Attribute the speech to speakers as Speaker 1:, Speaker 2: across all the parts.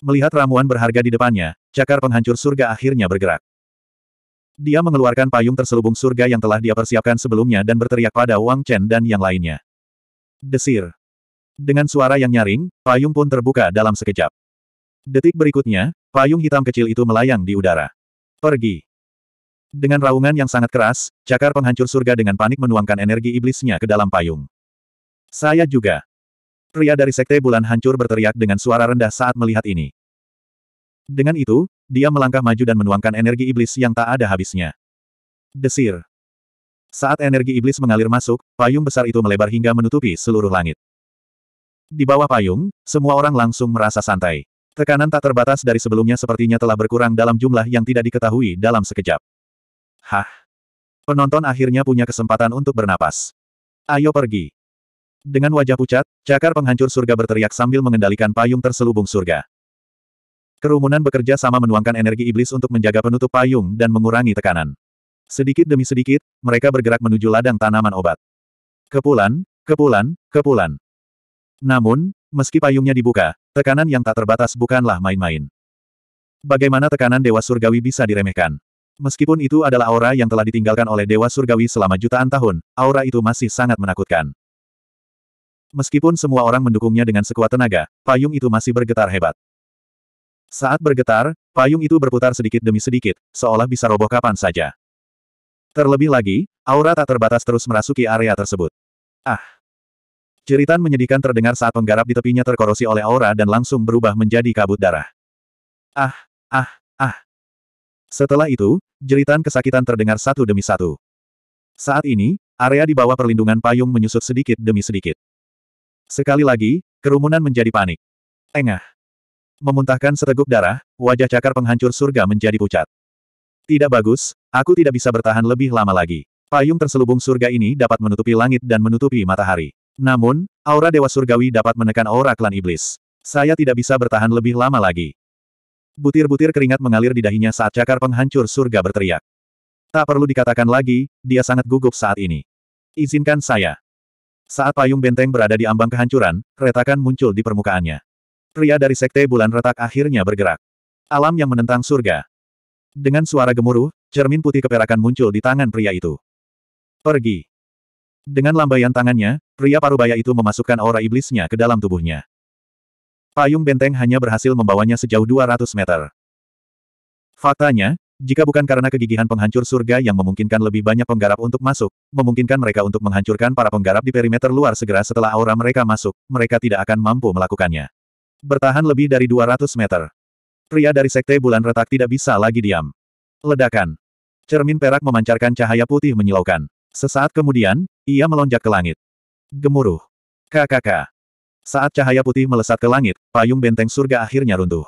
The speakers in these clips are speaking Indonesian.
Speaker 1: Melihat ramuan berharga di depannya, cakar penghancur surga akhirnya bergerak. Dia mengeluarkan payung terselubung surga yang telah dia persiapkan sebelumnya dan berteriak pada Wang Chen dan yang lainnya. Desir. Dengan suara yang nyaring, payung pun terbuka dalam sekejap. Detik berikutnya, payung hitam kecil itu melayang di udara. Pergi. Dengan raungan yang sangat keras, cakar penghancur surga dengan panik menuangkan energi iblisnya ke dalam payung. Saya juga. Pria dari Sekte Bulan Hancur berteriak dengan suara rendah saat melihat ini. Dengan itu, dia melangkah maju dan menuangkan energi iblis yang tak ada habisnya. Desir. Saat energi iblis mengalir masuk, payung besar itu melebar hingga menutupi seluruh langit. Di bawah payung, semua orang langsung merasa santai. Tekanan tak terbatas dari sebelumnya sepertinya telah berkurang dalam jumlah yang tidak diketahui dalam sekejap. Hah? Penonton akhirnya punya kesempatan untuk bernapas. Ayo pergi. Dengan wajah pucat, cakar penghancur surga berteriak sambil mengendalikan payung terselubung surga. Kerumunan bekerja sama menuangkan energi iblis untuk menjaga penutup payung dan mengurangi tekanan. Sedikit demi sedikit, mereka bergerak menuju ladang tanaman obat. Kepulan, kepulan, kepulan. Namun, meski payungnya dibuka, tekanan yang tak terbatas bukanlah main-main. Bagaimana tekanan Dewa Surgawi bisa diremehkan? Meskipun itu adalah aura yang telah ditinggalkan oleh Dewa Surgawi selama jutaan tahun, aura itu masih sangat menakutkan. Meskipun semua orang mendukungnya dengan sekuat tenaga, payung itu masih bergetar hebat. Saat bergetar, payung itu berputar sedikit demi sedikit, seolah bisa roboh kapan saja. Terlebih lagi, aura tak terbatas terus merasuki area tersebut. Ah! ceritan menyedihkan terdengar saat penggarap di tepinya terkorosi oleh aura dan langsung berubah menjadi kabut darah. Ah, ah, ah. Setelah itu, jeritan kesakitan terdengar satu demi satu. Saat ini, area di bawah perlindungan payung menyusut sedikit demi sedikit. Sekali lagi, kerumunan menjadi panik. Tengah. Memuntahkan seteguk darah, wajah cakar penghancur surga menjadi pucat. Tidak bagus, aku tidak bisa bertahan lebih lama lagi. Payung terselubung surga ini dapat menutupi langit dan menutupi matahari. Namun, aura Dewa Surgawi dapat menekan aura klan iblis. Saya tidak bisa bertahan lebih lama lagi. Butir-butir keringat mengalir di dahinya saat cakar penghancur surga berteriak. Tak perlu dikatakan lagi, dia sangat gugup saat ini. Izinkan saya. Saat payung benteng berada di ambang kehancuran, retakan muncul di permukaannya. Pria dari Sekte Bulan Retak akhirnya bergerak. Alam yang menentang surga. Dengan suara gemuruh, cermin putih keperakan muncul di tangan pria itu. Pergi. Dengan lambaian tangannya, pria parubaya itu memasukkan aura iblisnya ke dalam tubuhnya. Payung benteng hanya berhasil membawanya sejauh 200 meter. Faktanya, jika bukan karena kegigihan penghancur surga yang memungkinkan lebih banyak penggarap untuk masuk, memungkinkan mereka untuk menghancurkan para penggarap di perimeter luar segera setelah aura mereka masuk, mereka tidak akan mampu melakukannya. Bertahan lebih dari 200 meter. Pria dari Sekte Bulan Retak tidak bisa lagi diam. Ledakan. Cermin perak memancarkan cahaya putih menyilaukan. Sesaat kemudian, ia melonjak ke langit. Gemuruh. KKK. Saat cahaya putih melesat ke langit, payung benteng surga akhirnya runtuh.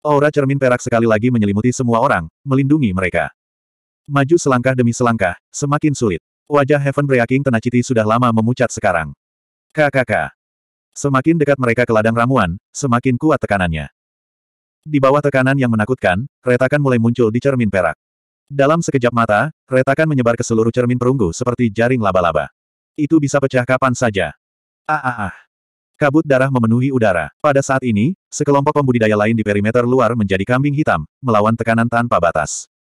Speaker 1: Aura cermin perak sekali lagi menyelimuti semua orang, melindungi mereka. Maju selangkah demi selangkah, semakin sulit. Wajah Heaven Breaking Tenacity sudah lama memucat sekarang. KKK. Semakin dekat mereka ke ladang ramuan, semakin kuat tekanannya. Di bawah tekanan yang menakutkan, retakan mulai muncul di cermin perak. Dalam sekejap mata, retakan menyebar ke seluruh cermin perunggu seperti jaring laba-laba. Itu bisa pecah kapan saja. Ah ah ah. Kabut darah memenuhi udara. Pada saat ini, sekelompok pembudidaya lain di perimeter luar menjadi kambing hitam, melawan tekanan tanpa batas.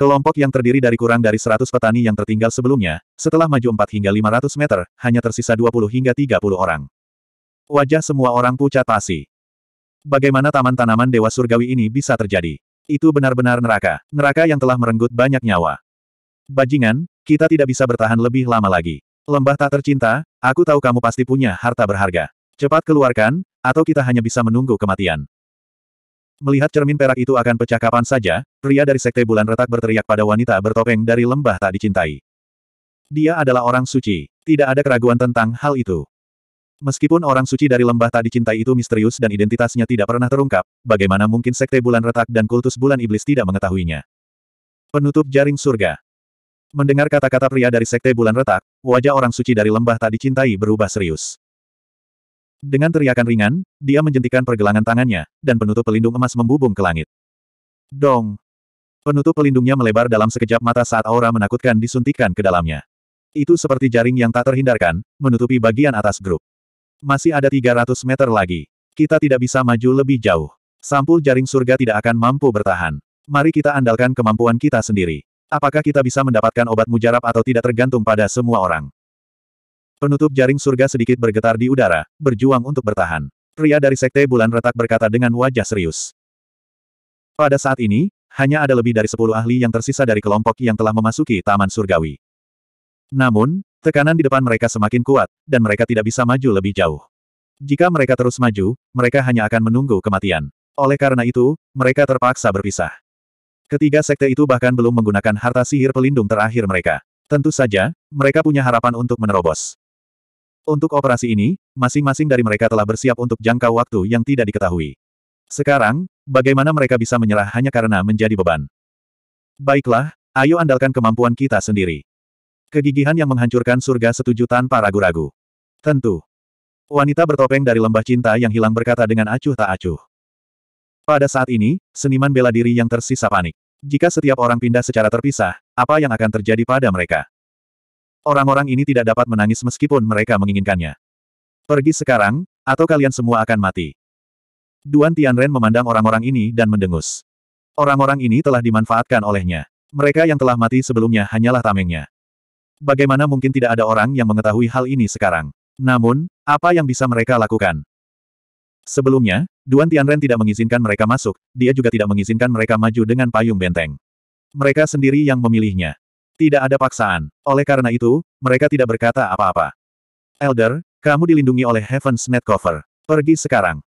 Speaker 1: Kelompok yang terdiri dari kurang dari 100 petani yang tertinggal sebelumnya, setelah maju 4 hingga 500 meter, hanya tersisa 20 hingga 30 orang. Wajah semua orang pucat pasi. Bagaimana taman tanaman Dewa Surgawi ini bisa terjadi? Itu benar-benar neraka. Neraka yang telah merenggut banyak nyawa. Bajingan, kita tidak bisa bertahan lebih lama lagi. Lembah tak tercinta, aku tahu kamu pasti punya harta berharga. Cepat keluarkan, atau kita hanya bisa menunggu kematian. Melihat cermin perak itu akan pecah kapan saja, pria dari Sekte Bulan Retak berteriak pada wanita bertopeng dari lembah tak dicintai. Dia adalah orang suci. Tidak ada keraguan tentang hal itu. Meskipun orang suci dari lembah tak dicintai itu misterius dan identitasnya tidak pernah terungkap, bagaimana mungkin Sekte Bulan Retak dan Kultus Bulan Iblis tidak mengetahuinya? Penutup jaring surga. Mendengar kata-kata pria dari Sekte Bulan Retak, wajah orang suci dari lembah tak dicintai berubah serius. Dengan teriakan ringan, dia menjentikan pergelangan tangannya, dan penutup pelindung emas membubung ke langit. Dong! Penutup pelindungnya melebar dalam sekejap mata saat aura menakutkan disuntikan ke dalamnya. Itu seperti jaring yang tak terhindarkan, menutupi bagian atas grup. Masih ada 300 meter lagi. Kita tidak bisa maju lebih jauh. Sampul jaring surga tidak akan mampu bertahan. Mari kita andalkan kemampuan kita sendiri. Apakah kita bisa mendapatkan obat mujarab atau tidak tergantung pada semua orang? Penutup jaring surga sedikit bergetar di udara, berjuang untuk bertahan. Pria dari Sekte Bulan Retak berkata dengan wajah serius. Pada saat ini, hanya ada lebih dari sepuluh ahli yang tersisa dari kelompok yang telah memasuki Taman Surgawi. Namun, tekanan di depan mereka semakin kuat, dan mereka tidak bisa maju lebih jauh. Jika mereka terus maju, mereka hanya akan menunggu kematian. Oleh karena itu, mereka terpaksa berpisah. Ketiga sekte itu bahkan belum menggunakan harta sihir pelindung terakhir mereka. Tentu saja, mereka punya harapan untuk menerobos. Untuk operasi ini, masing-masing dari mereka telah bersiap untuk jangka waktu yang tidak diketahui. Sekarang, bagaimana mereka bisa menyerah hanya karena menjadi beban? Baiklah, ayo andalkan kemampuan kita sendiri. Kegigihan yang menghancurkan surga setuju tanpa ragu-ragu. Tentu. Wanita bertopeng dari lembah cinta yang hilang berkata dengan acuh tak acuh. Pada saat ini, seniman bela diri yang tersisa panik. Jika setiap orang pindah secara terpisah, apa yang akan terjadi pada mereka? Orang-orang ini tidak dapat menangis meskipun mereka menginginkannya. Pergi sekarang, atau kalian semua akan mati. Duan Tianren memandang orang-orang ini dan mendengus. Orang-orang ini telah dimanfaatkan olehnya. Mereka yang telah mati sebelumnya hanyalah tamengnya. Bagaimana mungkin tidak ada orang yang mengetahui hal ini sekarang? Namun, apa yang bisa mereka lakukan? Sebelumnya, Duan Tianren tidak mengizinkan mereka masuk, dia juga tidak mengizinkan mereka maju dengan payung benteng. Mereka sendiri yang memilihnya. Tidak ada paksaan. Oleh karena itu, mereka tidak berkata apa-apa. Elder, kamu dilindungi oleh Heaven's Net Cover. Pergi sekarang.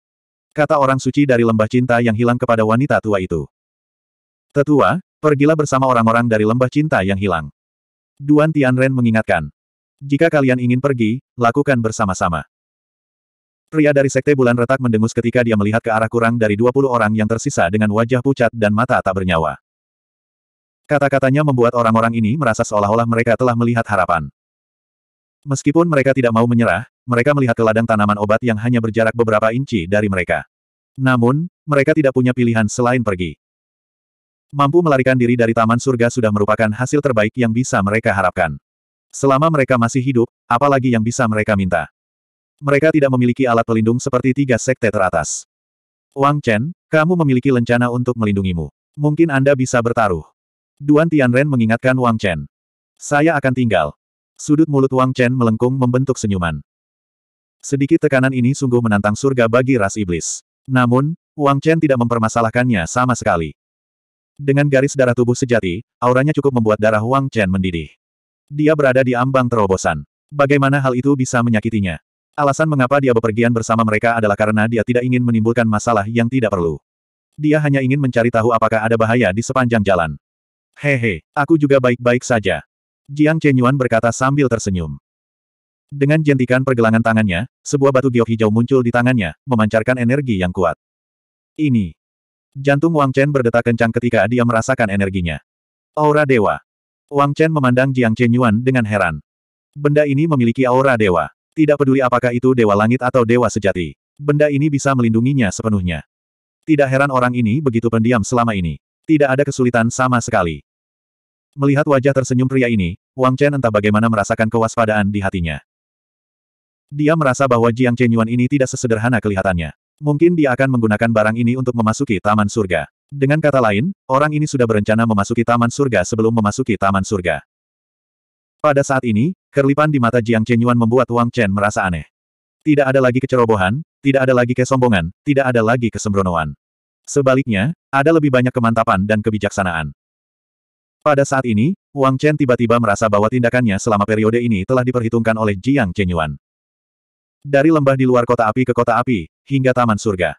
Speaker 1: Kata orang suci dari lembah cinta yang hilang kepada wanita tua itu. Tetua, pergilah bersama orang-orang dari lembah cinta yang hilang. Duan Tianren mengingatkan. Jika kalian ingin pergi, lakukan bersama-sama. Pria dari Sekte Bulan Retak mendengus ketika dia melihat ke arah kurang dari 20 orang yang tersisa dengan wajah pucat dan mata tak bernyawa. Kata-katanya membuat orang-orang ini merasa seolah-olah mereka telah melihat harapan. Meskipun mereka tidak mau menyerah, mereka melihat ke ladang tanaman obat yang hanya berjarak beberapa inci dari mereka. Namun, mereka tidak punya pilihan selain pergi. Mampu melarikan diri dari taman surga sudah merupakan hasil terbaik yang bisa mereka harapkan. Selama mereka masih hidup, apalagi yang bisa mereka minta. Mereka tidak memiliki alat pelindung seperti tiga sekte teratas. Wang Chen, kamu memiliki lencana untuk melindungimu. Mungkin Anda bisa bertaruh. Duan Tianren mengingatkan Wang Chen. Saya akan tinggal. Sudut mulut Wang Chen melengkung membentuk senyuman. Sedikit tekanan ini sungguh menantang surga bagi ras iblis. Namun, Wang Chen tidak mempermasalahkannya sama sekali. Dengan garis darah tubuh sejati, auranya cukup membuat darah Wang Chen mendidih. Dia berada di ambang terobosan. Bagaimana hal itu bisa menyakitinya? Alasan mengapa dia bepergian bersama mereka adalah karena dia tidak ingin menimbulkan masalah yang tidak perlu. Dia hanya ingin mencari tahu apakah ada bahaya di sepanjang jalan. Hehe, aku juga baik-baik saja. Jiang Chenyuan berkata sambil tersenyum. Dengan jentikan pergelangan tangannya, sebuah batu giok hijau muncul di tangannya, memancarkan energi yang kuat. Ini. Jantung Wang Chen berdetak kencang ketika dia merasakan energinya. Aura Dewa. Wang Chen memandang Jiang Chenyuan dengan heran. Benda ini memiliki aura dewa. Tidak peduli apakah itu dewa langit atau dewa sejati. Benda ini bisa melindunginya sepenuhnya. Tidak heran orang ini begitu pendiam selama ini. Tidak ada kesulitan sama sekali. Melihat wajah tersenyum pria ini, Wang Chen entah bagaimana merasakan kewaspadaan di hatinya. Dia merasa bahwa Jiang Chenyuan ini tidak sesederhana kelihatannya. Mungkin dia akan menggunakan barang ini untuk memasuki Taman Surga. Dengan kata lain, orang ini sudah berencana memasuki Taman Surga sebelum memasuki Taman Surga. Pada saat ini, Kerlipan di mata Jiang Chenyuan membuat Wang Chen merasa aneh. Tidak ada lagi kecerobohan, tidak ada lagi kesombongan, tidak ada lagi kesembronoan. Sebaliknya, ada lebih banyak kemantapan dan kebijaksanaan. Pada saat ini, Wang Chen tiba-tiba merasa bahwa tindakannya selama periode ini telah diperhitungkan oleh Jiang Chenyuan. Dari lembah di luar kota api ke kota api, hingga taman surga.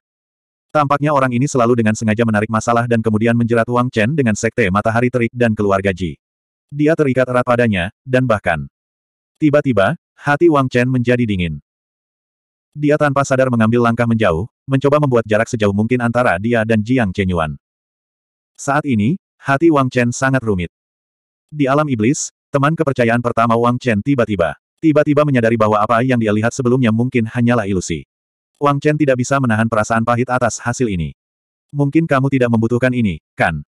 Speaker 1: Tampaknya orang ini selalu dengan sengaja menarik masalah dan kemudian menjerat Wang Chen dengan sekte matahari terik dan keluarga Ji. Dia terikat erat padanya, dan bahkan Tiba-tiba, hati Wang Chen menjadi dingin. Dia tanpa sadar mengambil langkah menjauh, mencoba membuat jarak sejauh mungkin antara dia dan Jiang Chenyuan. Saat ini, hati Wang Chen sangat rumit. Di alam iblis, teman kepercayaan pertama Wang Chen tiba-tiba. Tiba-tiba menyadari bahwa apa yang dia lihat sebelumnya mungkin hanyalah ilusi. Wang Chen tidak bisa menahan perasaan pahit atas hasil ini. Mungkin kamu tidak membutuhkan ini, kan?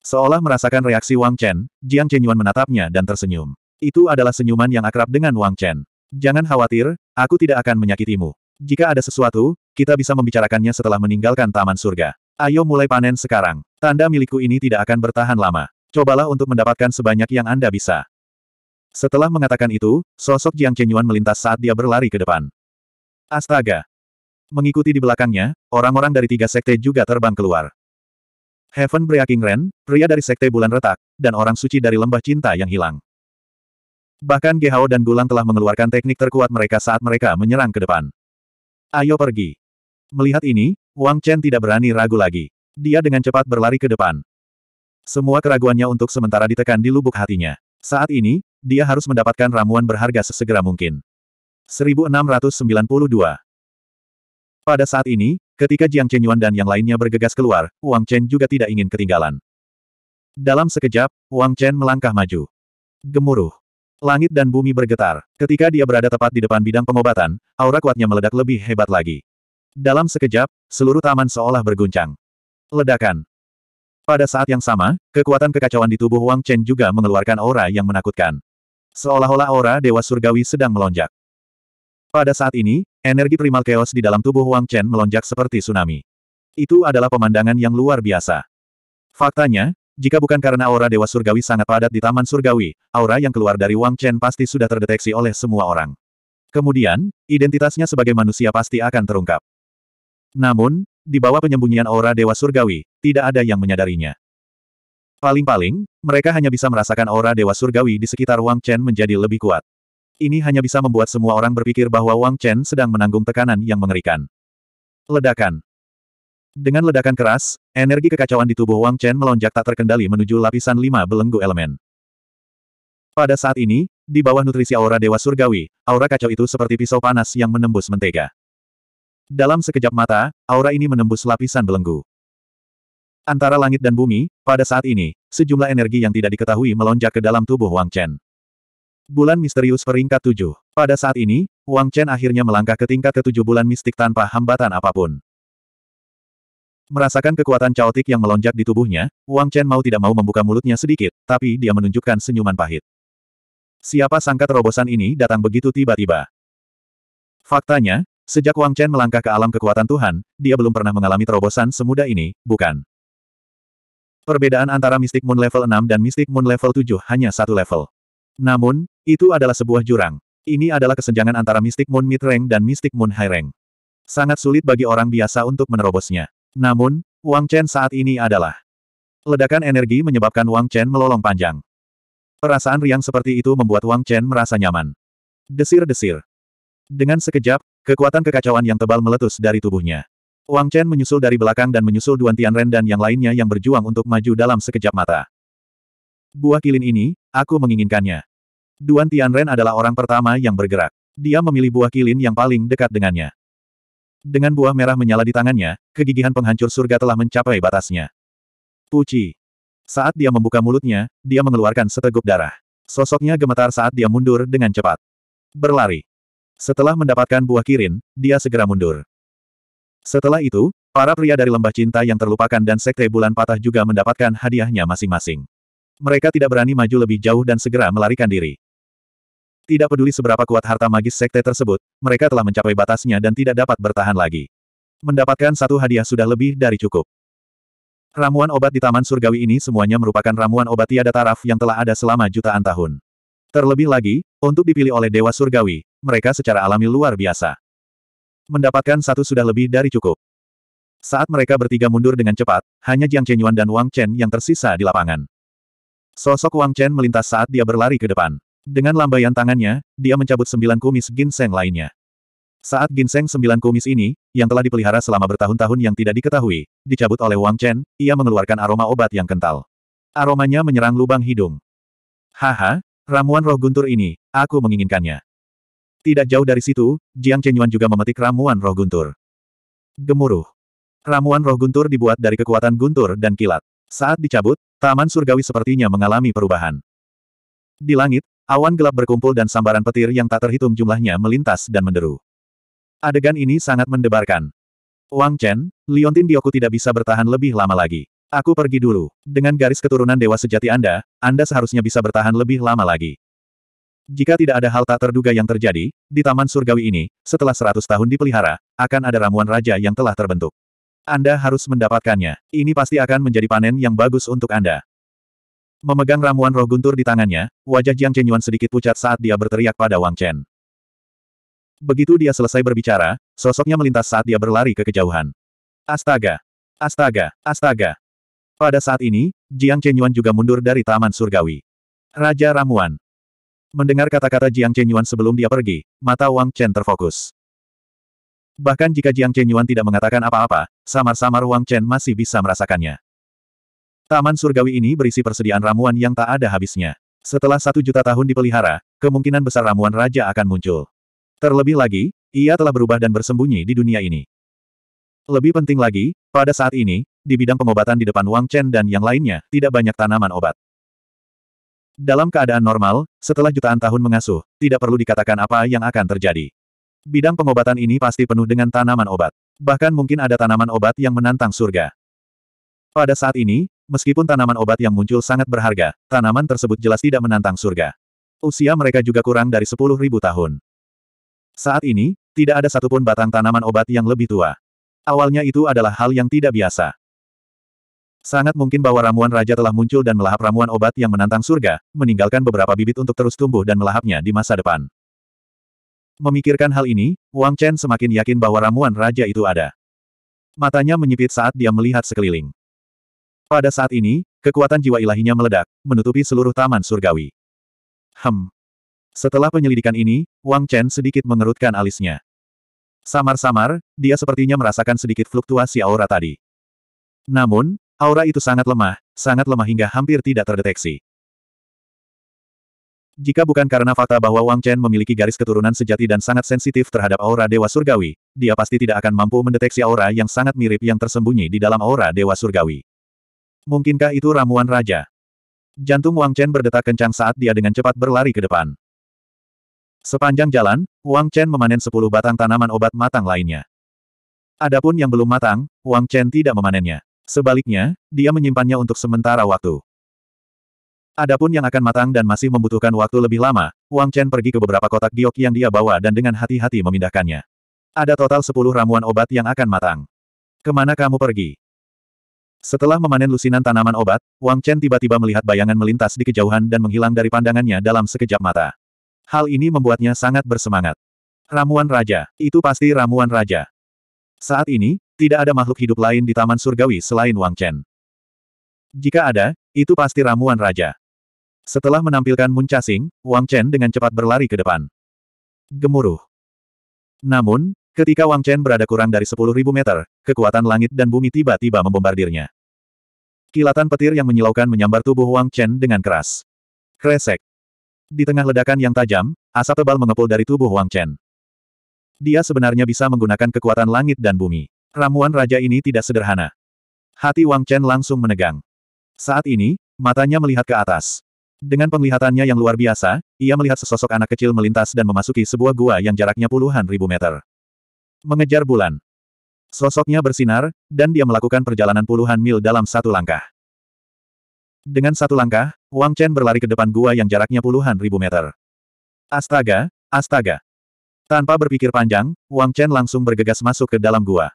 Speaker 1: Seolah merasakan reaksi Wang Chen, Jiang Chenyuan menatapnya dan tersenyum. Itu adalah senyuman yang akrab dengan Wang Chen. Jangan khawatir, aku tidak akan menyakitimu. Jika ada sesuatu, kita bisa membicarakannya setelah meninggalkan Taman Surga. Ayo mulai panen sekarang. Tanda milikku ini tidak akan bertahan lama. Cobalah untuk mendapatkan sebanyak yang Anda bisa. Setelah mengatakan itu, sosok Jiang Chenyuan melintas saat dia berlari ke depan. Astaga! Mengikuti di belakangnya, orang-orang dari tiga sekte juga terbang keluar. Heaven Breaking Ren, pria dari sekte bulan retak, dan orang suci dari lembah cinta yang hilang. Bahkan Gehao dan Gulang telah mengeluarkan teknik terkuat mereka saat mereka menyerang ke depan. Ayo pergi. Melihat ini, Wang Chen tidak berani ragu lagi. Dia dengan cepat berlari ke depan. Semua keraguannya untuk sementara ditekan di lubuk hatinya. Saat ini, dia harus mendapatkan ramuan berharga sesegera mungkin. 1692 Pada saat ini, ketika Jiang Chen Yuan dan yang lainnya bergegas keluar, Wang Chen juga tidak ingin ketinggalan. Dalam sekejap, Wang Chen melangkah maju. Gemuruh. Langit dan bumi bergetar. Ketika dia berada tepat di depan bidang pengobatan, aura kuatnya meledak lebih hebat lagi. Dalam sekejap, seluruh taman seolah berguncang. Ledakan. Pada saat yang sama, kekuatan kekacauan di tubuh Wang Chen juga mengeluarkan aura yang menakutkan. Seolah-olah aura Dewa Surgawi sedang melonjak. Pada saat ini, energi primal chaos di dalam tubuh Wang Chen melonjak seperti tsunami. Itu adalah pemandangan yang luar biasa. Faktanya, jika bukan karena aura Dewa Surgawi sangat padat di Taman Surgawi, aura yang keluar dari Wang Chen pasti sudah terdeteksi oleh semua orang. Kemudian, identitasnya sebagai manusia pasti akan terungkap. Namun, di bawah penyembunyian aura Dewa Surgawi, tidak ada yang menyadarinya. Paling-paling, mereka hanya bisa merasakan aura Dewa Surgawi di sekitar Wang Chen menjadi lebih kuat. Ini hanya bisa membuat semua orang berpikir bahwa Wang Chen sedang menanggung tekanan yang mengerikan. Ledakan dengan ledakan keras, energi kekacauan di tubuh Wang Chen melonjak tak terkendali menuju lapisan lima belenggu elemen. Pada saat ini, di bawah nutrisi aura Dewa Surgawi, aura kacau itu seperti pisau panas yang menembus mentega. Dalam sekejap mata, aura ini menembus lapisan belenggu. Antara langit dan bumi, pada saat ini, sejumlah energi yang tidak diketahui melonjak ke dalam tubuh Wang Chen. Bulan misterius peringkat tujuh. Pada saat ini, Wang Chen akhirnya melangkah ke tingkat ketujuh bulan mistik tanpa hambatan apapun. Merasakan kekuatan caotik yang melonjak di tubuhnya, Wang Chen mau tidak mau membuka mulutnya sedikit, tapi dia menunjukkan senyuman pahit. Siapa sangka terobosan ini datang begitu tiba-tiba. Faktanya, sejak Wang Chen melangkah ke alam kekuatan Tuhan, dia belum pernah mengalami terobosan semudah ini, bukan? Perbedaan antara Mystic Moon level 6 dan Mystic Moon level 7 hanya satu level. Namun, itu adalah sebuah jurang. Ini adalah kesenjangan antara Mystic Moon mid-rank dan Mystic Moon high-rank. Sangat sulit bagi orang biasa untuk menerobosnya. Namun, Wang Chen saat ini adalah ledakan energi menyebabkan Wang Chen melolong panjang. Perasaan riang seperti itu membuat Wang Chen merasa nyaman. Desir-desir. Dengan sekejap, kekuatan kekacauan yang tebal meletus dari tubuhnya. Wang Chen menyusul dari belakang dan menyusul Duan Tianren dan yang lainnya yang berjuang untuk maju dalam sekejap mata. Buah kilin ini, aku menginginkannya. Duan Tianren adalah orang pertama yang bergerak. Dia memilih buah kilin yang paling dekat dengannya. Dengan buah merah menyala di tangannya, kegigihan penghancur surga telah mencapai batasnya. Puci, Saat dia membuka mulutnya, dia mengeluarkan seteguk darah. Sosoknya gemetar saat dia mundur dengan cepat. Berlari. Setelah mendapatkan buah kirin, dia segera mundur. Setelah itu, para pria dari lembah cinta yang terlupakan dan sekte bulan patah juga mendapatkan hadiahnya masing-masing. Mereka tidak berani maju lebih jauh dan segera melarikan diri. Tidak peduli seberapa kuat harta magis sekte tersebut, mereka telah mencapai batasnya dan tidak dapat bertahan lagi. Mendapatkan satu hadiah sudah lebih dari cukup. Ramuan obat di Taman Surgawi ini semuanya merupakan ramuan obat tiada taraf yang telah ada selama jutaan tahun. Terlebih lagi, untuk dipilih oleh Dewa Surgawi, mereka secara alami luar biasa. Mendapatkan satu sudah lebih dari cukup. Saat mereka bertiga mundur dengan cepat, hanya Jiang Chenyuan dan Wang Chen yang tersisa di lapangan. Sosok Wang Chen melintas saat dia berlari ke depan. Dengan lambaian tangannya, dia mencabut sembilan kumis ginseng lainnya. Saat ginseng sembilan kumis ini, yang telah dipelihara selama bertahun-tahun yang tidak diketahui, dicabut oleh Wang Chen, ia mengeluarkan aroma obat yang kental. Aromanya menyerang lubang hidung. Haha, ramuan roh guntur ini, aku menginginkannya. Tidak jauh dari situ, Jiang Chenyuan juga memetik ramuan roh guntur. Gemuruh. Ramuan roh guntur dibuat dari kekuatan guntur dan kilat. Saat dicabut, taman surgawi sepertinya mengalami perubahan. Di langit, Awan gelap berkumpul dan sambaran petir yang tak terhitung jumlahnya melintas dan menderu. Adegan ini sangat mendebarkan. Wang Chen, Liontin Dioku tidak bisa bertahan lebih lama lagi. Aku pergi dulu. Dengan garis keturunan dewa sejati Anda, Anda seharusnya bisa bertahan lebih lama lagi. Jika tidak ada hal tak terduga yang terjadi, di Taman Surgawi ini, setelah seratus tahun dipelihara, akan ada ramuan raja yang telah terbentuk. Anda harus mendapatkannya. Ini pasti akan menjadi panen yang bagus untuk Anda. Memegang ramuan roh guntur di tangannya, wajah Jiang Chenyuan sedikit pucat saat dia berteriak pada Wang Chen. Begitu dia selesai berbicara, sosoknya melintas saat dia berlari ke kejauhan. Astaga! Astaga! Astaga! Pada saat ini, Jiang Chenyuan juga mundur dari Taman Surgawi. Raja Ramuan. Mendengar kata-kata Jiang Chenyuan sebelum dia pergi, mata Wang Chen terfokus. Bahkan jika Jiang Chenyuan tidak mengatakan apa-apa, samar-samar Wang Chen masih bisa merasakannya. Taman surgawi ini berisi persediaan ramuan yang tak ada habisnya. Setelah satu juta tahun dipelihara, kemungkinan besar ramuan raja akan muncul. Terlebih lagi, ia telah berubah dan bersembunyi di dunia ini. Lebih penting lagi, pada saat ini, di bidang pengobatan di depan Wang Chen dan yang lainnya, tidak banyak tanaman obat. Dalam keadaan normal, setelah jutaan tahun mengasuh, tidak perlu dikatakan apa yang akan terjadi. Bidang pengobatan ini pasti penuh dengan tanaman obat. Bahkan mungkin ada tanaman obat yang menantang surga. Pada saat ini, Meskipun tanaman obat yang muncul sangat berharga, tanaman tersebut jelas tidak menantang surga. Usia mereka juga kurang dari 10.000 tahun. Saat ini, tidak ada satupun batang tanaman obat yang lebih tua. Awalnya itu adalah hal yang tidak biasa. Sangat mungkin bahwa ramuan raja telah muncul dan melahap ramuan obat yang menantang surga, meninggalkan beberapa bibit untuk terus tumbuh dan melahapnya di masa depan. Memikirkan hal ini, Wang Chen semakin yakin bahwa ramuan raja itu ada. Matanya menyipit saat dia melihat sekeliling. Pada saat ini, kekuatan jiwa ilahinya meledak, menutupi seluruh taman surgawi. Hem. Setelah penyelidikan ini, Wang Chen sedikit mengerutkan alisnya. Samar-samar, dia sepertinya merasakan sedikit fluktuasi aura tadi. Namun, aura itu sangat lemah, sangat lemah hingga hampir tidak terdeteksi. Jika bukan karena fakta bahwa Wang Chen memiliki garis keturunan sejati dan sangat sensitif terhadap aura Dewa Surgawi, dia pasti tidak akan mampu mendeteksi aura yang sangat mirip yang tersembunyi di dalam aura Dewa Surgawi. Mungkinkah itu ramuan raja? Jantung Wang Chen berdetak kencang saat dia dengan cepat berlari ke depan. Sepanjang jalan, Wang Chen memanen sepuluh batang tanaman obat matang lainnya. Adapun yang belum matang, Wang Chen tidak memanennya. Sebaliknya, dia menyimpannya untuk sementara waktu. Adapun yang akan matang dan masih membutuhkan waktu lebih lama, Wang Chen pergi ke beberapa kotak giok yang dia bawa dan dengan hati-hati memindahkannya. Ada total sepuluh ramuan obat yang akan matang. Kemana kamu pergi? Setelah memanen lusinan tanaman obat, Wang Chen tiba-tiba melihat bayangan melintas di kejauhan dan menghilang dari pandangannya dalam sekejap mata. Hal ini membuatnya sangat bersemangat. Ramuan Raja, itu pasti ramuan Raja. Saat ini, tidak ada makhluk hidup lain di Taman Surgawi selain Wang Chen. Jika ada, itu pasti ramuan Raja. Setelah menampilkan muncasing, Wang Chen dengan cepat berlari ke depan. Gemuruh. Namun, Ketika Wang Chen berada kurang dari 10.000 meter, kekuatan langit dan bumi tiba-tiba membombardirnya. Kilatan petir yang menyilaukan menyambar tubuh Wang Chen dengan keras. Kresek. Di tengah ledakan yang tajam, asap tebal mengepul dari tubuh Wang Chen. Dia sebenarnya bisa menggunakan kekuatan langit dan bumi. Ramuan raja ini tidak sederhana. Hati Wang Chen langsung menegang. Saat ini, matanya melihat ke atas. Dengan penglihatannya yang luar biasa, ia melihat sesosok anak kecil melintas dan memasuki sebuah gua yang jaraknya puluhan ribu meter. Mengejar bulan. Sosoknya bersinar, dan dia melakukan perjalanan puluhan mil dalam satu langkah. Dengan satu langkah, Wang Chen berlari ke depan gua yang jaraknya puluhan ribu meter. Astaga, astaga. Tanpa berpikir panjang, Wang Chen langsung bergegas masuk ke dalam gua.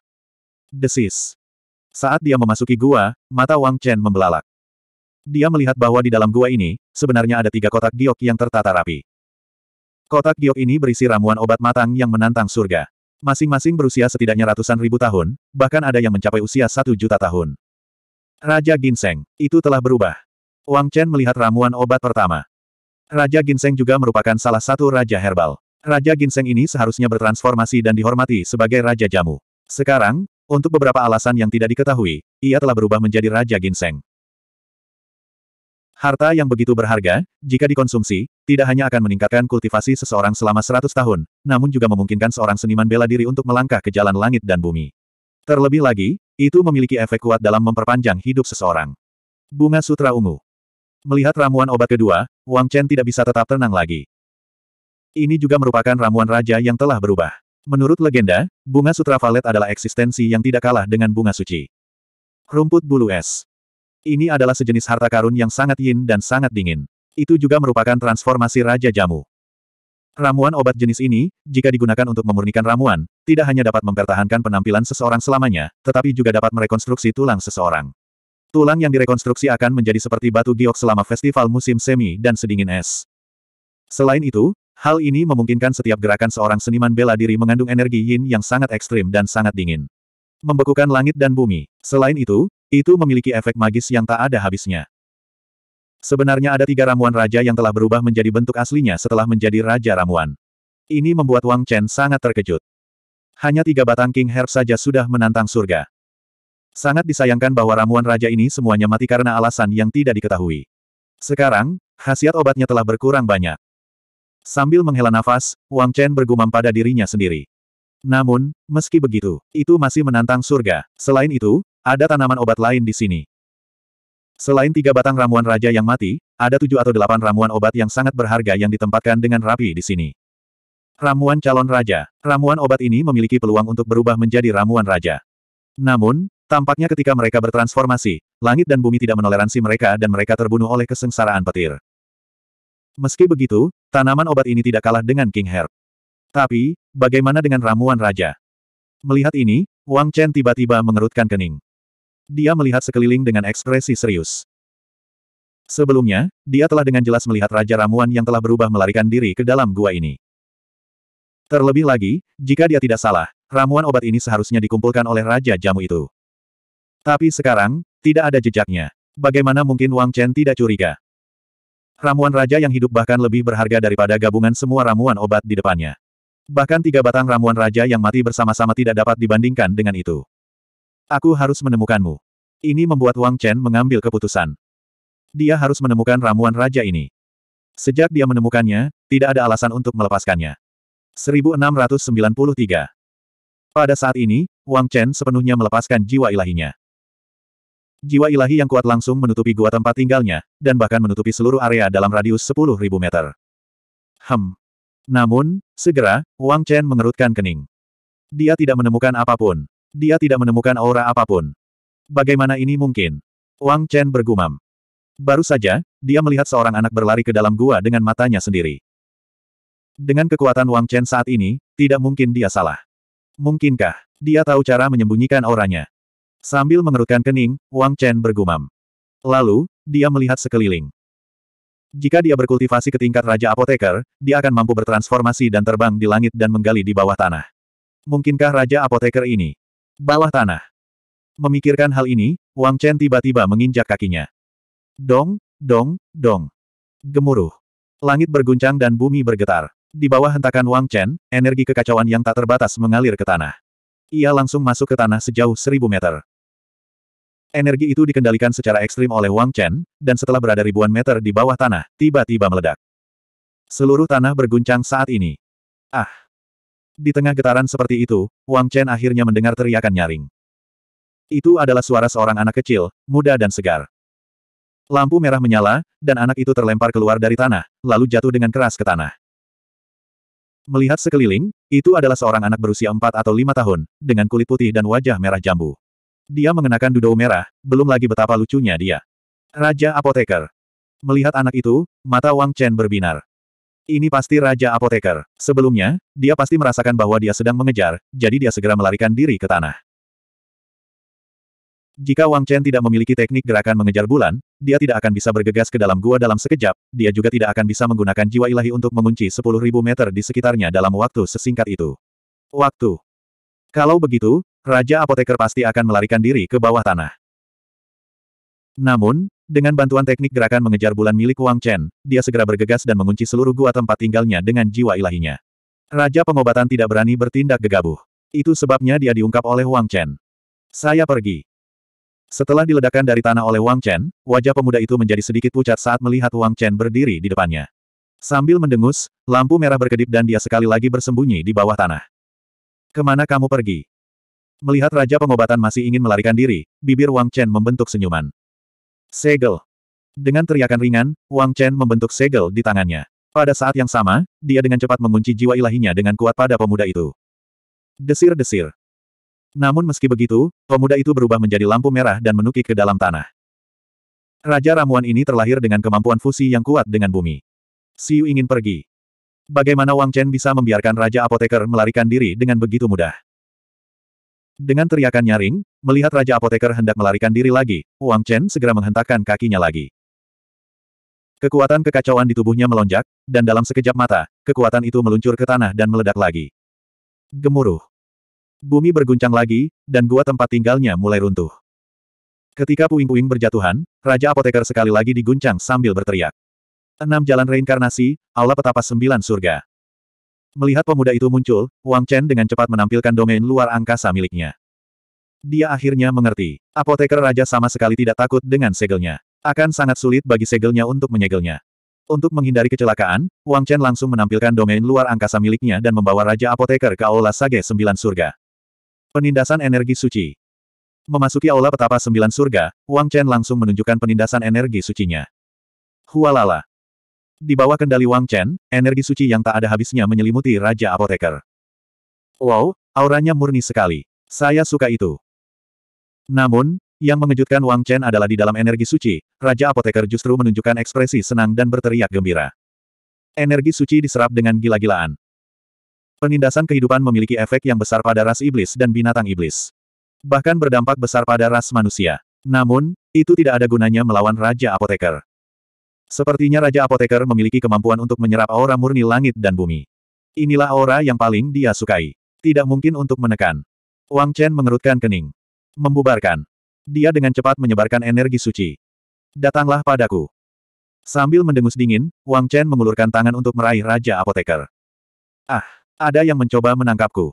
Speaker 1: Desis. Saat dia memasuki gua, mata Wang Chen membelalak. Dia melihat bahwa di dalam gua ini, sebenarnya ada tiga kotak giok yang tertata rapi. Kotak giok ini berisi ramuan obat matang yang menantang surga. Masing-masing berusia setidaknya ratusan ribu tahun, bahkan ada yang mencapai usia satu juta tahun. Raja Ginseng, itu telah berubah. Wang Chen melihat ramuan obat pertama. Raja Ginseng juga merupakan salah satu raja herbal. Raja Ginseng ini seharusnya bertransformasi dan dihormati sebagai Raja Jamu. Sekarang, untuk beberapa alasan yang tidak diketahui, ia telah berubah menjadi Raja Ginseng. Harta yang begitu berharga, jika dikonsumsi, tidak hanya akan meningkatkan kultivasi seseorang selama seratus tahun, namun juga memungkinkan seorang seniman bela diri untuk melangkah ke jalan langit dan bumi. Terlebih lagi, itu memiliki efek kuat dalam memperpanjang hidup seseorang. Bunga Sutra Ungu Melihat ramuan obat kedua, Wang Chen tidak bisa tetap tenang lagi. Ini juga merupakan ramuan raja yang telah berubah. Menurut legenda, bunga sutra valet adalah eksistensi yang tidak kalah dengan bunga suci. Rumput bulu es ini adalah sejenis harta karun yang sangat yin dan sangat dingin. Itu juga merupakan transformasi Raja Jamu. Ramuan obat jenis ini, jika digunakan untuk memurnikan ramuan, tidak hanya dapat mempertahankan penampilan seseorang selamanya, tetapi juga dapat merekonstruksi tulang seseorang. Tulang yang direkonstruksi akan menjadi seperti batu giok selama festival musim semi dan sedingin es. Selain itu, hal ini memungkinkan setiap gerakan seorang seniman bela diri mengandung energi yin yang sangat ekstrim dan sangat dingin membekukan langit dan bumi. Selain itu, itu memiliki efek magis yang tak ada habisnya. Sebenarnya ada tiga ramuan raja yang telah berubah menjadi bentuk aslinya setelah menjadi raja ramuan. Ini membuat Wang Chen sangat terkejut. Hanya tiga batang King Herb saja sudah menantang surga. Sangat disayangkan bahwa ramuan raja ini semuanya mati karena alasan yang tidak diketahui. Sekarang, khasiat obatnya telah berkurang banyak. Sambil menghela nafas, Wang Chen bergumam pada dirinya sendiri. Namun, meski begitu, itu masih menantang surga. Selain itu, ada tanaman obat lain di sini. Selain tiga batang ramuan raja yang mati, ada tujuh atau delapan ramuan obat yang sangat berharga yang ditempatkan dengan rapi di sini. Ramuan calon raja. Ramuan obat ini memiliki peluang untuk berubah menjadi ramuan raja. Namun, tampaknya ketika mereka bertransformasi, langit dan bumi tidak menoleransi mereka dan mereka terbunuh oleh kesengsaraan petir. Meski begitu, tanaman obat ini tidak kalah dengan King Herb. Tapi, bagaimana dengan ramuan raja? Melihat ini, Wang Chen tiba-tiba mengerutkan kening. Dia melihat sekeliling dengan ekspresi serius. Sebelumnya, dia telah dengan jelas melihat Raja Ramuan yang telah berubah melarikan diri ke dalam gua ini. Terlebih lagi, jika dia tidak salah, ramuan obat ini seharusnya dikumpulkan oleh Raja Jamu itu. Tapi sekarang, tidak ada jejaknya. Bagaimana mungkin Wang Chen tidak curiga? Ramuan Raja yang hidup bahkan lebih berharga daripada gabungan semua ramuan obat di depannya. Bahkan tiga batang ramuan Raja yang mati bersama-sama tidak dapat dibandingkan dengan itu. Aku harus menemukanmu. Ini membuat Wang Chen mengambil keputusan. Dia harus menemukan ramuan raja ini. Sejak dia menemukannya, tidak ada alasan untuk melepaskannya. 1693 Pada saat ini, Wang Chen sepenuhnya melepaskan jiwa ilahinya. Jiwa ilahi yang kuat langsung menutupi gua tempat tinggalnya, dan bahkan menutupi seluruh area dalam radius 10.000 meter. Hem. Namun, segera, Wang Chen mengerutkan kening. Dia tidak menemukan apapun. Dia tidak menemukan aura apapun. Bagaimana ini mungkin? Wang Chen bergumam. Baru saja, dia melihat seorang anak berlari ke dalam gua dengan matanya sendiri. Dengan kekuatan Wang Chen saat ini, tidak mungkin dia salah. Mungkinkah, dia tahu cara menyembunyikan auranya? Sambil mengerutkan kening, Wang Chen bergumam. Lalu, dia melihat sekeliling. Jika dia berkultivasi ke tingkat Raja Apoteker, dia akan mampu bertransformasi dan terbang di langit dan menggali di bawah tanah. Mungkinkah Raja Apoteker ini? Bawah tanah. Memikirkan hal ini, Wang Chen tiba-tiba menginjak kakinya. Dong, dong, dong. Gemuruh. Langit berguncang dan bumi bergetar. Di bawah hentakan Wang Chen, energi kekacauan yang tak terbatas mengalir ke tanah. Ia langsung masuk ke tanah sejauh seribu meter. Energi itu dikendalikan secara ekstrim oleh Wang Chen, dan setelah berada ribuan meter di bawah tanah, tiba-tiba meledak. Seluruh tanah berguncang saat ini. Ah! Di tengah getaran seperti itu, Wang Chen akhirnya mendengar teriakan nyaring. Itu adalah suara seorang anak kecil, muda dan segar. Lampu merah menyala, dan anak itu terlempar keluar dari tanah, lalu jatuh dengan keras ke tanah. Melihat sekeliling, itu adalah seorang anak berusia 4 atau 5 tahun, dengan kulit putih dan wajah merah jambu. Dia mengenakan dudou merah, belum lagi betapa lucunya dia. Raja Apoteker. Melihat anak itu, mata Wang Chen berbinar. Ini pasti Raja Apoteker. Sebelumnya, dia pasti merasakan bahwa dia sedang mengejar, jadi dia segera melarikan diri ke tanah. Jika Wang Chen tidak memiliki teknik gerakan mengejar bulan, dia tidak akan bisa bergegas ke dalam gua dalam sekejap, dia juga tidak akan bisa menggunakan jiwa ilahi untuk mengunci 10.000 meter di sekitarnya dalam waktu sesingkat itu. Waktu. Kalau begitu, Raja Apoteker pasti akan melarikan diri ke bawah tanah. Namun, dengan bantuan teknik gerakan mengejar bulan milik Wang Chen, dia segera bergegas dan mengunci seluruh gua tempat tinggalnya dengan jiwa ilahinya. Raja pengobatan tidak berani bertindak gegabah. Itu sebabnya dia diungkap oleh Wang Chen. Saya pergi. Setelah diledakkan dari tanah oleh Wang Chen, wajah pemuda itu menjadi sedikit pucat saat melihat Wang Chen berdiri di depannya. Sambil mendengus, lampu merah berkedip dan dia sekali lagi bersembunyi di bawah tanah. Kemana kamu pergi? Melihat Raja Pengobatan masih ingin melarikan diri, bibir Wang Chen membentuk senyuman. Segel. Dengan teriakan ringan, Wang Chen membentuk segel di tangannya. Pada saat yang sama, dia dengan cepat mengunci jiwa ilahinya dengan kuat pada pemuda itu. Desir-desir. Namun meski begitu, pemuda itu berubah menjadi lampu merah dan menukik ke dalam tanah. Raja ramuan ini terlahir dengan kemampuan fusi yang kuat dengan bumi. Siu ingin pergi. Bagaimana Wang Chen bisa membiarkan Raja Apoteker melarikan diri dengan begitu mudah? Dengan teriakan nyaring, Melihat Raja Apoteker hendak melarikan diri lagi, Wang Chen segera menghentakkan kakinya lagi. Kekuatan kekacauan di tubuhnya melonjak, dan dalam sekejap mata, kekuatan itu meluncur ke tanah dan meledak lagi. Gemuruh. Bumi berguncang lagi, dan gua tempat tinggalnya mulai runtuh. Ketika puing-puing berjatuhan, Raja Apoteker sekali lagi diguncang sambil berteriak. Enam jalan reinkarnasi, Allah petapa sembilan surga. Melihat pemuda itu muncul, Wang Chen dengan cepat menampilkan domain luar angkasa miliknya. Dia akhirnya mengerti. Apoteker Raja sama sekali tidak takut dengan segelnya. Akan sangat sulit bagi segelnya untuk menyegelnya. Untuk menghindari kecelakaan, Wang Chen langsung menampilkan domain luar angkasa miliknya dan membawa Raja Apoteker ke Aula Sage Sembilan Surga. Penindasan Energi Suci Memasuki Aula Petapa Sembilan Surga, Wang Chen langsung menunjukkan penindasan energi sucinya. Hualala. Di bawah kendali Wang Chen, energi suci yang tak ada habisnya menyelimuti Raja Apoteker. Wow, auranya murni sekali. Saya suka itu. Namun, yang mengejutkan Wang Chen adalah di dalam energi suci, Raja Apoteker justru menunjukkan ekspresi senang dan berteriak gembira. Energi suci diserap dengan gila-gilaan. Penindasan kehidupan memiliki efek yang besar pada ras iblis dan binatang iblis. Bahkan berdampak besar pada ras manusia. Namun, itu tidak ada gunanya melawan Raja Apoteker. Sepertinya Raja Apoteker memiliki kemampuan untuk menyerap aura murni langit dan bumi. Inilah aura yang paling dia sukai. Tidak mungkin untuk menekan. Wang Chen mengerutkan kening. Membubarkan. Dia dengan cepat menyebarkan energi suci. Datanglah padaku. Sambil mendengus dingin, Wang Chen mengulurkan tangan untuk meraih Raja Apoteker. Ah, ada yang mencoba menangkapku.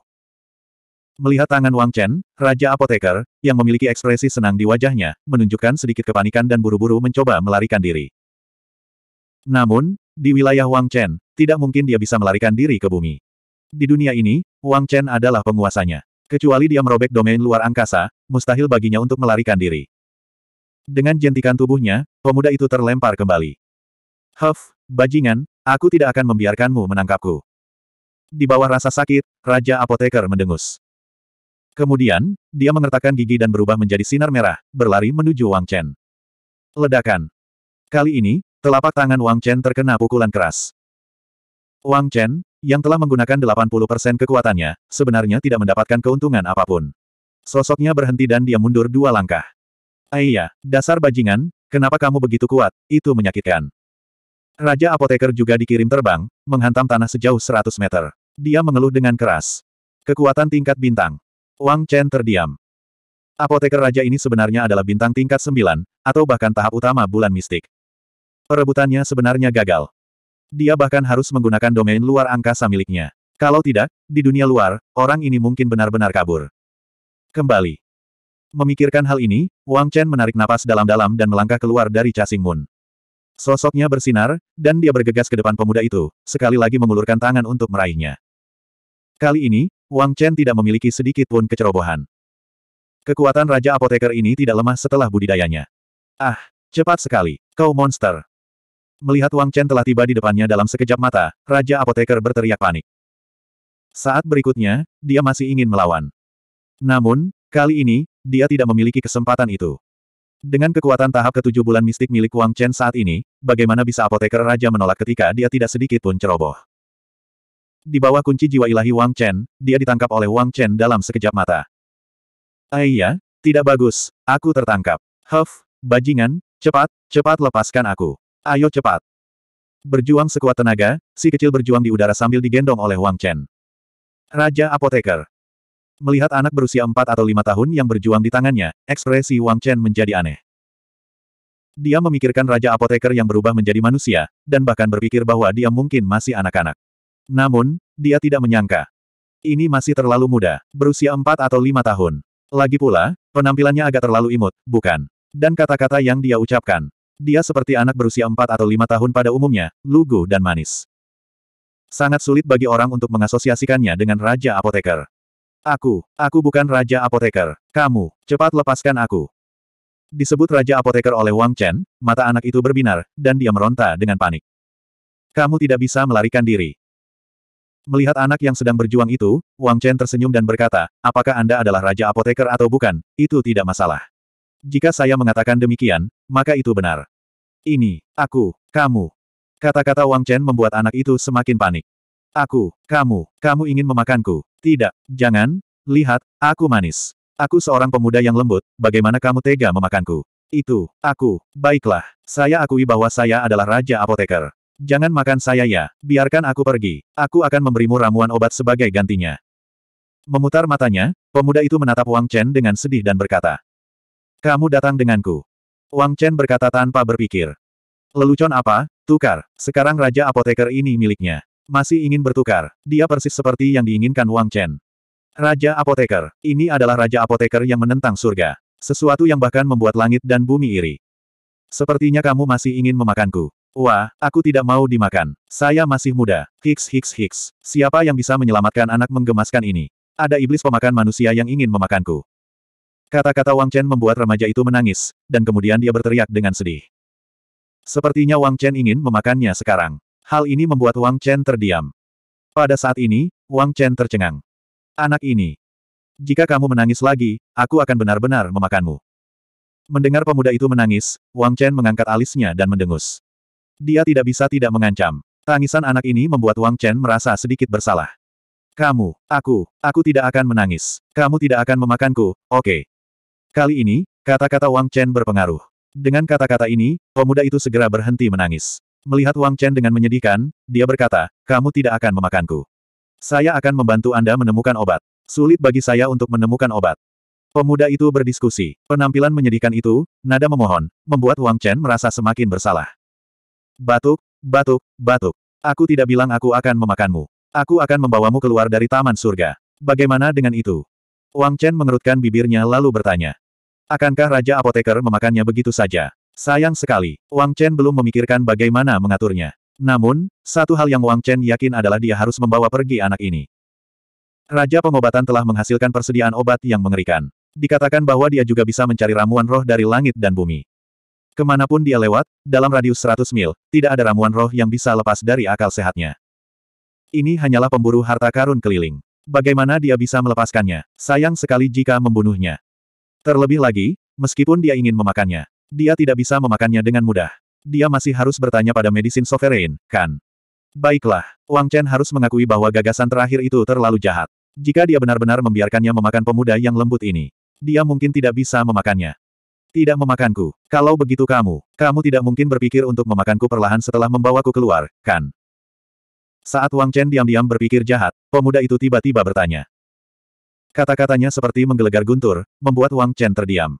Speaker 1: Melihat tangan Wang Chen, Raja Apoteker, yang memiliki ekspresi senang di wajahnya, menunjukkan sedikit kepanikan dan buru-buru mencoba melarikan diri. Namun, di wilayah Wang Chen, tidak mungkin dia bisa melarikan diri ke bumi. Di dunia ini, Wang Chen adalah penguasanya. Kecuali dia merobek domain luar angkasa, mustahil baginya untuk melarikan diri. Dengan jentikan tubuhnya, pemuda itu terlempar kembali. Huff, bajingan, aku tidak akan membiarkanmu menangkapku. Di bawah rasa sakit, Raja Apoteker mendengus. Kemudian, dia mengertakkan gigi dan berubah menjadi sinar merah, berlari menuju Wang Chen. Ledakan. Kali ini, telapak tangan Wang Chen terkena pukulan keras. Wang Chen, yang telah menggunakan 80% kekuatannya, sebenarnya tidak mendapatkan keuntungan apapun. Sosoknya berhenti dan dia mundur dua langkah. Aiyah, eh, dasar bajingan, kenapa kamu begitu kuat, itu menyakitkan. Raja apoteker juga dikirim terbang, menghantam tanah sejauh 100 meter. Dia mengeluh dengan keras. Kekuatan tingkat bintang. Wang Chen terdiam. Apoteker raja ini sebenarnya adalah bintang tingkat 9, atau bahkan tahap utama bulan mistik. Perebutannya sebenarnya gagal. Dia bahkan harus menggunakan domain luar angkasa miliknya. Kalau tidak, di dunia luar, orang ini mungkin benar-benar kabur. Kembali. Memikirkan hal ini, Wang Chen menarik napas dalam-dalam dan melangkah keluar dari Casing Moon. Sosoknya bersinar, dan dia bergegas ke depan pemuda itu, sekali lagi mengulurkan tangan untuk meraihnya. Kali ini, Wang Chen tidak memiliki sedikit pun kecerobohan. Kekuatan Raja Apoteker ini tidak lemah setelah budidayanya. Ah, cepat sekali, kau monster. Melihat Wang Chen telah tiba di depannya dalam sekejap mata, Raja Apoteker berteriak panik. Saat berikutnya, dia masih ingin melawan. Namun, kali ini, dia tidak memiliki kesempatan itu. Dengan kekuatan tahap ketujuh bulan mistik milik Wang Chen saat ini, bagaimana bisa apoteker raja menolak ketika dia tidak sedikit pun ceroboh. Di bawah kunci jiwa ilahi Wang Chen, dia ditangkap oleh Wang Chen dalam sekejap mata. Aiya, ah tidak bagus, aku tertangkap. Huff, bajingan, cepat, cepat lepaskan aku. Ayo cepat. Berjuang sekuat tenaga, si kecil berjuang di udara sambil digendong oleh Wang Chen. Raja Apoteker, Melihat anak berusia 4 atau lima tahun yang berjuang di tangannya, ekspresi Wang Chen menjadi aneh. Dia memikirkan Raja Apoteker yang berubah menjadi manusia, dan bahkan berpikir bahwa dia mungkin masih anak-anak. Namun, dia tidak menyangka. Ini masih terlalu muda, berusia 4 atau lima tahun. Lagi pula, penampilannya agak terlalu imut, bukan? Dan kata-kata yang dia ucapkan. Dia seperti anak berusia 4 atau lima tahun pada umumnya, lugu dan manis. Sangat sulit bagi orang untuk mengasosiasikannya dengan Raja Apoteker. Aku, aku bukan Raja Apoteker. Kamu, cepat lepaskan aku. Disebut Raja Apoteker oleh Wang Chen, mata anak itu berbinar, dan dia meronta dengan panik. Kamu tidak bisa melarikan diri. Melihat anak yang sedang berjuang itu, Wang Chen tersenyum dan berkata, apakah Anda adalah Raja Apoteker atau bukan, itu tidak masalah. Jika saya mengatakan demikian, maka itu benar. Ini, aku, kamu. Kata-kata Wang Chen membuat anak itu semakin panik. Aku, kamu, kamu ingin memakanku. Tidak, jangan, lihat, aku manis. Aku seorang pemuda yang lembut, bagaimana kamu tega memakanku? Itu, aku, baiklah, saya akui bahwa saya adalah Raja Apoteker. Jangan makan saya ya, biarkan aku pergi, aku akan memberimu ramuan obat sebagai gantinya. Memutar matanya, pemuda itu menatap Wang Chen dengan sedih dan berkata, Kamu datang denganku. Wang Chen berkata tanpa berpikir. Lelucon apa, tukar, sekarang Raja Apoteker ini miliknya. Masih ingin bertukar. Dia persis seperti yang diinginkan Wang Chen. Raja Apoteker. Ini adalah Raja Apoteker yang menentang surga. Sesuatu yang bahkan membuat langit dan bumi iri. Sepertinya kamu masih ingin memakanku. Wah, aku tidak mau dimakan. Saya masih muda. Hiks hiks hiks. Siapa yang bisa menyelamatkan anak menggemaskan ini? Ada iblis pemakan manusia yang ingin memakanku. Kata-kata Wang Chen membuat remaja itu menangis, dan kemudian dia berteriak dengan sedih. Sepertinya Wang Chen ingin memakannya sekarang. Hal ini membuat Wang Chen terdiam. Pada saat ini, Wang Chen tercengang. Anak ini. Jika kamu menangis lagi, aku akan benar-benar memakanmu. Mendengar pemuda itu menangis, Wang Chen mengangkat alisnya dan mendengus. Dia tidak bisa tidak mengancam. Tangisan anak ini membuat Wang Chen merasa sedikit bersalah. Kamu, aku, aku tidak akan menangis. Kamu tidak akan memakanku, oke. Okay. Kali ini, kata-kata Wang Chen berpengaruh. Dengan kata-kata ini, pemuda itu segera berhenti menangis. Melihat Wang Chen dengan menyedihkan, dia berkata, kamu tidak akan memakanku. Saya akan membantu Anda menemukan obat. Sulit bagi saya untuk menemukan obat. Pemuda itu berdiskusi. Penampilan menyedihkan itu, nada memohon, membuat Wang Chen merasa semakin bersalah. Batuk, batuk, batuk. Aku tidak bilang aku akan memakanmu. Aku akan membawamu keluar dari taman surga. Bagaimana dengan itu? Wang Chen mengerutkan bibirnya lalu bertanya. Akankah Raja Apoteker memakannya begitu saja? Sayang sekali, Wang Chen belum memikirkan bagaimana mengaturnya. Namun, satu hal yang Wang Chen yakin adalah dia harus membawa pergi anak ini. Raja pengobatan telah menghasilkan persediaan obat yang mengerikan. Dikatakan bahwa dia juga bisa mencari ramuan roh dari langit dan bumi. Kemanapun dia lewat, dalam radius 100 mil, tidak ada ramuan roh yang bisa lepas dari akal sehatnya. Ini hanyalah pemburu harta karun keliling. Bagaimana dia bisa melepaskannya? Sayang sekali jika membunuhnya. Terlebih lagi, meskipun dia ingin memakannya, dia tidak bisa memakannya dengan mudah. Dia masih harus bertanya pada Medisin Sovereign, kan? Baiklah, Wang Chen harus mengakui bahwa gagasan terakhir itu terlalu jahat. Jika dia benar-benar membiarkannya memakan pemuda yang lembut ini, dia mungkin tidak bisa memakannya. Tidak memakanku. Kalau begitu kamu, kamu tidak mungkin berpikir untuk memakanku perlahan setelah membawaku keluar, kan? Saat Wang Chen diam-diam berpikir jahat, pemuda itu tiba-tiba bertanya. Kata-katanya seperti menggelegar guntur, membuat Wang Chen terdiam.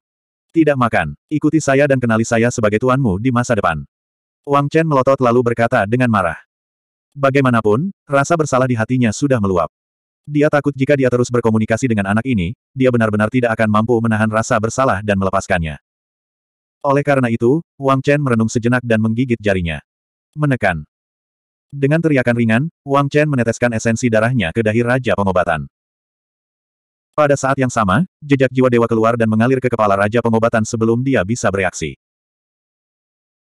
Speaker 1: Tidak makan. Ikuti saya dan kenali saya sebagai tuanmu di masa depan. Wang Chen melotot lalu berkata dengan marah. Bagaimanapun, rasa bersalah di hatinya sudah meluap. Dia takut jika dia terus berkomunikasi dengan anak ini, dia benar-benar tidak akan mampu menahan rasa bersalah dan melepaskannya. Oleh karena itu, Wang Chen merenung sejenak dan menggigit jarinya. Menekan. Dengan teriakan ringan, Wang Chen meneteskan esensi darahnya ke dahi Raja Pengobatan. Pada saat yang sama, jejak jiwa dewa keluar dan mengalir ke kepala Raja Pengobatan sebelum dia bisa bereaksi.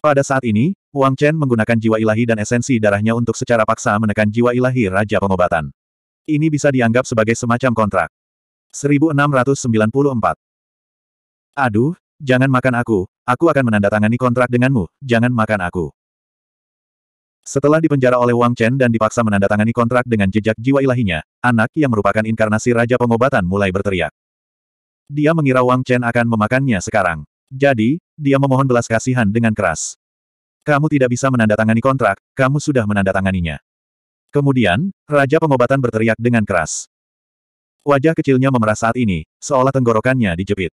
Speaker 1: Pada saat ini, Wang Chen menggunakan jiwa ilahi dan esensi darahnya untuk secara paksa menekan jiwa ilahi Raja Pengobatan. Ini bisa dianggap sebagai semacam kontrak. 1694 Aduh, jangan makan aku, aku akan menandatangani kontrak denganmu, jangan makan aku. Setelah dipenjara oleh Wang Chen dan dipaksa menandatangani kontrak dengan jejak jiwa ilahinya, anak yang merupakan inkarnasi Raja Pengobatan mulai berteriak. Dia mengira Wang Chen akan memakannya sekarang. Jadi, dia memohon belas kasihan dengan keras. Kamu tidak bisa menandatangani kontrak, kamu sudah menandatanganinya. Kemudian, Raja Pengobatan berteriak dengan keras. Wajah kecilnya memerah saat ini, seolah tenggorokannya dijepit.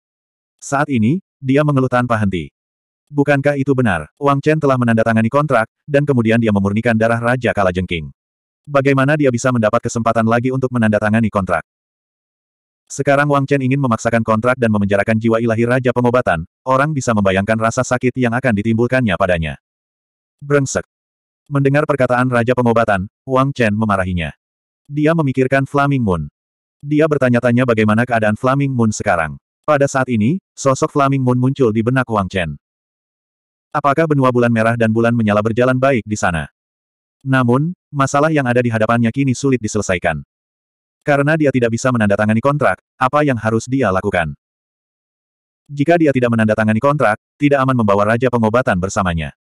Speaker 1: Saat ini, dia mengeluh tanpa henti. Bukankah itu benar? Wang Chen telah menandatangani kontrak, dan kemudian dia memurnikan darah Raja Kalajengking. Bagaimana dia bisa mendapat kesempatan lagi untuk menandatangani kontrak? Sekarang Wang Chen ingin memaksakan kontrak dan memenjarakan jiwa ilahi Raja Pengobatan, orang bisa membayangkan rasa sakit yang akan ditimbulkannya padanya. Brengsek. Mendengar perkataan Raja Pengobatan, Wang Chen memarahinya. Dia memikirkan Flaming Moon. Dia bertanya-tanya bagaimana keadaan Flaming Moon sekarang. Pada saat ini, sosok Flaming Moon muncul di benak Wang Chen. Apakah benua bulan merah dan bulan menyala berjalan baik di sana? Namun, masalah yang ada di hadapannya kini sulit diselesaikan. Karena dia tidak bisa menandatangani kontrak, apa yang harus dia lakukan? Jika dia tidak menandatangani kontrak, tidak aman membawa Raja Pengobatan bersamanya.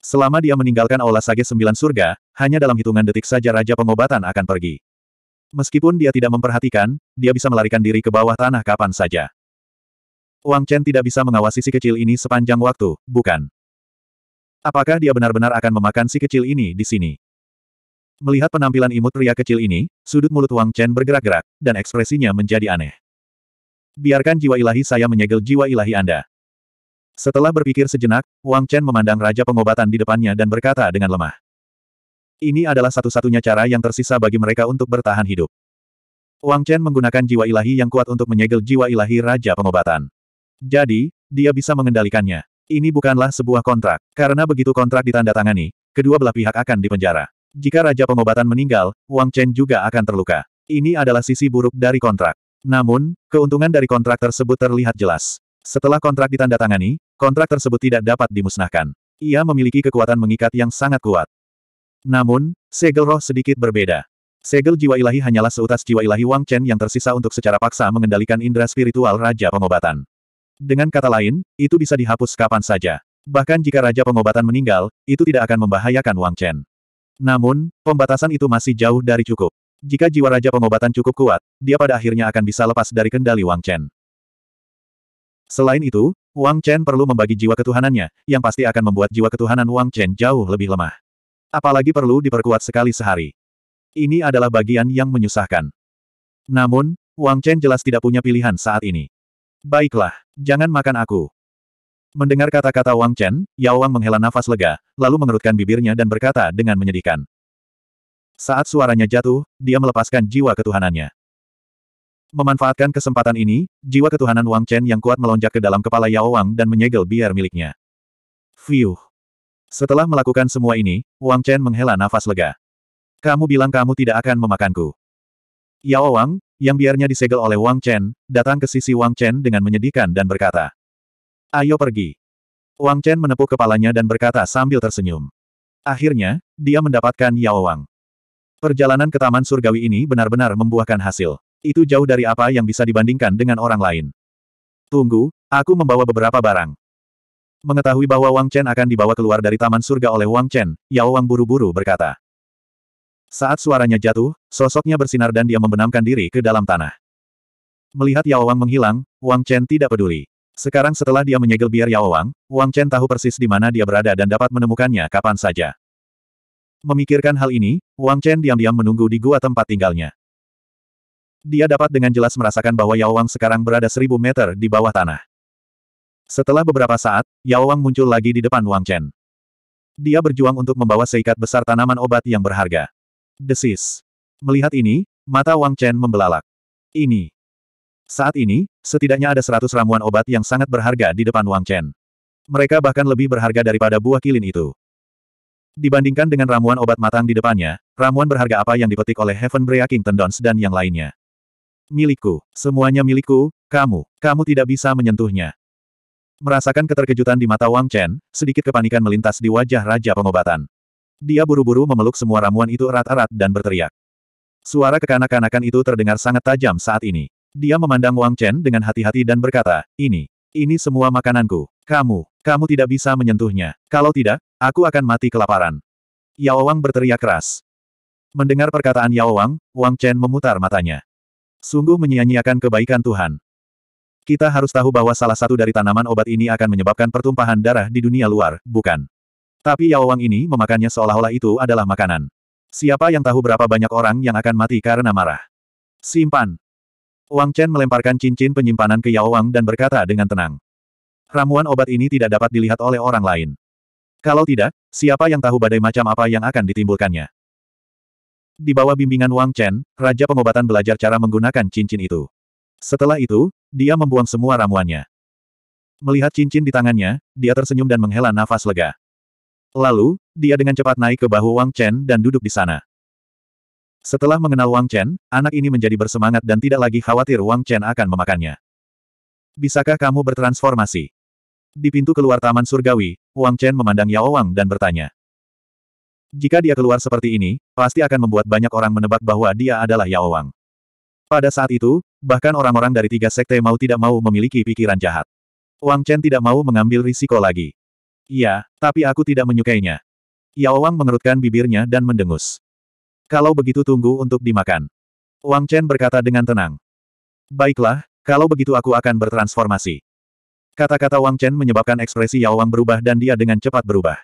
Speaker 1: Selama dia meninggalkan Aula Sage Sembilan Surga, hanya dalam hitungan detik saja Raja Pengobatan akan pergi. Meskipun dia tidak memperhatikan, dia bisa melarikan diri ke bawah tanah kapan saja. Wang Chen tidak bisa mengawasi si kecil ini sepanjang waktu, bukan? Apakah dia benar-benar akan memakan si kecil ini di sini? Melihat penampilan imut pria kecil ini, sudut mulut Wang Chen bergerak-gerak, dan ekspresinya menjadi aneh. Biarkan jiwa ilahi saya menyegel jiwa ilahi Anda. Setelah berpikir sejenak, Wang Chen memandang Raja Pengobatan di depannya dan berkata dengan lemah. Ini adalah satu-satunya cara yang tersisa bagi mereka untuk bertahan hidup. Wang Chen menggunakan jiwa ilahi yang kuat untuk menyegel jiwa ilahi Raja Pengobatan. Jadi, dia bisa mengendalikannya. Ini bukanlah sebuah kontrak. Karena begitu kontrak ditandatangani, kedua belah pihak akan dipenjara. Jika Raja Pengobatan meninggal, Wang Chen juga akan terluka. Ini adalah sisi buruk dari kontrak. Namun, keuntungan dari kontrak tersebut terlihat jelas. Setelah kontrak ditandatangani, kontrak tersebut tidak dapat dimusnahkan. Ia memiliki kekuatan mengikat yang sangat kuat. Namun, segel roh sedikit berbeda. Segel jiwa ilahi hanyalah seutas jiwa ilahi Wang Chen yang tersisa untuk secara paksa mengendalikan indera spiritual Raja Pengobatan. Dengan kata lain, itu bisa dihapus kapan saja. Bahkan jika Raja Pengobatan meninggal, itu tidak akan membahayakan Wang Chen. Namun, pembatasan itu masih jauh dari cukup. Jika jiwa Raja Pengobatan cukup kuat, dia pada akhirnya akan bisa lepas dari kendali Wang Chen. Selain itu, Wang Chen perlu membagi jiwa ketuhanannya, yang pasti akan membuat jiwa ketuhanan Wang Chen jauh lebih lemah. Apalagi perlu diperkuat sekali sehari. Ini adalah bagian yang menyusahkan. Namun, Wang Chen jelas tidak punya pilihan saat ini. Baiklah, jangan makan aku. Mendengar kata-kata Wang Chen, Yao Wang menghela nafas lega, lalu mengerutkan bibirnya dan berkata dengan menyedihkan. Saat suaranya jatuh, dia melepaskan jiwa ketuhanannya. Memanfaatkan kesempatan ini, jiwa ketuhanan Wang Chen yang kuat melonjak ke dalam kepala Yao Wang dan menyegel biar miliknya. Fiuh. Setelah melakukan semua ini, Wang Chen menghela nafas lega. Kamu bilang kamu tidak akan memakanku. Yao Wang, yang biarnya disegel oleh Wang Chen, datang ke sisi Wang Chen dengan menyedihkan dan berkata, Ayo pergi. Wang Chen menepuk kepalanya dan berkata sambil tersenyum. Akhirnya, dia mendapatkan Yao Wang. Perjalanan ke Taman Surgawi ini benar-benar membuahkan hasil. Itu jauh dari apa yang bisa dibandingkan dengan orang lain. Tunggu, aku membawa beberapa barang. Mengetahui bahwa Wang Chen akan dibawa keluar dari Taman Surga oleh Wang Chen, Yao Wang buru-buru berkata. Saat suaranya jatuh, sosoknya bersinar dan dia membenamkan diri ke dalam tanah. Melihat Yao Wang menghilang, Wang Chen tidak peduli. Sekarang setelah dia menyegel biar Yao Wang, Wang Chen tahu persis di mana dia berada dan dapat menemukannya kapan saja. Memikirkan hal ini, Wang Chen diam-diam menunggu di gua tempat tinggalnya. Dia dapat dengan jelas merasakan bahwa Yao Wang sekarang berada seribu meter di bawah tanah. Setelah beberapa saat, Yao Wang muncul lagi di depan Wang Chen. Dia berjuang untuk membawa seikat besar tanaman obat yang berharga. Desis. Melihat ini, mata Wang Chen membelalak. Ini. Saat ini, setidaknya ada seratus ramuan obat yang sangat berharga di depan Wang Chen. Mereka bahkan lebih berharga daripada buah kilin itu. Dibandingkan dengan ramuan obat matang di depannya, ramuan berharga apa yang dipetik oleh Heaven Breaking Tendons dan yang lainnya. Milikku, semuanya milikku, kamu, kamu tidak bisa menyentuhnya. Merasakan keterkejutan di mata Wang Chen, sedikit kepanikan melintas di wajah Raja Pengobatan. Dia buru-buru memeluk semua ramuan itu erat-erat dan berteriak. Suara kekanak-kanakan itu terdengar sangat tajam saat ini. Dia memandang Wang Chen dengan hati-hati dan berkata, ini, ini semua makananku. Kamu, kamu tidak bisa menyentuhnya. Kalau tidak, aku akan mati kelaparan. Yao Wang berteriak keras. Mendengar perkataan Yao Wang, Wang Chen memutar matanya. Sungguh menyia-nyiakan kebaikan Tuhan. Kita harus tahu bahwa salah satu dari tanaman obat ini akan menyebabkan pertumpahan darah di dunia luar, bukan? Tapi Yao Wang ini memakannya seolah-olah itu adalah makanan. Siapa yang tahu berapa banyak orang yang akan mati karena marah? Simpan. Wang Chen melemparkan cincin penyimpanan ke Yao Wang dan berkata dengan tenang. Ramuan obat ini tidak dapat dilihat oleh orang lain. Kalau tidak, siapa yang tahu badai macam apa yang akan ditimbulkannya? Di bawah bimbingan Wang Chen, Raja Pengobatan belajar cara menggunakan cincin itu. Setelah itu, dia membuang semua ramuannya. Melihat cincin di tangannya, dia tersenyum dan menghela nafas lega. Lalu, dia dengan cepat naik ke bahu Wang Chen dan duduk di sana. Setelah mengenal Wang Chen, anak ini menjadi bersemangat dan tidak lagi khawatir Wang Chen akan memakannya. Bisakah kamu bertransformasi? Di pintu keluar Taman Surgawi, Wang Chen memandang Yao Wang dan bertanya. Jika dia keluar seperti ini, pasti akan membuat banyak orang menebak bahwa dia adalah Yao Wang. Pada saat itu, bahkan orang-orang dari tiga sekte mau tidak mau memiliki pikiran jahat. Wang Chen tidak mau mengambil risiko lagi. Iya, tapi aku tidak menyukainya. Yao Wang mengerutkan bibirnya dan mendengus. Kalau begitu tunggu untuk dimakan. Wang Chen berkata dengan tenang. Baiklah, kalau begitu aku akan bertransformasi. Kata-kata Wang Chen menyebabkan ekspresi Yao Wang berubah dan dia dengan cepat berubah.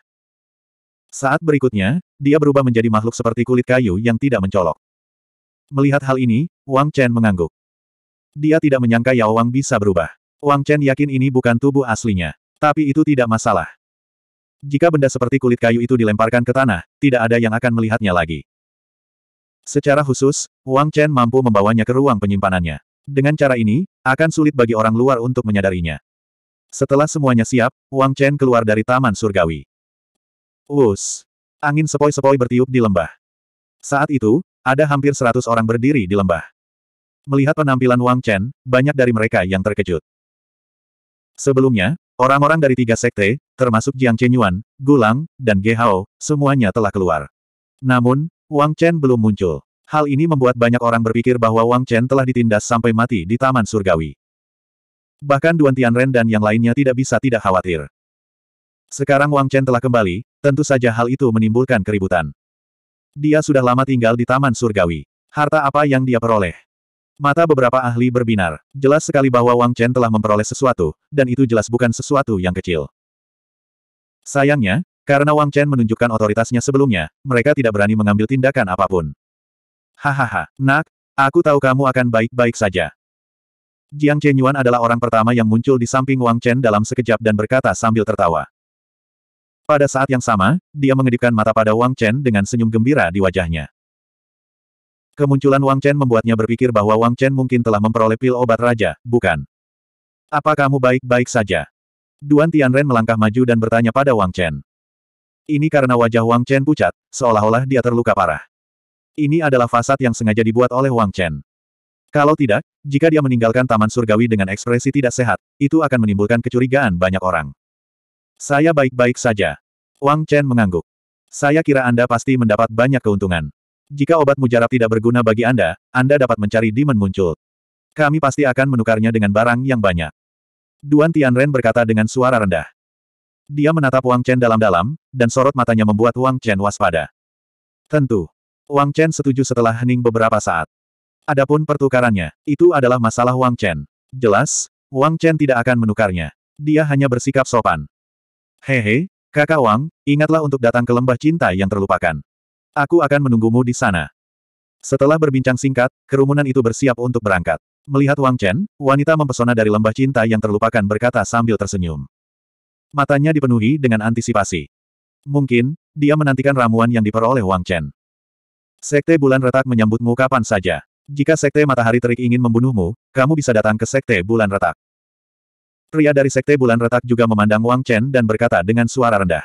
Speaker 1: Saat berikutnya, dia berubah menjadi makhluk seperti kulit kayu yang tidak mencolok. Melihat hal ini, Wang Chen mengangguk. Dia tidak menyangka Yao Wang bisa berubah. Wang Chen yakin ini bukan tubuh aslinya. Tapi itu tidak masalah. Jika benda seperti kulit kayu itu dilemparkan ke tanah, tidak ada yang akan melihatnya lagi. Secara khusus, Wang Chen mampu membawanya ke ruang penyimpanannya. Dengan cara ini, akan sulit bagi orang luar untuk menyadarinya. Setelah semuanya siap, Wang Chen keluar dari taman surgawi. Us! Angin sepoi-sepoi bertiup di lembah. Saat itu, ada hampir seratus orang berdiri di lembah. Melihat penampilan Wang Chen, banyak dari mereka yang terkejut. Sebelumnya, Orang-orang dari tiga sekte, termasuk Jiang Chenyuan, Gulang, dan Ge Hao, semuanya telah keluar. Namun, Wang Chen belum muncul. Hal ini membuat banyak orang berpikir bahwa Wang Chen telah ditindas sampai mati di Taman Surgawi. Bahkan Duan Tianren dan yang lainnya tidak bisa tidak khawatir. Sekarang Wang Chen telah kembali, tentu saja hal itu menimbulkan keributan. Dia sudah lama tinggal di Taman Surgawi. Harta apa yang dia peroleh? Mata beberapa ahli berbinar. Jelas sekali bahwa Wang Chen telah memperoleh sesuatu, dan itu jelas bukan sesuatu yang kecil. Sayangnya, karena Wang Chen menunjukkan otoritasnya sebelumnya, mereka tidak berani mengambil tindakan apapun. Hahaha, nak, aku tahu kamu akan baik-baik saja. Jiang Chen Yuan adalah orang pertama yang muncul di samping Wang Chen dalam sekejap dan berkata sambil tertawa. Pada saat yang sama, dia mengedipkan mata pada Wang Chen dengan senyum gembira di wajahnya. Kemunculan Wang Chen membuatnya berpikir bahwa Wang Chen mungkin telah memperoleh pil obat raja, bukan? Apa kamu baik-baik saja? Duan Tianren melangkah maju dan bertanya pada Wang Chen. Ini karena wajah Wang Chen pucat, seolah-olah dia terluka parah. Ini adalah fasad yang sengaja dibuat oleh Wang Chen. Kalau tidak, jika dia meninggalkan Taman Surgawi dengan ekspresi tidak sehat, itu akan menimbulkan kecurigaan banyak orang. Saya baik-baik saja. Wang Chen mengangguk. Saya kira Anda pasti mendapat banyak keuntungan. Jika obat mujarab tidak berguna bagi Anda, Anda dapat mencari demon muncul. Kami pasti akan menukarnya dengan barang yang banyak. Duan Tianren berkata dengan suara rendah. Dia menatap Wang Chen dalam-dalam, dan sorot matanya membuat Wang Chen waspada. Tentu. Wang Chen setuju setelah hening beberapa saat. Adapun pertukarannya, itu adalah masalah Wang Chen. Jelas, Wang Chen tidak akan menukarnya. Dia hanya bersikap sopan. Hehe, kakak Wang, ingatlah untuk datang ke lembah cinta yang terlupakan. Aku akan menunggumu di sana. Setelah berbincang singkat, kerumunan itu bersiap untuk berangkat. Melihat Wang Chen, wanita mempesona dari lembah cinta yang terlupakan berkata sambil tersenyum. Matanya dipenuhi dengan antisipasi. Mungkin, dia menantikan ramuan yang diperoleh Wang Chen. Sekte Bulan Retak menyambutmu kapan saja. Jika Sekte Matahari Terik ingin membunuhmu, kamu bisa datang ke Sekte Bulan Retak. Pria dari Sekte Bulan Retak juga memandang Wang Chen dan berkata dengan suara rendah.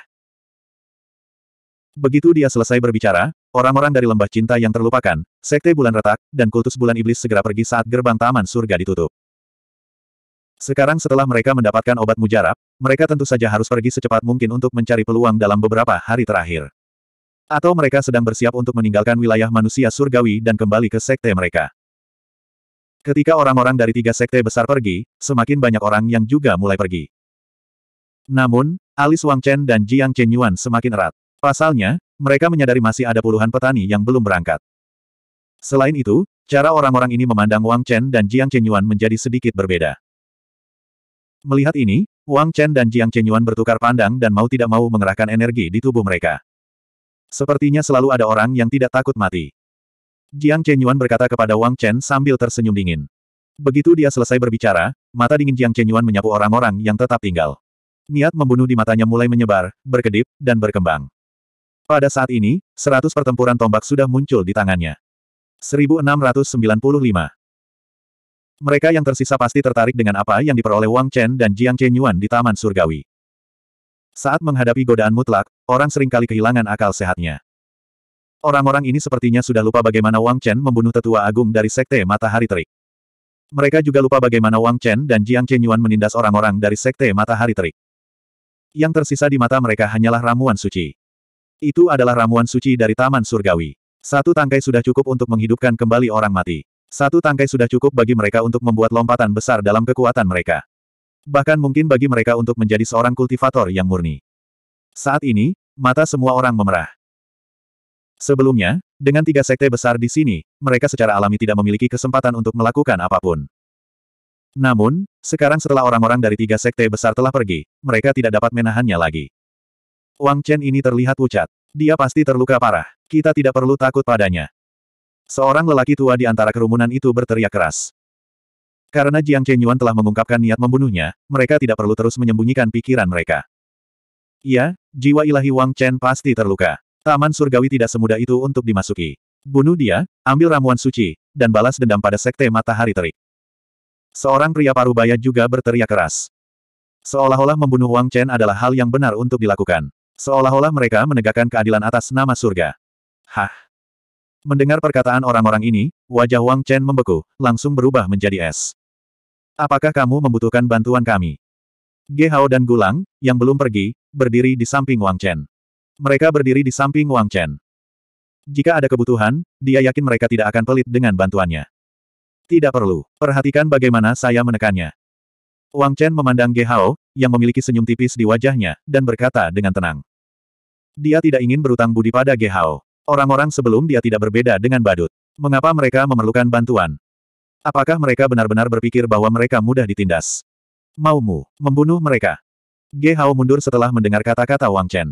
Speaker 1: Begitu dia selesai berbicara, orang-orang dari lembah cinta yang terlupakan, sekte bulan retak, dan kultus bulan iblis segera pergi saat gerbang taman surga ditutup. Sekarang setelah mereka mendapatkan obat mujarab, mereka tentu saja harus pergi secepat mungkin untuk mencari peluang dalam beberapa hari terakhir. Atau mereka sedang bersiap untuk meninggalkan wilayah manusia surgawi dan kembali ke sekte mereka. Ketika orang-orang dari tiga sekte besar pergi, semakin banyak orang yang juga mulai pergi. Namun, alis Wang Chen dan Jiang Chen Yuan semakin erat. Pasalnya, mereka menyadari masih ada puluhan petani yang belum berangkat. Selain itu, cara orang-orang ini memandang Wang Chen dan Jiang Chenyuan menjadi sedikit berbeda. Melihat ini, Wang Chen dan Jiang Chenyuan bertukar pandang dan mau tidak mau mengerahkan energi di tubuh mereka. Sepertinya selalu ada orang yang tidak takut mati. Jiang Chenyuan berkata kepada Wang Chen sambil tersenyum dingin. Begitu dia selesai berbicara, mata dingin Jiang Chenyuan menyapu orang-orang yang tetap tinggal. Niat membunuh di matanya mulai menyebar, berkedip, dan berkembang. Pada saat ini, 100 pertempuran tombak sudah muncul di tangannya. 1695. Mereka yang tersisa pasti tertarik dengan apa yang diperoleh Wang Chen dan Jiang Chenyuan di Taman Surgawi. Saat menghadapi godaan mutlak, orang seringkali kehilangan akal sehatnya. Orang-orang ini sepertinya sudah lupa bagaimana Wang Chen membunuh tetua agung dari Sekte Matahari Terik. Mereka juga lupa bagaimana Wang Chen dan Jiang Chenyuan menindas orang-orang dari Sekte Matahari Terik. Yang tersisa di mata mereka hanyalah ramuan suci. Itu adalah ramuan suci dari Taman Surgawi. Satu tangkai sudah cukup untuk menghidupkan kembali orang mati. Satu tangkai sudah cukup bagi mereka untuk membuat lompatan besar dalam kekuatan mereka. Bahkan mungkin bagi mereka untuk menjadi seorang kultivator yang murni. Saat ini, mata semua orang memerah. Sebelumnya, dengan tiga sekte besar di sini, mereka secara alami tidak memiliki kesempatan untuk melakukan apapun. Namun, sekarang setelah orang-orang dari tiga sekte besar telah pergi, mereka tidak dapat menahannya lagi. Wang Chen ini terlihat pucat. Dia pasti terluka parah. Kita tidak perlu takut padanya. Seorang lelaki tua di antara kerumunan itu berteriak keras. Karena Jiang Chenyuan telah mengungkapkan niat membunuhnya, mereka tidak perlu terus menyembunyikan pikiran mereka. Iya, jiwa ilahi Wang Chen pasti terluka. Taman surgawi tidak semudah itu untuk dimasuki. Bunuh dia, ambil ramuan suci, dan balas dendam pada sekte matahari terik. Seorang pria parubaya juga berteriak keras. Seolah-olah membunuh Wang Chen adalah hal yang benar untuk dilakukan. Seolah-olah mereka menegakkan keadilan atas nama surga. Hah? Mendengar perkataan orang-orang ini, wajah Wang Chen membeku, langsung berubah menjadi es. Apakah kamu membutuhkan bantuan kami? Ge Hao dan Gulang, yang belum pergi, berdiri di samping Wang Chen. Mereka berdiri di samping Wang Chen. Jika ada kebutuhan, dia yakin mereka tidak akan pelit dengan bantuannya. Tidak perlu. Perhatikan bagaimana saya menekannya. Wang Chen memandang Ge Hao, yang memiliki senyum tipis di wajahnya, dan berkata dengan tenang. Dia tidak ingin berutang budi pada Ge Hao. Orang-orang sebelum dia tidak berbeda dengan badut. Mengapa mereka memerlukan bantuan? Apakah mereka benar-benar berpikir bahwa mereka mudah ditindas? Mau mu membunuh mereka. Ge Hao mundur setelah mendengar kata-kata Wang Chen.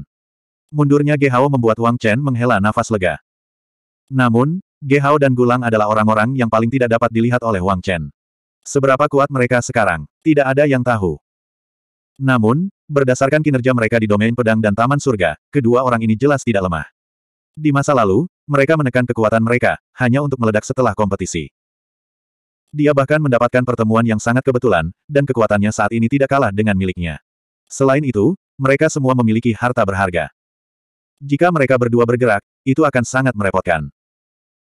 Speaker 1: Mundurnya Ge Hao membuat Wang Chen menghela nafas lega. Namun, Ge Hao dan Gulang adalah orang-orang yang paling tidak dapat dilihat oleh Wang Chen. Seberapa kuat mereka sekarang, tidak ada yang tahu. Namun, berdasarkan kinerja mereka di domain pedang dan taman surga, kedua orang ini jelas tidak lemah. Di masa lalu, mereka menekan kekuatan mereka, hanya untuk meledak setelah kompetisi. Dia bahkan mendapatkan pertemuan yang sangat kebetulan, dan kekuatannya saat ini tidak kalah dengan miliknya. Selain itu, mereka semua memiliki harta berharga. Jika mereka berdua bergerak, itu akan sangat merepotkan.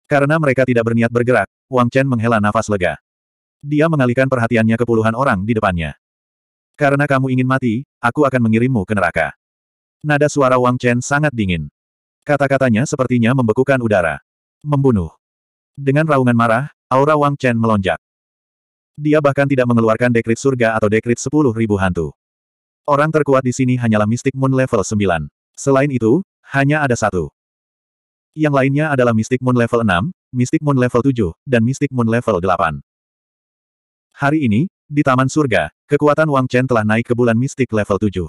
Speaker 1: Karena mereka tidak berniat bergerak, Wang Chen menghela nafas lega. Dia mengalihkan perhatiannya ke puluhan orang di depannya. Karena kamu ingin mati, aku akan mengirimmu ke neraka. Nada suara Wang Chen sangat dingin. Kata-katanya sepertinya membekukan udara. Membunuh. Dengan raungan marah, aura Wang Chen melonjak. Dia bahkan tidak mengeluarkan dekrit surga atau dekrit sepuluh ribu hantu. Orang terkuat di sini hanyalah Mystic Moon level 9. Selain itu, hanya ada satu. Yang lainnya adalah Mystic Moon level 6, Mystic Moon level 7, dan Mystic Moon level 8. Hari ini, di Taman Surga, kekuatan Wang Chen telah naik ke bulan mistik level 7.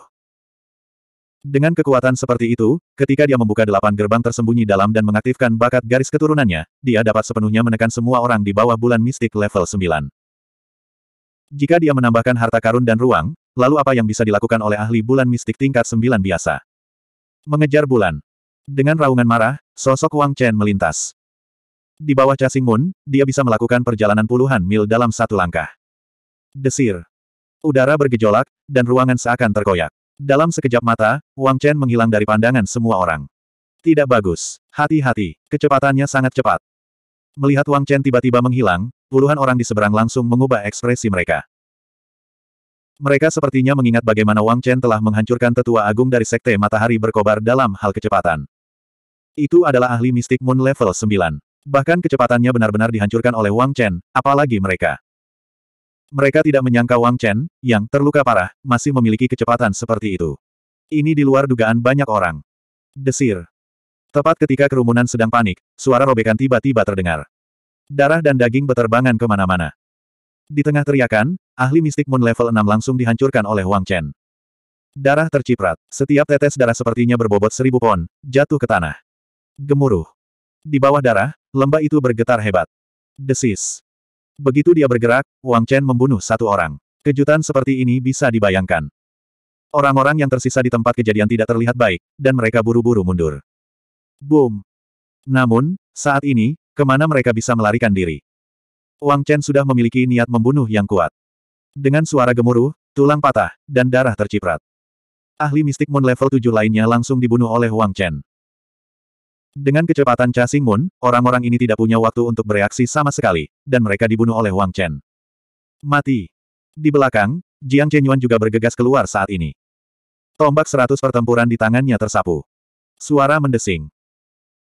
Speaker 1: Dengan kekuatan seperti itu, ketika dia membuka delapan gerbang tersembunyi dalam dan mengaktifkan bakat garis keturunannya, dia dapat sepenuhnya menekan semua orang di bawah bulan mistik level 9. Jika dia menambahkan harta karun dan ruang, lalu apa yang bisa dilakukan oleh ahli bulan mistik tingkat 9 biasa? Mengejar bulan. Dengan raungan marah, sosok Wang Chen melintas. Di bawah cacing moon, dia bisa melakukan perjalanan puluhan mil dalam satu langkah desir. Udara bergejolak, dan ruangan seakan terkoyak. Dalam sekejap mata, Wang Chen menghilang dari pandangan semua orang. Tidak bagus. Hati-hati, kecepatannya sangat cepat. Melihat Wang Chen tiba-tiba menghilang, puluhan orang di seberang langsung mengubah ekspresi mereka. Mereka sepertinya mengingat bagaimana Wang Chen telah menghancurkan tetua agung dari Sekte Matahari berkobar dalam hal kecepatan. Itu adalah ahli mistik Moon level 9. Bahkan kecepatannya benar-benar dihancurkan oleh Wang Chen, apalagi mereka. Mereka tidak menyangka Wang Chen, yang terluka parah, masih memiliki kecepatan seperti itu. Ini di luar dugaan banyak orang. Desir. Tepat ketika kerumunan sedang panik, suara robekan tiba-tiba terdengar. Darah dan daging beterbangan kemana-mana. Di tengah teriakan, ahli mistik Moon level 6 langsung dihancurkan oleh Wang Chen. Darah terciprat, setiap tetes darah sepertinya berbobot seribu pon, jatuh ke tanah. Gemuruh. Di bawah darah, lembah itu bergetar hebat. Desis. Begitu dia bergerak, Wang Chen membunuh satu orang. Kejutan seperti ini bisa dibayangkan. Orang-orang yang tersisa di tempat kejadian tidak terlihat baik, dan mereka buru-buru mundur. Boom! Namun, saat ini, kemana mereka bisa melarikan diri? Wang Chen sudah memiliki niat membunuh yang kuat. Dengan suara gemuruh, tulang patah, dan darah terciprat. Ahli mistik Moon level 7 lainnya langsung dibunuh oleh Wang Chen. Dengan kecepatan Cha Xingmun, orang-orang ini tidak punya waktu untuk bereaksi sama sekali, dan mereka dibunuh oleh Wang Chen. Mati. Di belakang, Jiang Chenyuan juga bergegas keluar saat ini. Tombak seratus pertempuran di tangannya tersapu. Suara mendesing.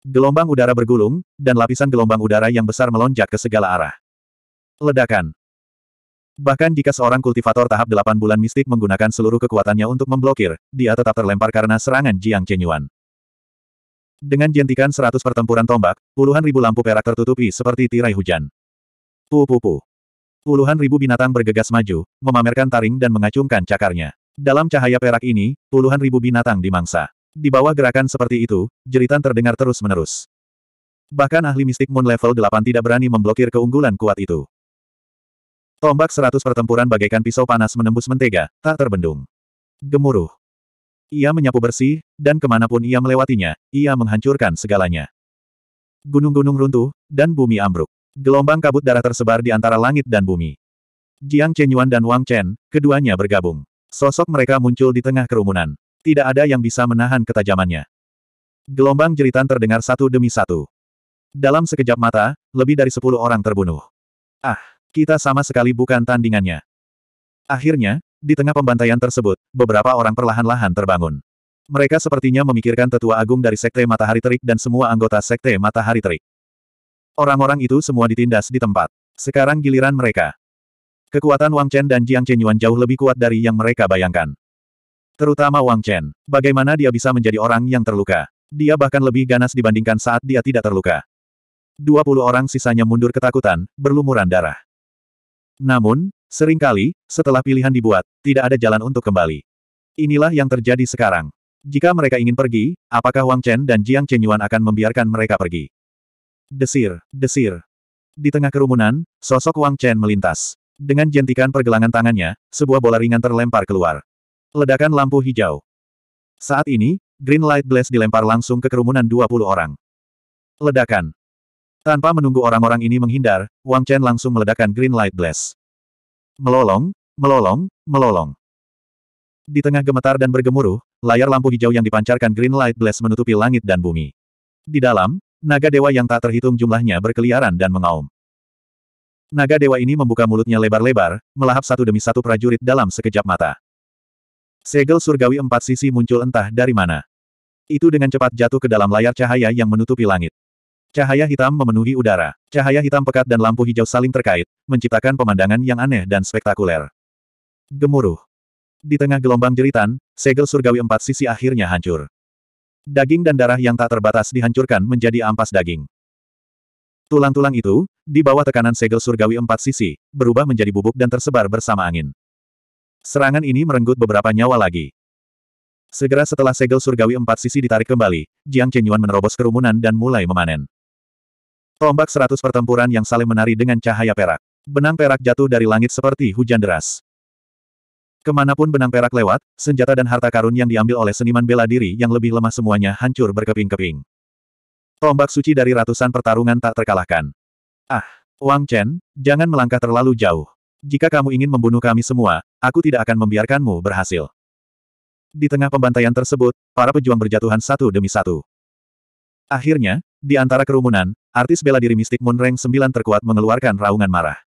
Speaker 1: Gelombang udara bergulung, dan lapisan gelombang udara yang besar melonjak ke segala arah. Ledakan. Bahkan jika seorang kultivator tahap delapan bulan mistik menggunakan seluruh kekuatannya untuk memblokir, dia tetap terlempar karena serangan Jiang Chenyuan. Dengan jentikan seratus pertempuran tombak, puluhan ribu lampu perak tertutupi seperti tirai hujan. Pupu-pupu. Puluhan ribu binatang bergegas maju, memamerkan taring dan mengacungkan cakarnya. Dalam cahaya perak ini, puluhan ribu binatang dimangsa. Di bawah gerakan seperti itu, jeritan terdengar terus-menerus. Bahkan ahli mistik Moon level 8 tidak berani memblokir keunggulan kuat itu. Tombak seratus pertempuran bagaikan pisau panas menembus mentega, tak terbendung. Gemuruh. Ia menyapu bersih, dan kemanapun ia melewatinya, ia menghancurkan segalanya. Gunung-gunung runtuh, dan bumi ambruk. Gelombang kabut darah tersebar di antara langit dan bumi. Jiang Chenyuan dan Wang Chen, keduanya bergabung. Sosok mereka muncul di tengah kerumunan. Tidak ada yang bisa menahan ketajamannya. Gelombang jeritan terdengar satu demi satu. Dalam sekejap mata, lebih dari sepuluh orang terbunuh. Ah, kita sama sekali bukan tandingannya. Akhirnya, di tengah pembantaian tersebut, beberapa orang perlahan-lahan terbangun. Mereka sepertinya memikirkan tetua agung dari Sekte Matahari Terik dan semua anggota Sekte Matahari Terik. Orang-orang itu semua ditindas di tempat. Sekarang giliran mereka. Kekuatan Wang Chen dan Jiang Chen Yuan jauh lebih kuat dari yang mereka bayangkan. Terutama Wang Chen. Bagaimana dia bisa menjadi orang yang terluka? Dia bahkan lebih ganas dibandingkan saat dia tidak terluka. Dua orang sisanya mundur ketakutan, berlumuran darah. Namun, Seringkali, setelah pilihan dibuat, tidak ada jalan untuk kembali. Inilah yang terjadi sekarang. Jika mereka ingin pergi, apakah Wang Chen dan Jiang Chen Yuan akan membiarkan mereka pergi? Desir, desir. Di tengah kerumunan, sosok Wang Chen melintas. Dengan jentikan pergelangan tangannya, sebuah bola ringan terlempar keluar. Ledakan lampu hijau. Saat ini, Green Light Blast dilempar langsung ke kerumunan 20 orang. Ledakan. Tanpa menunggu orang-orang ini menghindar, Wang Chen langsung meledakkan Green Light Blast. Melolong, melolong, melolong. Di tengah gemetar dan bergemuruh, layar lampu hijau yang dipancarkan Green Light Blast menutupi langit dan bumi. Di dalam, naga dewa yang tak terhitung jumlahnya berkeliaran dan mengaum. Naga dewa ini membuka mulutnya lebar-lebar, melahap satu demi satu prajurit dalam sekejap mata. Segel surgawi empat sisi muncul entah dari mana. Itu dengan cepat jatuh ke dalam layar cahaya yang menutupi langit. Cahaya hitam memenuhi udara. Cahaya hitam pekat dan lampu hijau saling terkait, menciptakan pemandangan yang aneh dan spektakuler. Gemuruh. Di tengah gelombang jeritan, segel surgawi empat sisi akhirnya hancur. Daging dan darah yang tak terbatas dihancurkan menjadi ampas daging. Tulang-tulang itu, di bawah tekanan segel surgawi empat sisi, berubah menjadi bubuk dan tersebar bersama angin. Serangan ini merenggut beberapa nyawa lagi. Segera setelah segel surgawi empat sisi ditarik kembali, Jiang Chenyuan menerobos kerumunan dan mulai memanen. Tombak seratus pertempuran yang saling menari dengan cahaya perak. Benang perak jatuh dari langit seperti hujan deras. Kemanapun benang perak lewat, senjata dan harta karun yang diambil oleh seniman bela diri yang lebih lemah semuanya hancur berkeping-keping. Tombak suci dari ratusan pertarungan tak terkalahkan. Ah, Wang Chen, jangan melangkah terlalu jauh. Jika kamu ingin membunuh kami semua, aku tidak akan membiarkanmu berhasil. Di tengah pembantaian tersebut, para pejuang berjatuhan satu demi satu. Akhirnya, di antara kerumunan, artis bela diri mistik Moon 9 terkuat mengeluarkan raungan marah.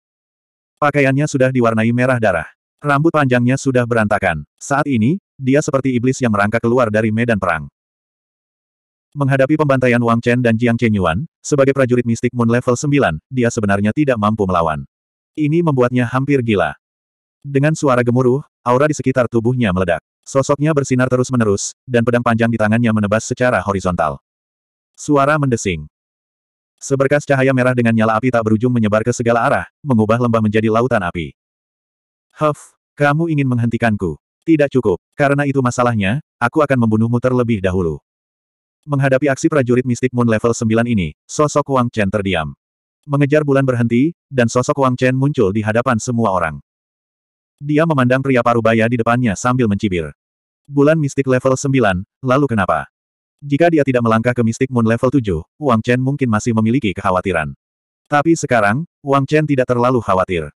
Speaker 1: Pakaiannya sudah diwarnai merah darah. Rambut panjangnya sudah berantakan. Saat ini, dia seperti iblis yang merangkak keluar dari medan perang. Menghadapi pembantaian Wang Chen dan Jiang Chen Yuan, sebagai prajurit mistik Moon level 9, dia sebenarnya tidak mampu melawan. Ini membuatnya hampir gila. Dengan suara gemuruh, aura di sekitar tubuhnya meledak. Sosoknya bersinar terus-menerus, dan pedang panjang di tangannya menebas secara horizontal. Suara mendesing. Seberkas cahaya merah dengan nyala api tak berujung menyebar ke segala arah, mengubah lembah menjadi lautan api. Huff, kamu ingin menghentikanku. Tidak cukup, karena itu masalahnya, aku akan membunuhmu terlebih dahulu. Menghadapi aksi prajurit mistik Moon level 9 ini, sosok Wang Chen terdiam. Mengejar bulan berhenti, dan sosok Wang Chen muncul di hadapan semua orang. Dia memandang pria parubaya di depannya sambil mencibir. Bulan mistik level 9, lalu kenapa? Jika dia tidak melangkah ke Mystic Moon level 7, Wang Chen mungkin masih memiliki kekhawatiran. Tapi sekarang, Wang Chen tidak terlalu khawatir.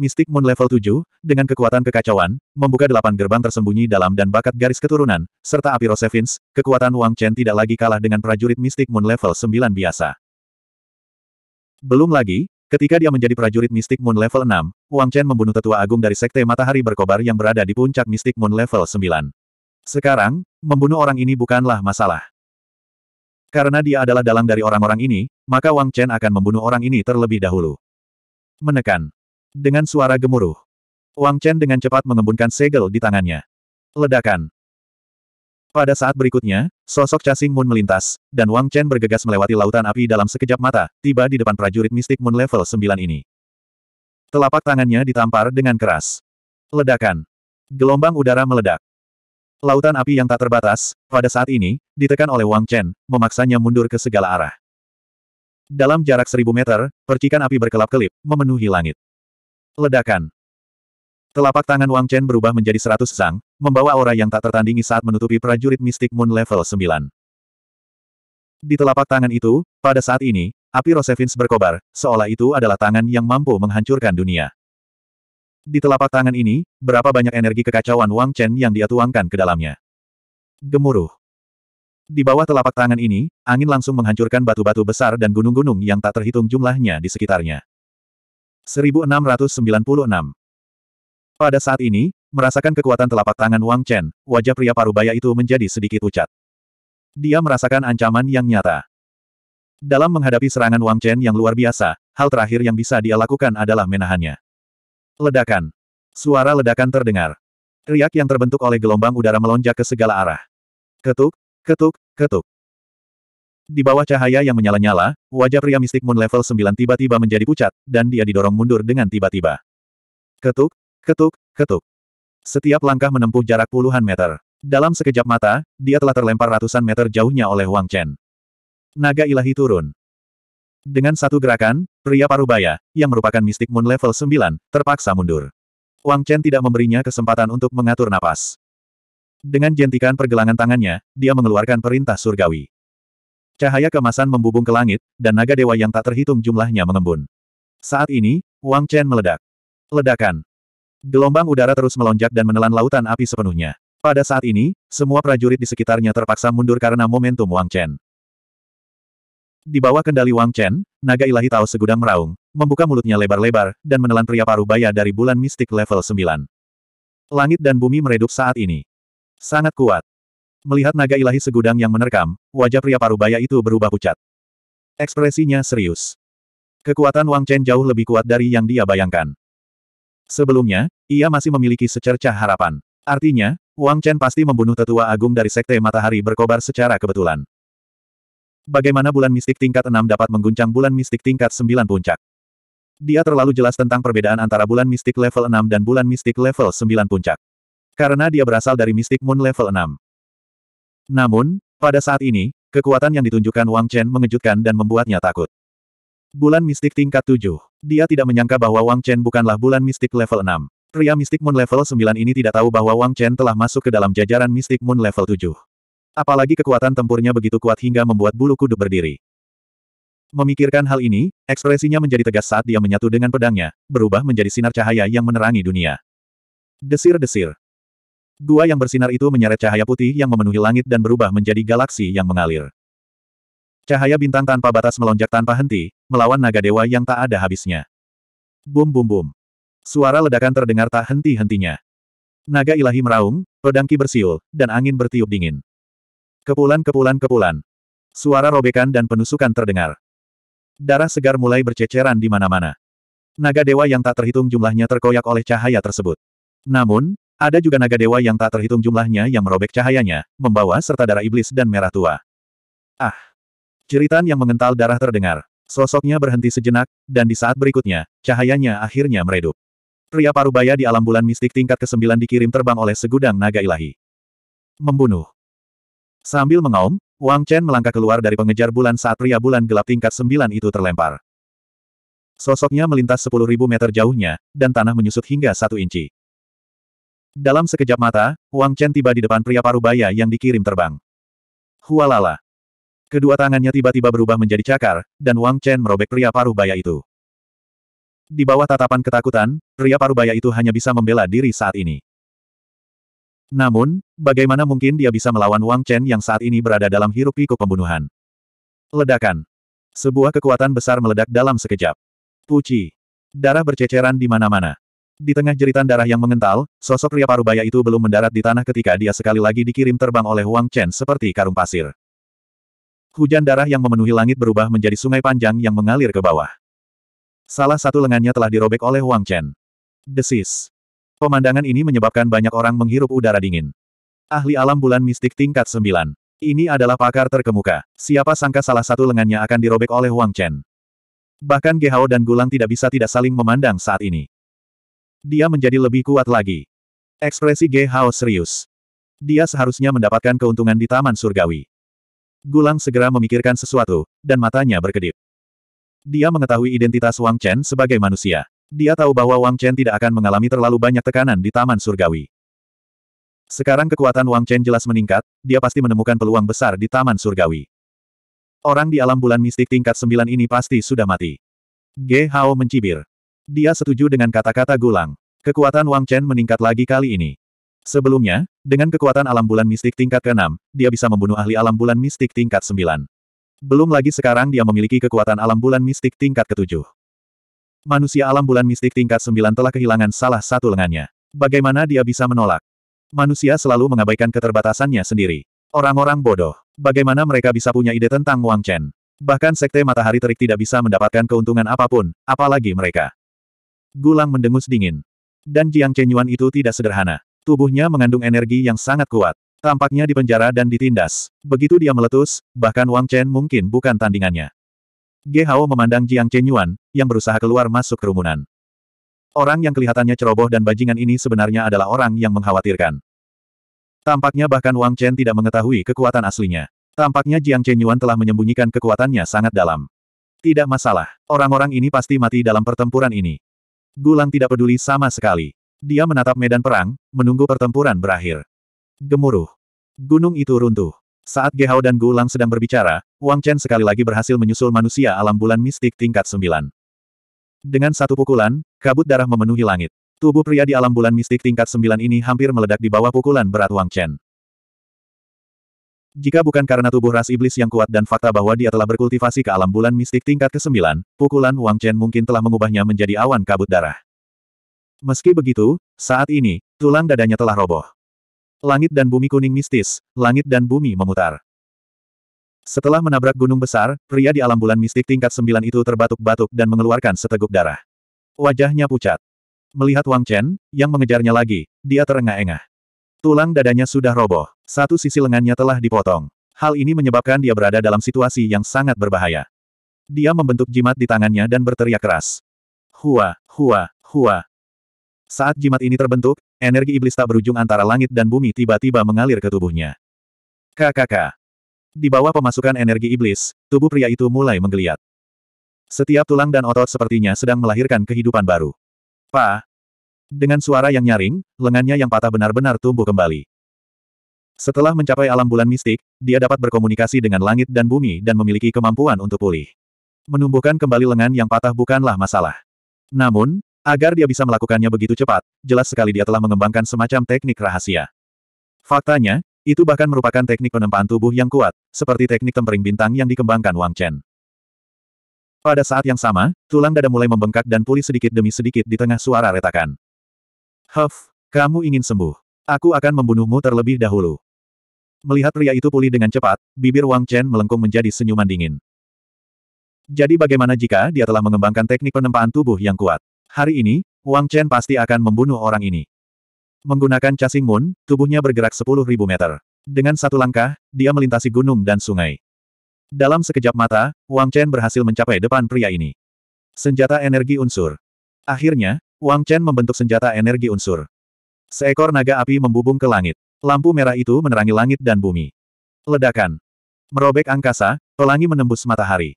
Speaker 1: Mystic Moon level 7, dengan kekuatan kekacauan, membuka delapan gerbang tersembunyi dalam dan bakat garis keturunan, serta api Rosevins, kekuatan Wang Chen tidak lagi kalah dengan prajurit Mystic Moon level 9 biasa. Belum lagi, ketika dia menjadi prajurit Mystic Moon level 6, Wang Chen membunuh tetua agung dari Sekte Matahari Berkobar yang berada di puncak Mystic Moon level 9. Sekarang, membunuh orang ini bukanlah masalah. Karena dia adalah dalang dari orang-orang ini, maka Wang Chen akan membunuh orang ini terlebih dahulu. Menekan. Dengan suara gemuruh. Wang Chen dengan cepat mengembunkan segel di tangannya. Ledakan. Pada saat berikutnya, sosok Casing Moon melintas, dan Wang Chen bergegas melewati lautan api dalam sekejap mata, tiba di depan prajurit mistik Moon level 9 ini. Telapak tangannya ditampar dengan keras. Ledakan. Gelombang udara meledak. Lautan api yang tak terbatas, pada saat ini, ditekan oleh Wang Chen, memaksanya mundur ke segala arah. Dalam jarak seribu meter, percikan api berkelap-kelip, memenuhi langit. Ledakan. Telapak tangan Wang Chen berubah menjadi seratus sang, membawa aura yang tak tertandingi saat menutupi prajurit mistik Moon level 9. Di telapak tangan itu, pada saat ini, api Rosevins berkobar, seolah itu adalah tangan yang mampu menghancurkan dunia. Di telapak tangan ini, berapa banyak energi kekacauan Wang Chen yang dia tuangkan ke dalamnya. Gemuruh. Di bawah telapak tangan ini, angin langsung menghancurkan batu-batu besar dan gunung-gunung yang tak terhitung jumlahnya di sekitarnya. 1696 Pada saat ini, merasakan kekuatan telapak tangan Wang Chen, wajah pria parubaya itu menjadi sedikit pucat. Dia merasakan ancaman yang nyata. Dalam menghadapi serangan Wang Chen yang luar biasa, hal terakhir yang bisa dia lakukan adalah menahannya. Ledakan. Suara ledakan terdengar. Riak yang terbentuk oleh gelombang udara melonjak ke segala arah. Ketuk, ketuk, ketuk. Di bawah cahaya yang menyala-nyala, wajah pria mistik Moon level 9 tiba-tiba menjadi pucat, dan dia didorong mundur dengan tiba-tiba. Ketuk, ketuk, ketuk. Setiap langkah menempuh jarak puluhan meter. Dalam sekejap mata, dia telah terlempar ratusan meter jauhnya oleh Wang Chen. Naga ilahi turun. Dengan satu gerakan, pria parubaya, yang merupakan mistik moon level 9, terpaksa mundur. Wang Chen tidak memberinya kesempatan untuk mengatur napas. Dengan jentikan pergelangan tangannya, dia mengeluarkan perintah surgawi. Cahaya kemasan membubung ke langit, dan naga dewa yang tak terhitung jumlahnya mengembun. Saat ini, Wang Chen meledak. Ledakan. Gelombang udara terus melonjak dan menelan lautan api sepenuhnya. Pada saat ini, semua prajurit di sekitarnya terpaksa mundur karena momentum Wang Chen. Di bawah kendali Wang Chen, naga ilahi Tao segudang meraung, membuka mulutnya lebar-lebar, dan menelan pria paruh baya dari bulan mistik level 9. Langit dan bumi meredup saat ini. Sangat kuat. Melihat naga ilahi segudang yang menerkam, wajah pria paruh baya itu berubah pucat. Ekspresinya serius. Kekuatan Wang Chen jauh lebih kuat dari yang dia bayangkan. Sebelumnya, ia masih memiliki secercah harapan. Artinya, Wang Chen pasti membunuh tetua agung dari Sekte Matahari berkobar secara kebetulan. Bagaimana bulan mistik tingkat 6 dapat mengguncang bulan mistik tingkat 9 puncak? Dia terlalu jelas tentang perbedaan antara bulan mistik level 6 dan bulan mistik level 9 puncak. Karena dia berasal dari mistik moon level 6. Namun, pada saat ini, kekuatan yang ditunjukkan Wang Chen mengejutkan dan membuatnya takut. Bulan mistik tingkat 7. Dia tidak menyangka bahwa Wang Chen bukanlah bulan mistik level 6. Pria mistik Moon level 9 ini tidak tahu bahwa Wang Chen telah masuk ke dalam jajaran mistik Moon level 7. Apalagi kekuatan tempurnya begitu kuat hingga membuat bulu kuduk berdiri. Memikirkan hal ini, ekspresinya menjadi tegas saat dia menyatu dengan pedangnya, berubah menjadi sinar cahaya yang menerangi dunia. Desir-desir. Gua yang bersinar itu menyeret cahaya putih yang memenuhi langit dan berubah menjadi galaksi yang mengalir. Cahaya bintang tanpa batas melonjak tanpa henti, melawan naga dewa yang tak ada habisnya. Bum bum bum. Suara ledakan terdengar tak henti-hentinya. Naga ilahi meraung, pedangki bersiul, dan angin bertiup dingin. Kepulan kepulan kepulan. Suara robekan dan penusukan terdengar. Darah segar mulai berceceran di mana-mana. Naga dewa yang tak terhitung jumlahnya terkoyak oleh cahaya tersebut. Namun, ada juga naga dewa yang tak terhitung jumlahnya yang merobek cahayanya, membawa serta darah iblis dan merah tua. Ah! ceritan yang mengental darah terdengar. Sosoknya berhenti sejenak, dan di saat berikutnya, cahayanya akhirnya meredup. Pria parubaya di alam bulan mistik tingkat ke-9 dikirim terbang oleh segudang naga ilahi. Membunuh. Sambil mengaum, Wang Chen melangkah keluar dari pengejar bulan saat pria bulan gelap tingkat sembilan itu terlempar. Sosoknya melintas sepuluh ribu meter jauhnya, dan tanah menyusut hingga satu inci. Dalam sekejap mata, Wang Chen tiba di depan pria parubaya yang dikirim terbang. Hualala. Kedua tangannya tiba-tiba berubah menjadi cakar, dan Wang Chen merobek pria parubaya itu. Di bawah tatapan ketakutan, pria parubaya itu hanya bisa membela diri saat ini. Namun, bagaimana mungkin dia bisa melawan Wang Chen yang saat ini berada dalam hiruk pikuk pembunuhan? Ledakan. Sebuah kekuatan besar meledak dalam sekejap. Puci. Darah berceceran di mana-mana. Di tengah jeritan darah yang mengental, sosok pria parubaya itu belum mendarat di tanah ketika dia sekali lagi dikirim terbang oleh Wang Chen seperti karung pasir. Hujan darah yang memenuhi langit berubah menjadi sungai panjang yang mengalir ke bawah. Salah satu lengannya telah dirobek oleh Wang Chen. Desis. Pemandangan ini menyebabkan banyak orang menghirup udara dingin. Ahli alam bulan mistik tingkat 9. Ini adalah pakar terkemuka. Siapa sangka salah satu lengannya akan dirobek oleh Wang Chen. Bahkan Gehao dan Gulang tidak bisa tidak saling memandang saat ini. Dia menjadi lebih kuat lagi. Ekspresi Gehao serius. Dia seharusnya mendapatkan keuntungan di Taman Surgawi. Gulang segera memikirkan sesuatu, dan matanya berkedip. Dia mengetahui identitas Wang Chen sebagai manusia. Dia tahu bahwa Wang Chen tidak akan mengalami terlalu banyak tekanan di Taman Surgawi. Sekarang kekuatan Wang Chen jelas meningkat, dia pasti menemukan peluang besar di Taman Surgawi. Orang di alam bulan mistik tingkat 9 ini pasti sudah mati. Ge Hao mencibir. Dia setuju dengan kata-kata Gulang. Kekuatan Wang Chen meningkat lagi kali ini. Sebelumnya, dengan kekuatan alam bulan mistik tingkat ke-6, dia bisa membunuh ahli alam bulan mistik tingkat 9. Belum lagi sekarang dia memiliki kekuatan alam bulan mistik tingkat Ketujuh. Manusia alam bulan mistik tingkat 9 telah kehilangan salah satu lengannya. Bagaimana dia bisa menolak? Manusia selalu mengabaikan keterbatasannya sendiri. Orang-orang bodoh. Bagaimana mereka bisa punya ide tentang Wang Chen? Bahkan sekte matahari terik tidak bisa mendapatkan keuntungan apapun, apalagi mereka. Gulang mendengus dingin. Dan Jiang Chen Yuan itu tidak sederhana. Tubuhnya mengandung energi yang sangat kuat. Tampaknya dipenjara dan ditindas. Begitu dia meletus, bahkan Wang Chen mungkin bukan tandingannya. Ge memandang Jiang Chenyuan, yang berusaha keluar masuk kerumunan. Orang yang kelihatannya ceroboh dan bajingan ini sebenarnya adalah orang yang mengkhawatirkan. Tampaknya bahkan Wang Chen tidak mengetahui kekuatan aslinya. Tampaknya Jiang Chenyuan telah menyembunyikan kekuatannya sangat dalam. Tidak masalah, orang-orang ini pasti mati dalam pertempuran ini. Gulang tidak peduli sama sekali. Dia menatap medan perang, menunggu pertempuran berakhir. Gemuruh. Gunung itu runtuh. Saat Gehao dan Gulang sedang berbicara, Wang Chen sekali lagi berhasil menyusul manusia alam bulan mistik tingkat 9. Dengan satu pukulan, kabut darah memenuhi langit. Tubuh pria di alam bulan mistik tingkat 9 ini hampir meledak di bawah pukulan berat Wang Chen. Jika bukan karena tubuh ras iblis yang kuat dan fakta bahwa dia telah berkultivasi ke alam bulan mistik tingkat ke-9, pukulan Wang Chen mungkin telah mengubahnya menjadi awan kabut darah. Meski begitu, saat ini, tulang dadanya telah roboh. Langit dan bumi kuning mistis, langit dan bumi memutar. Setelah menabrak gunung besar, pria di alam bulan mistik tingkat sembilan itu terbatuk-batuk dan mengeluarkan seteguk darah. Wajahnya pucat. Melihat Wang Chen, yang mengejarnya lagi, dia terengah-engah. Tulang dadanya sudah roboh, satu sisi lengannya telah dipotong. Hal ini menyebabkan dia berada dalam situasi yang sangat berbahaya. Dia membentuk jimat di tangannya dan berteriak keras. Hua, hua, hua. Saat jimat ini terbentuk, Energi iblis tak berujung antara langit dan bumi tiba-tiba mengalir ke tubuhnya. KKK. Di bawah pemasukan energi iblis, tubuh pria itu mulai menggeliat. Setiap tulang dan otot sepertinya sedang melahirkan kehidupan baru. Pa. Dengan suara yang nyaring, lengannya yang patah benar-benar tumbuh kembali. Setelah mencapai alam bulan mistik, dia dapat berkomunikasi dengan langit dan bumi dan memiliki kemampuan untuk pulih. Menumbuhkan kembali lengan yang patah bukanlah masalah. Namun, Agar dia bisa melakukannya begitu cepat, jelas sekali dia telah mengembangkan semacam teknik rahasia. Faktanya, itu bahkan merupakan teknik penempaan tubuh yang kuat, seperti teknik tempering bintang yang dikembangkan Wang Chen. Pada saat yang sama, tulang dada mulai membengkak dan pulih sedikit demi sedikit di tengah suara retakan. Huff, kamu ingin sembuh. Aku akan membunuhmu terlebih dahulu. Melihat pria itu pulih dengan cepat, bibir Wang Chen melengkung menjadi senyuman dingin. Jadi bagaimana jika dia telah mengembangkan teknik penempaan tubuh yang kuat? Hari ini, Wang Chen pasti akan membunuh orang ini. Menggunakan casing moon, tubuhnya bergerak 10.000 meter. Dengan satu langkah, dia melintasi gunung dan sungai. Dalam sekejap mata, Wang Chen berhasil mencapai depan pria ini. Senjata energi unsur. Akhirnya, Wang Chen membentuk senjata energi unsur. Seekor naga api membubung ke langit. Lampu merah itu menerangi langit dan bumi. Ledakan. Merobek angkasa, pelangi menembus matahari.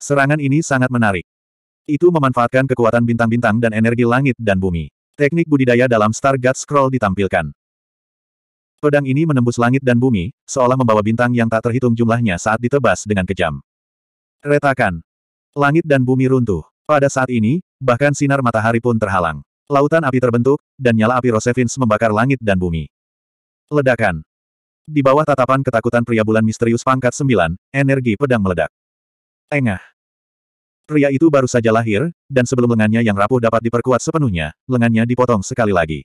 Speaker 1: Serangan ini sangat menarik. Itu memanfaatkan kekuatan bintang-bintang dan energi langit dan bumi. Teknik budidaya dalam Star God Scroll ditampilkan. Pedang ini menembus langit dan bumi, seolah membawa bintang yang tak terhitung jumlahnya saat ditebas dengan kejam. Retakan. Langit dan bumi runtuh. Pada saat ini, bahkan sinar matahari pun terhalang. Lautan api terbentuk, dan nyala api Rosevins membakar langit dan bumi. Ledakan. Di bawah tatapan ketakutan pria bulan misterius pangkat 9, energi pedang meledak. Engah. Pria itu baru saja lahir, dan sebelum lengannya yang rapuh dapat diperkuat sepenuhnya, lengannya dipotong sekali lagi.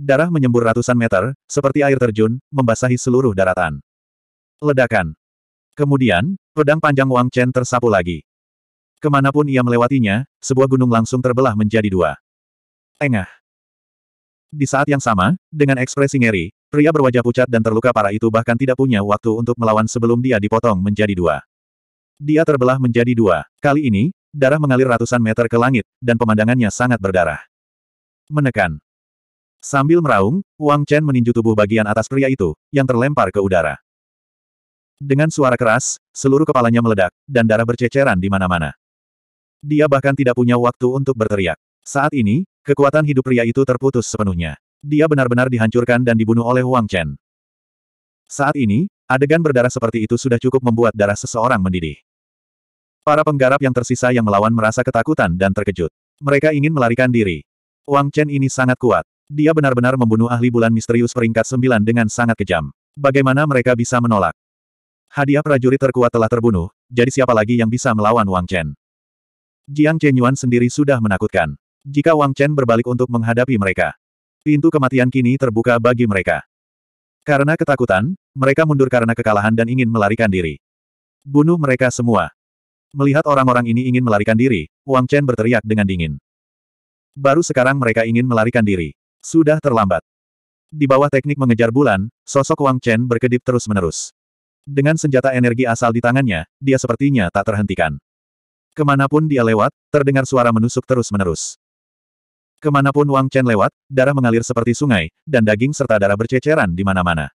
Speaker 1: Darah menyembur ratusan meter, seperti air terjun, membasahi seluruh daratan. Ledakan. Kemudian, pedang panjang Wang Chen tersapu lagi. Kemanapun ia melewatinya, sebuah gunung langsung terbelah menjadi dua. Engah. Di saat yang sama, dengan ekspresi ngeri, pria berwajah pucat dan terluka parah itu bahkan tidak punya waktu untuk melawan sebelum dia dipotong menjadi dua. Dia terbelah menjadi dua. Kali ini, darah mengalir ratusan meter ke langit, dan pemandangannya sangat berdarah. Menekan. Sambil meraung, Wang Chen meninju tubuh bagian atas pria itu, yang terlempar ke udara. Dengan suara keras, seluruh kepalanya meledak, dan darah berceceran di mana-mana. Dia bahkan tidak punya waktu untuk berteriak. Saat ini, kekuatan hidup pria itu terputus sepenuhnya. Dia benar-benar dihancurkan dan dibunuh oleh Wang Chen. Saat ini, adegan berdarah seperti itu sudah cukup membuat darah seseorang mendidih. Para penggarap yang tersisa yang melawan merasa ketakutan dan terkejut. Mereka ingin melarikan diri. Wang Chen ini sangat kuat. Dia benar-benar membunuh ahli bulan misterius peringkat sembilan dengan sangat kejam. Bagaimana mereka bisa menolak? Hadiah prajurit terkuat telah terbunuh, jadi siapa lagi yang bisa melawan Wang Chen? Jiang Chenyuan sendiri sudah menakutkan. Jika Wang Chen berbalik untuk menghadapi mereka, pintu kematian kini terbuka bagi mereka. Karena ketakutan, mereka mundur karena kekalahan dan ingin melarikan diri. Bunuh mereka semua. Melihat orang-orang ini ingin melarikan diri, Wang Chen berteriak dengan dingin. Baru sekarang mereka ingin melarikan diri. Sudah terlambat. Di bawah teknik mengejar bulan, sosok Wang Chen berkedip terus-menerus. Dengan senjata energi asal di tangannya, dia sepertinya tak terhentikan. Kemanapun dia lewat, terdengar suara menusuk terus-menerus. Kemanapun Wang Chen lewat, darah mengalir seperti sungai, dan daging serta darah berceceran di mana-mana.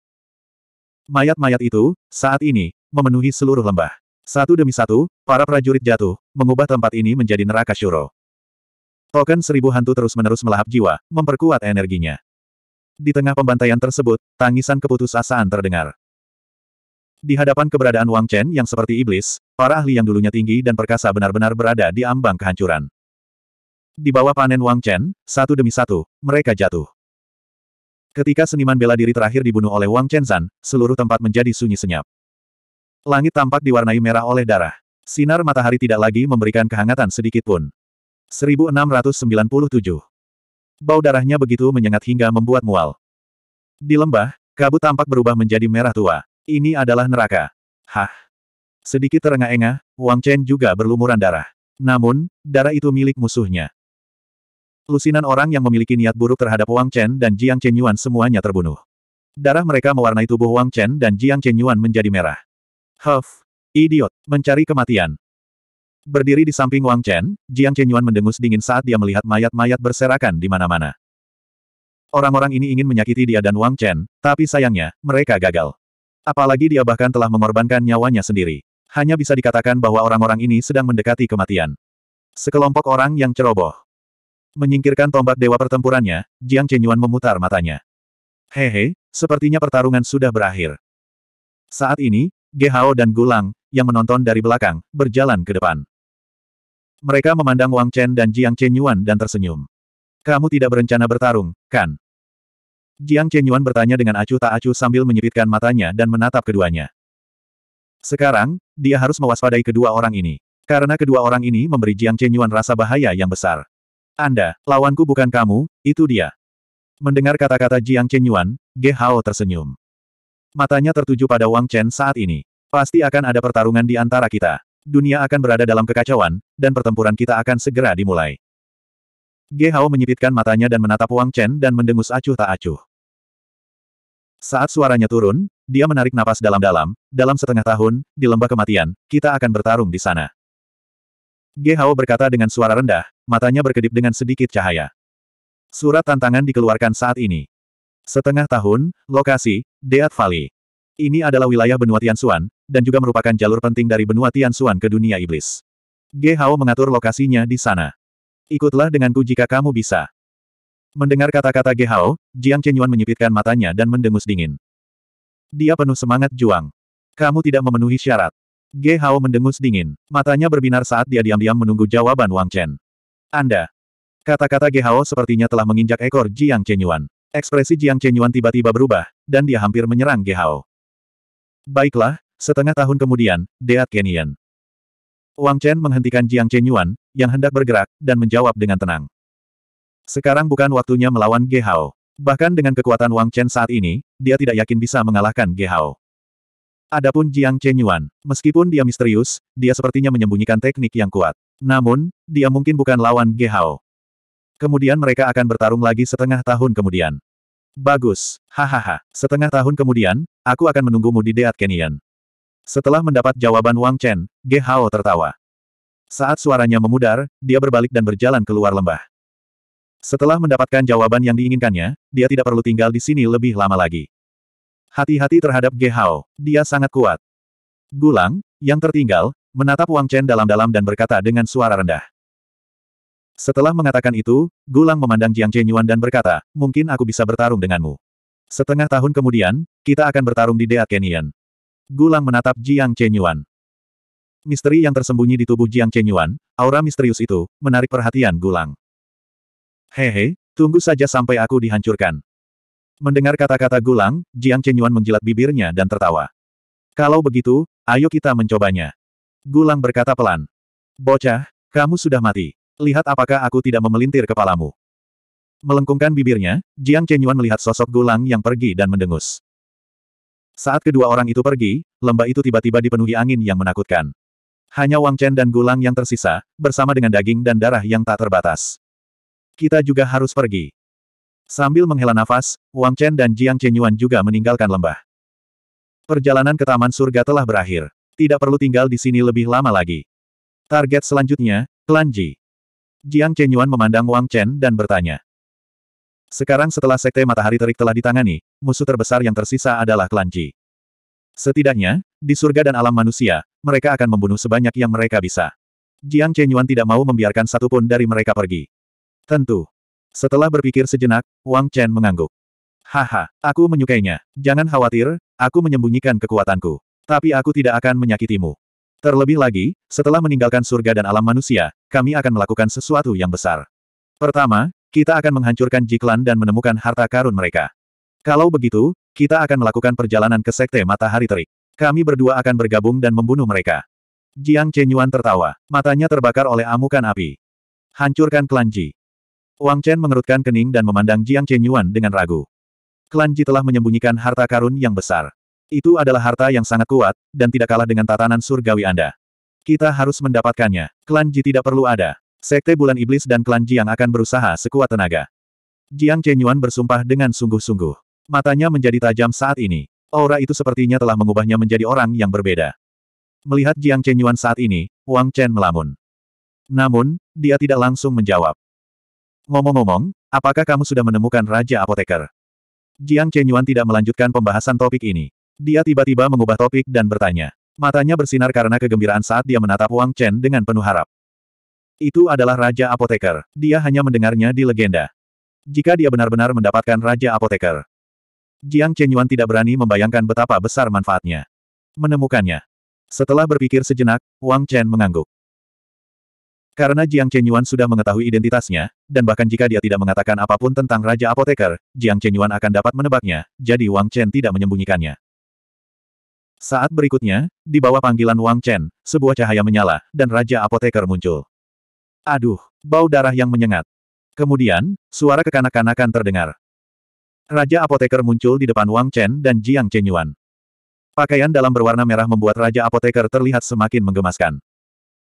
Speaker 1: Mayat-mayat itu, saat ini, memenuhi seluruh lembah. Satu demi satu, para prajurit jatuh, mengubah tempat ini menjadi neraka syuro. Token seribu hantu terus-menerus melahap jiwa, memperkuat energinya. Di tengah pembantaian tersebut, tangisan keputusasaan terdengar. Di hadapan keberadaan Wang Chen yang seperti iblis, para ahli yang dulunya tinggi dan perkasa benar-benar berada di ambang kehancuran. Di bawah panen Wang Chen, satu demi satu, mereka jatuh. Ketika seniman bela diri terakhir dibunuh oleh Wang Chenzan, seluruh tempat menjadi sunyi senyap. Langit tampak diwarnai merah oleh darah. Sinar matahari tidak lagi memberikan kehangatan sedikit pun. 1697. Bau darahnya begitu menyengat hingga membuat mual. Di lembah, kabut tampak berubah menjadi merah tua. Ini adalah neraka. Hah. Sedikit terengah-engah, Wang Chen juga berlumuran darah. Namun, darah itu milik musuhnya. Lusinan orang yang memiliki niat buruk terhadap Wang Chen dan Jiang Chen Yuan semuanya terbunuh. Darah mereka mewarnai tubuh Wang Chen dan Jiang Chen Yuan menjadi merah. Huff, idiot, mencari kematian. Berdiri di samping Wang Chen, Jiang Yuan mendengus dingin saat dia melihat mayat-mayat berserakan di mana-mana. Orang-orang ini ingin menyakiti dia dan Wang Chen, tapi sayangnya, mereka gagal. Apalagi dia bahkan telah mengorbankan nyawanya sendiri. Hanya bisa dikatakan bahwa orang-orang ini sedang mendekati kematian. Sekelompok orang yang ceroboh. Menyingkirkan tombak dewa pertempurannya, Jiang Yuan memutar matanya. Hehe, sepertinya pertarungan sudah berakhir. Saat ini, Gehao dan Gulang, yang menonton dari belakang, berjalan ke depan. Mereka memandang Wang Chen dan Jiang Chen Yuan dan tersenyum. Kamu tidak berencana bertarung, kan? Jiang Chen Yuan bertanya dengan acuh tak acuh sambil menyipitkan matanya dan menatap keduanya. Sekarang, dia harus mewaspadai kedua orang ini. Karena kedua orang ini memberi Jiang Chen Yuan rasa bahaya yang besar. Anda, lawanku bukan kamu, itu dia. Mendengar kata-kata Jiang Chenyuan, Ge Hao tersenyum. Matanya tertuju pada Wang Chen saat ini. Pasti akan ada pertarungan di antara kita. Dunia akan berada dalam kekacauan, dan pertempuran kita akan segera dimulai. Ge Hao menyipitkan matanya dan menatap Wang Chen dan mendengus acuh tak acuh. Saat suaranya turun, dia menarik napas dalam-dalam, dalam setengah tahun, di lembah kematian, kita akan bertarung di sana. Ge Hao berkata dengan suara rendah, matanya berkedip dengan sedikit cahaya. Surat tantangan dikeluarkan saat ini. Setengah tahun, lokasi, Deat Valley. Ini adalah wilayah benua Tianxuan, dan juga merupakan jalur penting dari benua Tianxuan ke dunia iblis. Ge Hao mengatur lokasinya di sana. Ikutlah denganku jika kamu bisa. Mendengar kata-kata Ge Hao, Jiang Chenyuan menyipitkan matanya dan mendengus dingin. Dia penuh semangat juang. Kamu tidak memenuhi syarat. Ge Hao mendengus dingin. Matanya berbinar saat dia diam-diam menunggu jawaban Wang Chen. Anda. Kata-kata Ge Hao sepertinya telah menginjak ekor Jiang Chenyuan. Ekspresi Jiang Chenyuan tiba-tiba berubah, dan dia hampir menyerang Ge Hao. Baiklah, setengah tahun kemudian, Deat Kenian. Wang Chen menghentikan Jiang Chenyuan, yang hendak bergerak, dan menjawab dengan tenang. Sekarang bukan waktunya melawan Ge Hao. Bahkan dengan kekuatan Wang Chen saat ini, dia tidak yakin bisa mengalahkan Ge Hao. Adapun Jiang Chenyuan, meskipun dia misterius, dia sepertinya menyembunyikan teknik yang kuat. Namun, dia mungkin bukan lawan Ge Hao. Kemudian mereka akan bertarung lagi setengah tahun kemudian. Bagus, hahaha. Setengah tahun kemudian, aku akan menunggumu di Deat Canyon. Setelah mendapat jawaban Wang Chen, Ge Hao tertawa. Saat suaranya memudar, dia berbalik dan berjalan keluar lembah. Setelah mendapatkan jawaban yang diinginkannya, dia tidak perlu tinggal di sini lebih lama lagi. Hati-hati terhadap Ge Hao, dia sangat kuat. Gulang, yang tertinggal, menatap Wang Chen dalam-dalam dan berkata dengan suara rendah. Setelah mengatakan itu, Gulang memandang Jiang Zhenyuan dan berkata, mungkin aku bisa bertarung denganmu. Setengah tahun kemudian, kita akan bertarung di Deat Canyon. Gulang menatap Jiang Zhenyuan. Misteri yang tersembunyi di tubuh Jiang Zhenyuan, aura misterius itu, menarik perhatian Gulang. Hehe, tunggu saja sampai aku dihancurkan. Mendengar kata-kata Gulang, Jiang Zhenyuan menjilat bibirnya dan tertawa. Kalau begitu, ayo kita mencobanya. Gulang berkata pelan. Bocah, kamu sudah mati lihat apakah aku tidak memelintir kepalamu. Melengkungkan bibirnya, Jiang Chenyuan melihat sosok gulang yang pergi dan mendengus. Saat kedua orang itu pergi, lembah itu tiba-tiba dipenuhi angin yang menakutkan. Hanya Wang Chen dan gulang yang tersisa, bersama dengan daging dan darah yang tak terbatas. Kita juga harus pergi. Sambil menghela nafas, Wang Chen dan Jiang Chenyuan juga meninggalkan lembah. Perjalanan ke Taman Surga telah berakhir. Tidak perlu tinggal di sini lebih lama lagi. Target selanjutnya, Klan Ji. Jiang Chenyuan memandang Wang Chen dan bertanya. Sekarang setelah Sekte Matahari Terik telah ditangani, musuh terbesar yang tersisa adalah klan Ji. Setidaknya, di surga dan alam manusia, mereka akan membunuh sebanyak yang mereka bisa. Jiang Chenyuan tidak mau membiarkan satupun dari mereka pergi. Tentu. Setelah berpikir sejenak, Wang Chen mengangguk. Haha, aku menyukainya. Jangan khawatir, aku menyembunyikan kekuatanku. Tapi aku tidak akan menyakitimu. Terlebih lagi, setelah meninggalkan surga dan alam manusia, kami akan melakukan sesuatu yang besar. Pertama, kita akan menghancurkan Jiklan dan menemukan harta karun mereka. Kalau begitu, kita akan melakukan perjalanan ke Sekte Matahari Terik. Kami berdua akan bergabung dan membunuh mereka. Jiang Chenyuan tertawa, matanya terbakar oleh amukan api. Hancurkan Klan Ji. Wang Chen mengerutkan kening dan memandang Jiang Chenyuan dengan ragu. Klan Ji telah menyembunyikan harta karun yang besar. Itu adalah harta yang sangat kuat, dan tidak kalah dengan tatanan surgawi Anda. Kita harus mendapatkannya. Klan Ji tidak perlu ada. Sekte Bulan Iblis dan Klan Ji yang akan berusaha sekuat tenaga. Jiang Chenyuan bersumpah dengan sungguh-sungguh. Matanya menjadi tajam saat ini. Aura itu sepertinya telah mengubahnya menjadi orang yang berbeda. Melihat Jiang Chenyuan saat ini, Wang Chen melamun. Namun, dia tidak langsung menjawab. Ngomong-ngomong, apakah kamu sudah menemukan Raja Apoteker? Jiang Chenyuan tidak melanjutkan pembahasan topik ini. Dia tiba-tiba mengubah topik dan bertanya. Matanya bersinar karena kegembiraan saat dia menatap Wang Chen dengan penuh harap. Itu adalah Raja Apoteker. Dia hanya mendengarnya di legenda. Jika dia benar-benar mendapatkan Raja Apoteker, Jiang Chen Yuan tidak berani membayangkan betapa besar manfaatnya. Menemukannya. Setelah berpikir sejenak, Wang Chen mengangguk. Karena Jiang Chen Yuan sudah mengetahui identitasnya, dan bahkan jika dia tidak mengatakan apapun tentang Raja Apoteker, Jiang Chen Yuan akan dapat menebaknya, jadi Wang Chen tidak menyembunyikannya. Saat berikutnya, di bawah panggilan Wang Chen, sebuah cahaya menyala, dan Raja Apoteker muncul. Aduh, bau darah yang menyengat. Kemudian, suara kekanak-kanakan terdengar. Raja Apoteker muncul di depan Wang Chen dan Jiang Chenyuan. Pakaian dalam berwarna merah membuat Raja Apoteker terlihat semakin menggemaskan.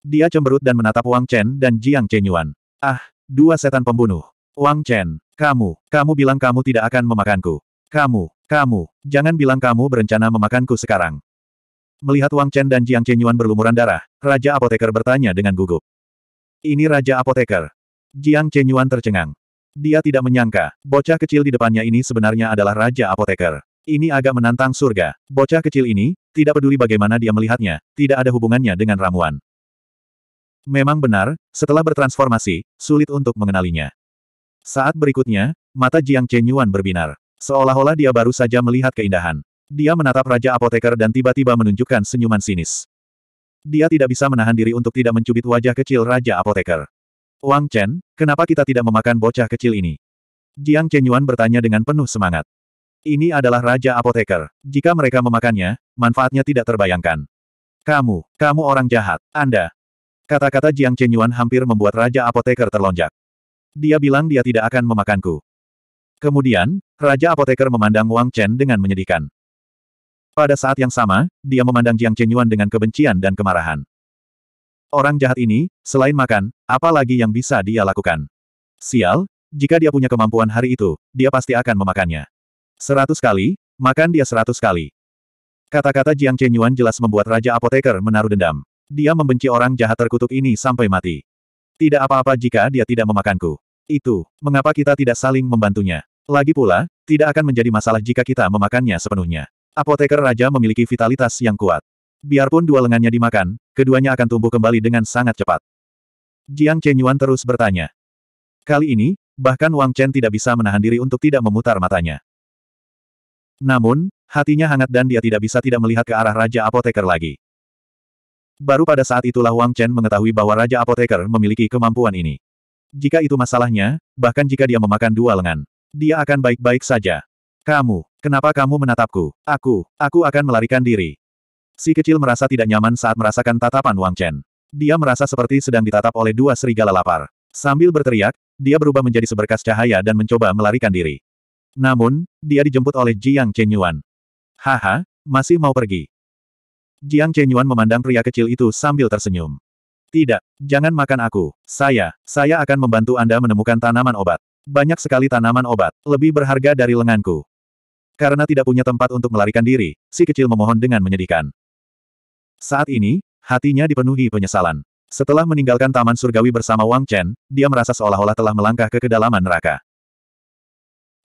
Speaker 1: Dia cemberut dan menatap Wang Chen dan Jiang Chenyuan. Ah, dua setan pembunuh. Wang Chen, kamu, kamu bilang kamu tidak akan memakanku. Kamu, kamu, jangan bilang kamu berencana memakanku sekarang. Melihat Wang Chen dan Jiang Chenyuan berlumuran darah, Raja Apoteker bertanya dengan gugup. Ini Raja Apoteker. Jiang Chenyuan tercengang. Dia tidak menyangka, bocah kecil di depannya ini sebenarnya adalah Raja Apoteker. Ini agak menantang surga. Bocah kecil ini, tidak peduli bagaimana dia melihatnya, tidak ada hubungannya dengan ramuan. Memang benar, setelah bertransformasi, sulit untuk mengenalinya. Saat berikutnya, mata Jiang Chenyuan berbinar. Seolah-olah dia baru saja melihat keindahan. Dia menatap Raja Apoteker dan tiba-tiba menunjukkan senyuman sinis. Dia tidak bisa menahan diri untuk tidak mencubit wajah kecil Raja Apoteker. Wang Chen, kenapa kita tidak memakan bocah kecil ini? Jiang Chen Yuan bertanya dengan penuh semangat. Ini adalah Raja Apoteker. Jika mereka memakannya, manfaatnya tidak terbayangkan. Kamu, kamu orang jahat, Anda. Kata-kata Jiang Chen Yuan hampir membuat Raja Apoteker terlonjak. Dia bilang dia tidak akan memakanku. Kemudian, Raja Apoteker memandang Wang Chen dengan menyedihkan. Pada saat yang sama, dia memandang Jiang Chenyuan dengan kebencian dan kemarahan. Orang jahat ini, selain makan, apa lagi yang bisa dia lakukan? Sial, jika dia punya kemampuan hari itu, dia pasti akan memakannya. Seratus kali, makan dia seratus kali. Kata-kata Jiang Chenyuan jelas membuat Raja Apoteker menaruh dendam. Dia membenci orang jahat terkutuk ini sampai mati. Tidak apa-apa jika dia tidak memakanku. Itu, mengapa kita tidak saling membantunya? Lagi pula, tidak akan menjadi masalah jika kita memakannya sepenuhnya. Apoteker Raja memiliki vitalitas yang kuat. Biarpun dua lengannya dimakan, keduanya akan tumbuh kembali dengan sangat cepat. Jiang Chen Yuan terus bertanya. Kali ini, bahkan Wang Chen tidak bisa menahan diri untuk tidak memutar matanya. Namun, hatinya hangat dan dia tidak bisa tidak melihat ke arah Raja Apoteker lagi. Baru pada saat itulah Wang Chen mengetahui bahwa Raja Apoteker memiliki kemampuan ini. Jika itu masalahnya, bahkan jika dia memakan dua lengan, dia akan baik-baik saja. Kamu, kenapa kamu menatapku? Aku, aku akan melarikan diri. Si kecil merasa tidak nyaman saat merasakan tatapan Wang Chen. Dia merasa seperti sedang ditatap oleh dua serigala lapar. Sambil berteriak, dia berubah menjadi seberkas cahaya dan mencoba melarikan diri. Namun, dia dijemput oleh Jiang Chen Yuan. Haha, masih mau pergi. Jiang Chen Yuan memandang pria kecil itu sambil tersenyum. Tidak, jangan makan aku. Saya, saya akan membantu Anda menemukan tanaman obat. Banyak sekali tanaman obat, lebih berharga dari lenganku. Karena tidak punya tempat untuk melarikan diri, si kecil memohon dengan menyedihkan. Saat ini, hatinya dipenuhi penyesalan. Setelah meninggalkan Taman Surgawi bersama Wang Chen, dia merasa seolah-olah telah melangkah ke kedalaman neraka.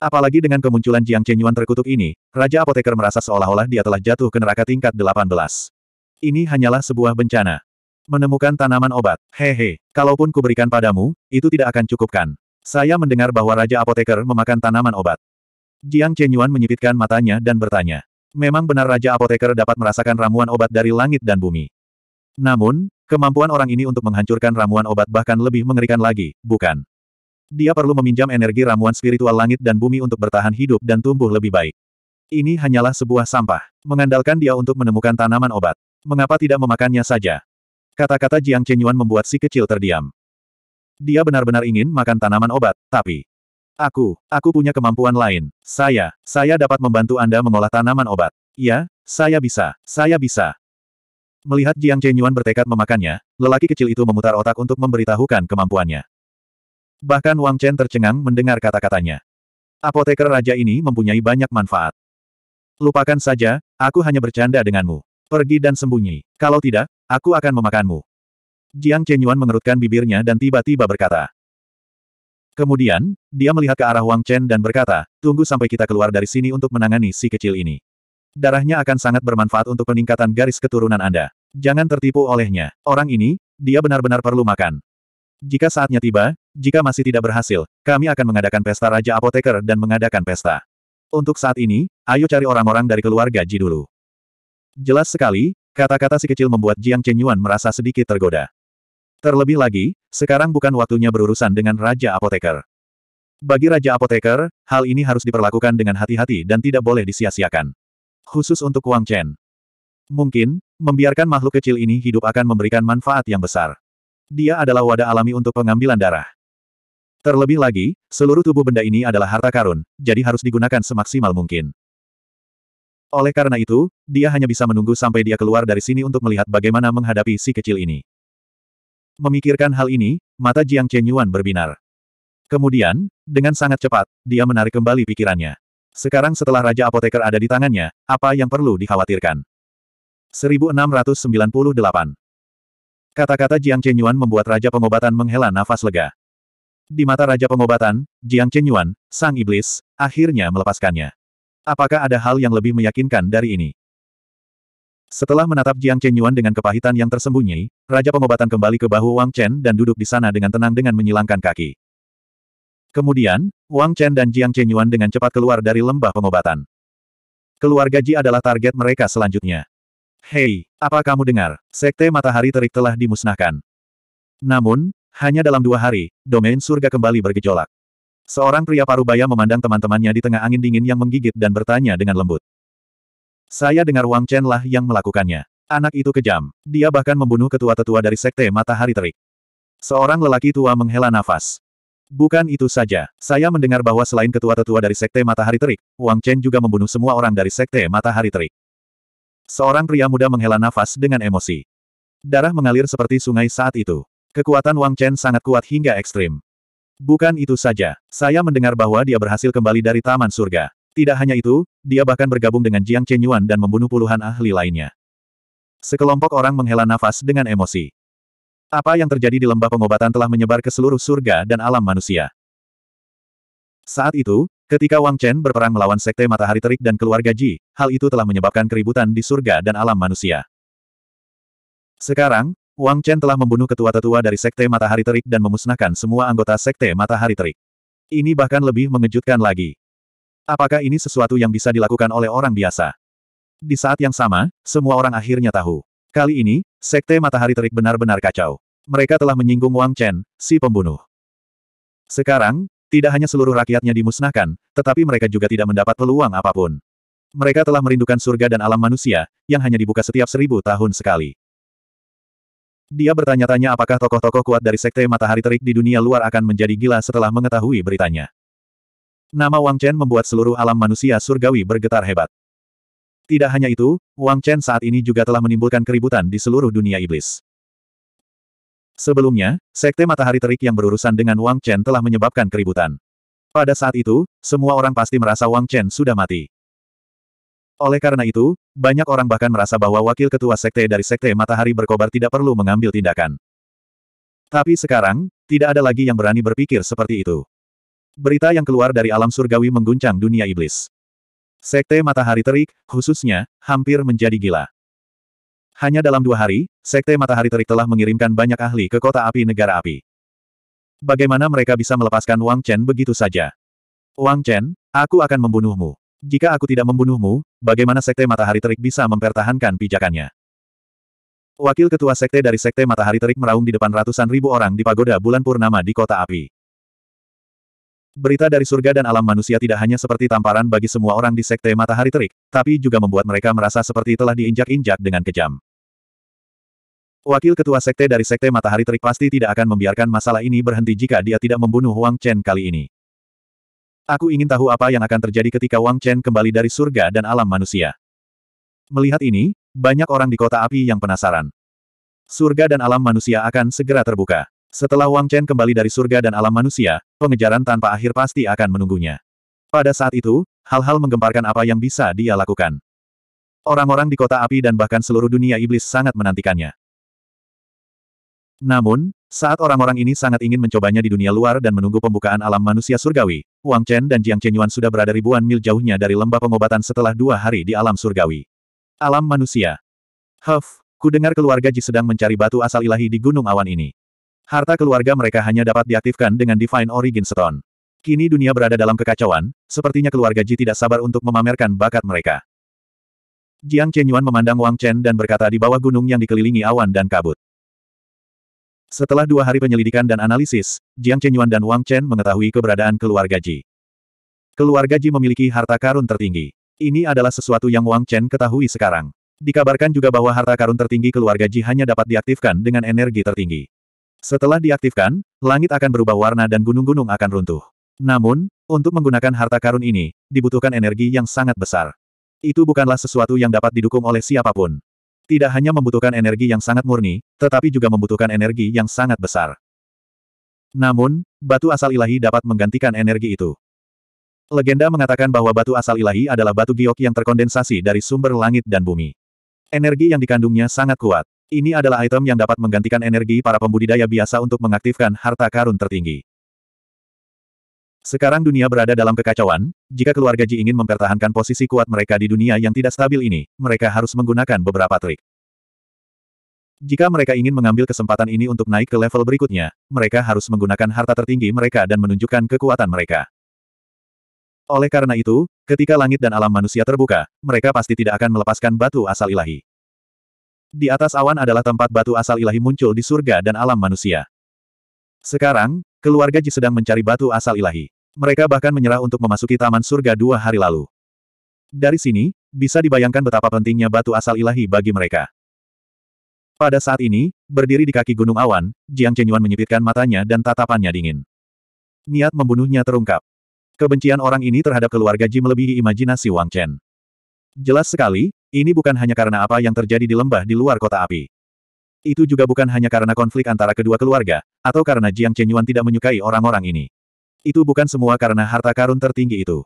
Speaker 1: Apalagi dengan kemunculan Jiang Chen Yuan terkutuk ini, Raja Apoteker merasa seolah-olah dia telah jatuh ke neraka tingkat 18. Ini hanyalah sebuah bencana. Menemukan tanaman obat, hehe, kalaupun kuberikan padamu, itu tidak akan cukupkan. Saya mendengar bahwa Raja Apoteker memakan tanaman obat. Jiang Chenyuan menyipitkan matanya dan bertanya. Memang benar Raja Apoteker dapat merasakan ramuan obat dari langit dan bumi. Namun, kemampuan orang ini untuk menghancurkan ramuan obat bahkan lebih mengerikan lagi, bukan? Dia perlu meminjam energi ramuan spiritual langit dan bumi untuk bertahan hidup dan tumbuh lebih baik. Ini hanyalah sebuah sampah. Mengandalkan dia untuk menemukan tanaman obat. Mengapa tidak memakannya saja? Kata-kata Jiang Chenyuan membuat si kecil terdiam. Dia benar-benar ingin makan tanaman obat, tapi Aku, aku punya kemampuan lain. Saya, saya dapat membantu Anda mengolah tanaman obat. Ya, saya bisa, saya bisa. Melihat Jiang Chenyuan bertekad memakannya, lelaki kecil itu memutar otak untuk memberitahukan kemampuannya. Bahkan Wang Chen tercengang mendengar kata-katanya. Apoteker raja ini mempunyai banyak manfaat. Lupakan saja, aku hanya bercanda denganmu. Pergi dan sembunyi. Kalau tidak, aku akan memakanmu. Jiang Chenyuan mengerutkan bibirnya dan tiba-tiba berkata. Kemudian, dia melihat ke arah Wang Chen dan berkata, tunggu sampai kita keluar dari sini untuk menangani si kecil ini. Darahnya akan sangat bermanfaat untuk peningkatan garis keturunan Anda. Jangan tertipu olehnya. Orang ini, dia benar-benar perlu makan. Jika saatnya tiba, jika masih tidak berhasil, kami akan mengadakan pesta Raja Apoteker dan mengadakan pesta. Untuk saat ini, ayo cari orang-orang dari keluarga Ji dulu. Jelas sekali, kata-kata si kecil membuat Jiang Chenyuan merasa sedikit tergoda. Terlebih lagi, sekarang bukan waktunya berurusan dengan Raja Apoteker. Bagi Raja Apoteker, hal ini harus diperlakukan dengan hati-hati dan tidak boleh disia-siakan. Khusus untuk Wang Chen. Mungkin, membiarkan makhluk kecil ini hidup akan memberikan manfaat yang besar. Dia adalah wadah alami untuk pengambilan darah. Terlebih lagi, seluruh tubuh benda ini adalah harta karun, jadi harus digunakan semaksimal mungkin. Oleh karena itu, dia hanya bisa menunggu sampai dia keluar dari sini untuk melihat bagaimana menghadapi si kecil ini. Memikirkan hal ini, mata Jiang Chenyuan berbinar. Kemudian, dengan sangat cepat, dia menarik kembali pikirannya. Sekarang setelah Raja Apoteker ada di tangannya, apa yang perlu dikhawatirkan? 1698 Kata-kata Jiang Chenyuan membuat Raja Pengobatan menghela nafas lega. Di mata Raja Pengobatan, Jiang Chenyuan, sang iblis, akhirnya melepaskannya. Apakah ada hal yang lebih meyakinkan dari ini? Setelah menatap Jiang Chen Yuan dengan kepahitan yang tersembunyi, Raja Pengobatan kembali ke bahu Wang Chen dan duduk di sana dengan tenang dengan menyilangkan kaki. Kemudian, Wang Chen dan Jiang Chen Yuan dengan cepat keluar dari lembah pengobatan. Keluarga Ji adalah target mereka selanjutnya. Hei, apa kamu dengar? Sekte Matahari Terik telah dimusnahkan. Namun, hanya dalam dua hari, domain surga kembali bergejolak. Seorang pria parubaya memandang teman-temannya di tengah angin dingin yang menggigit dan bertanya dengan lembut. Saya dengar Wang Chen lah yang melakukannya. Anak itu kejam. Dia bahkan membunuh ketua-tetua dari Sekte Matahari Terik. Seorang lelaki tua menghela nafas. Bukan itu saja. Saya mendengar bahwa selain ketua-tetua dari Sekte Matahari Terik, Wang Chen juga membunuh semua orang dari Sekte Matahari Terik. Seorang pria muda menghela nafas dengan emosi. Darah mengalir seperti sungai saat itu. Kekuatan Wang Chen sangat kuat hingga ekstrim. Bukan itu saja. Saya mendengar bahwa dia berhasil kembali dari Taman Surga. Tidak hanya itu, dia bahkan bergabung dengan Jiang Chenyuan dan membunuh puluhan ahli lainnya. Sekelompok orang menghela nafas dengan emosi. Apa yang terjadi di lembah pengobatan telah menyebar ke seluruh surga dan alam manusia. Saat itu, ketika Wang Chen berperang melawan Sekte Matahari Terik dan keluarga Ji, hal itu telah menyebabkan keributan di surga dan alam manusia. Sekarang, Wang Chen telah membunuh ketua-tetua dari Sekte Matahari Terik dan memusnahkan semua anggota Sekte Matahari Terik. Ini bahkan lebih mengejutkan lagi. Apakah ini sesuatu yang bisa dilakukan oleh orang biasa? Di saat yang sama, semua orang akhirnya tahu. Kali ini, Sekte Matahari Terik benar-benar kacau. Mereka telah menyinggung Wang Chen, si pembunuh. Sekarang, tidak hanya seluruh rakyatnya dimusnahkan, tetapi mereka juga tidak mendapat peluang apapun. Mereka telah merindukan surga dan alam manusia, yang hanya dibuka setiap seribu tahun sekali. Dia bertanya-tanya apakah tokoh-tokoh kuat dari Sekte Matahari Terik di dunia luar akan menjadi gila setelah mengetahui beritanya. Nama Wang Chen membuat seluruh alam manusia surgawi bergetar hebat. Tidak hanya itu, Wang Chen saat ini juga telah menimbulkan keributan di seluruh dunia iblis. Sebelumnya, Sekte Matahari Terik yang berurusan dengan Wang Chen telah menyebabkan keributan. Pada saat itu, semua orang pasti merasa Wang Chen sudah mati. Oleh karena itu, banyak orang bahkan merasa bahwa wakil ketua sekte dari Sekte Matahari Berkobar tidak perlu mengambil tindakan. Tapi sekarang, tidak ada lagi yang berani berpikir seperti itu. Berita yang keluar dari alam surgawi mengguncang dunia iblis. Sekte matahari terik, khususnya, hampir menjadi gila. Hanya dalam dua hari, Sekte Matahari Terik telah mengirimkan banyak ahli ke kota api negara api. Bagaimana mereka bisa melepaskan Wang Chen begitu saja? Wang Chen, aku akan membunuhmu. Jika aku tidak membunuhmu, bagaimana Sekte Matahari Terik bisa mempertahankan pijakannya? Wakil Ketua Sekte dari Sekte Matahari Terik meraung di depan ratusan ribu orang di pagoda bulan purnama di kota api. Berita dari surga dan alam manusia tidak hanya seperti tamparan bagi semua orang di Sekte Matahari Terik, tapi juga membuat mereka merasa seperti telah diinjak-injak dengan kejam. Wakil Ketua Sekte dari Sekte Matahari Terik pasti tidak akan membiarkan masalah ini berhenti jika dia tidak membunuh Wang Chen kali ini. Aku ingin tahu apa yang akan terjadi ketika Wang Chen kembali dari surga dan alam manusia. Melihat ini, banyak orang di kota api yang penasaran. Surga dan alam manusia akan segera terbuka. Setelah Wang Chen kembali dari surga dan alam manusia, pengejaran tanpa akhir pasti akan menunggunya. Pada saat itu, hal-hal menggemparkan apa yang bisa dia lakukan. Orang-orang di kota api dan bahkan seluruh dunia iblis sangat menantikannya. Namun, saat orang-orang ini sangat ingin mencobanya di dunia luar dan menunggu pembukaan alam manusia surgawi, Wang Chen dan Jiang Chenyuan sudah berada ribuan mil jauhnya dari lembah pengobatan setelah dua hari di alam surgawi. Alam manusia. Huff, ku dengar keluarga Ji sedang mencari batu asal ilahi di gunung awan ini. Harta keluarga mereka hanya dapat diaktifkan dengan Divine Origin Stone. Kini dunia berada dalam kekacauan, sepertinya keluarga Ji tidak sabar untuk memamerkan bakat mereka. Jiang Chen Yuan memandang Wang Chen dan berkata di bawah gunung yang dikelilingi awan dan kabut. Setelah dua hari penyelidikan dan analisis, Jiang Chen Yuan dan Wang Chen mengetahui keberadaan keluarga Ji. Keluarga Ji memiliki harta karun tertinggi. Ini adalah sesuatu yang Wang Chen ketahui sekarang. Dikabarkan juga bahwa harta karun tertinggi keluarga Ji hanya dapat diaktifkan dengan energi tertinggi. Setelah diaktifkan, langit akan berubah warna dan gunung-gunung akan runtuh. Namun, untuk menggunakan harta karun ini, dibutuhkan energi yang sangat besar. Itu bukanlah sesuatu yang dapat didukung oleh siapapun. Tidak hanya membutuhkan energi yang sangat murni, tetapi juga membutuhkan energi yang sangat besar. Namun, batu asal ilahi dapat menggantikan energi itu. Legenda mengatakan bahwa batu asal ilahi adalah batu giok yang terkondensasi dari sumber langit dan bumi. Energi yang dikandungnya sangat kuat. Ini adalah item yang dapat menggantikan energi para pembudidaya biasa untuk mengaktifkan harta karun tertinggi. Sekarang dunia berada dalam kekacauan, jika keluarga Ji ingin mempertahankan posisi kuat mereka di dunia yang tidak stabil ini, mereka harus menggunakan beberapa trik. Jika mereka ingin mengambil kesempatan ini untuk naik ke level berikutnya, mereka harus menggunakan harta tertinggi mereka dan menunjukkan kekuatan mereka. Oleh karena itu, ketika langit dan alam manusia terbuka, mereka pasti tidak akan melepaskan batu asal ilahi. Di atas awan adalah tempat batu asal ilahi muncul di surga dan alam manusia. Sekarang, keluarga Ji sedang mencari batu asal ilahi. Mereka bahkan menyerah untuk memasuki taman surga dua hari lalu. Dari sini, bisa dibayangkan betapa pentingnya batu asal ilahi bagi mereka. Pada saat ini, berdiri di kaki gunung awan, Jiang Chenyuan menyipitkan matanya dan tatapannya dingin. Niat membunuhnya terungkap. Kebencian orang ini terhadap keluarga Ji melebihi imajinasi Wang Chen. Jelas sekali, ini bukan hanya karena apa yang terjadi di lembah di luar kota api. Itu juga bukan hanya karena konflik antara kedua keluarga, atau karena Jiang Chenyuan tidak menyukai orang-orang ini. Itu bukan semua karena harta karun tertinggi itu.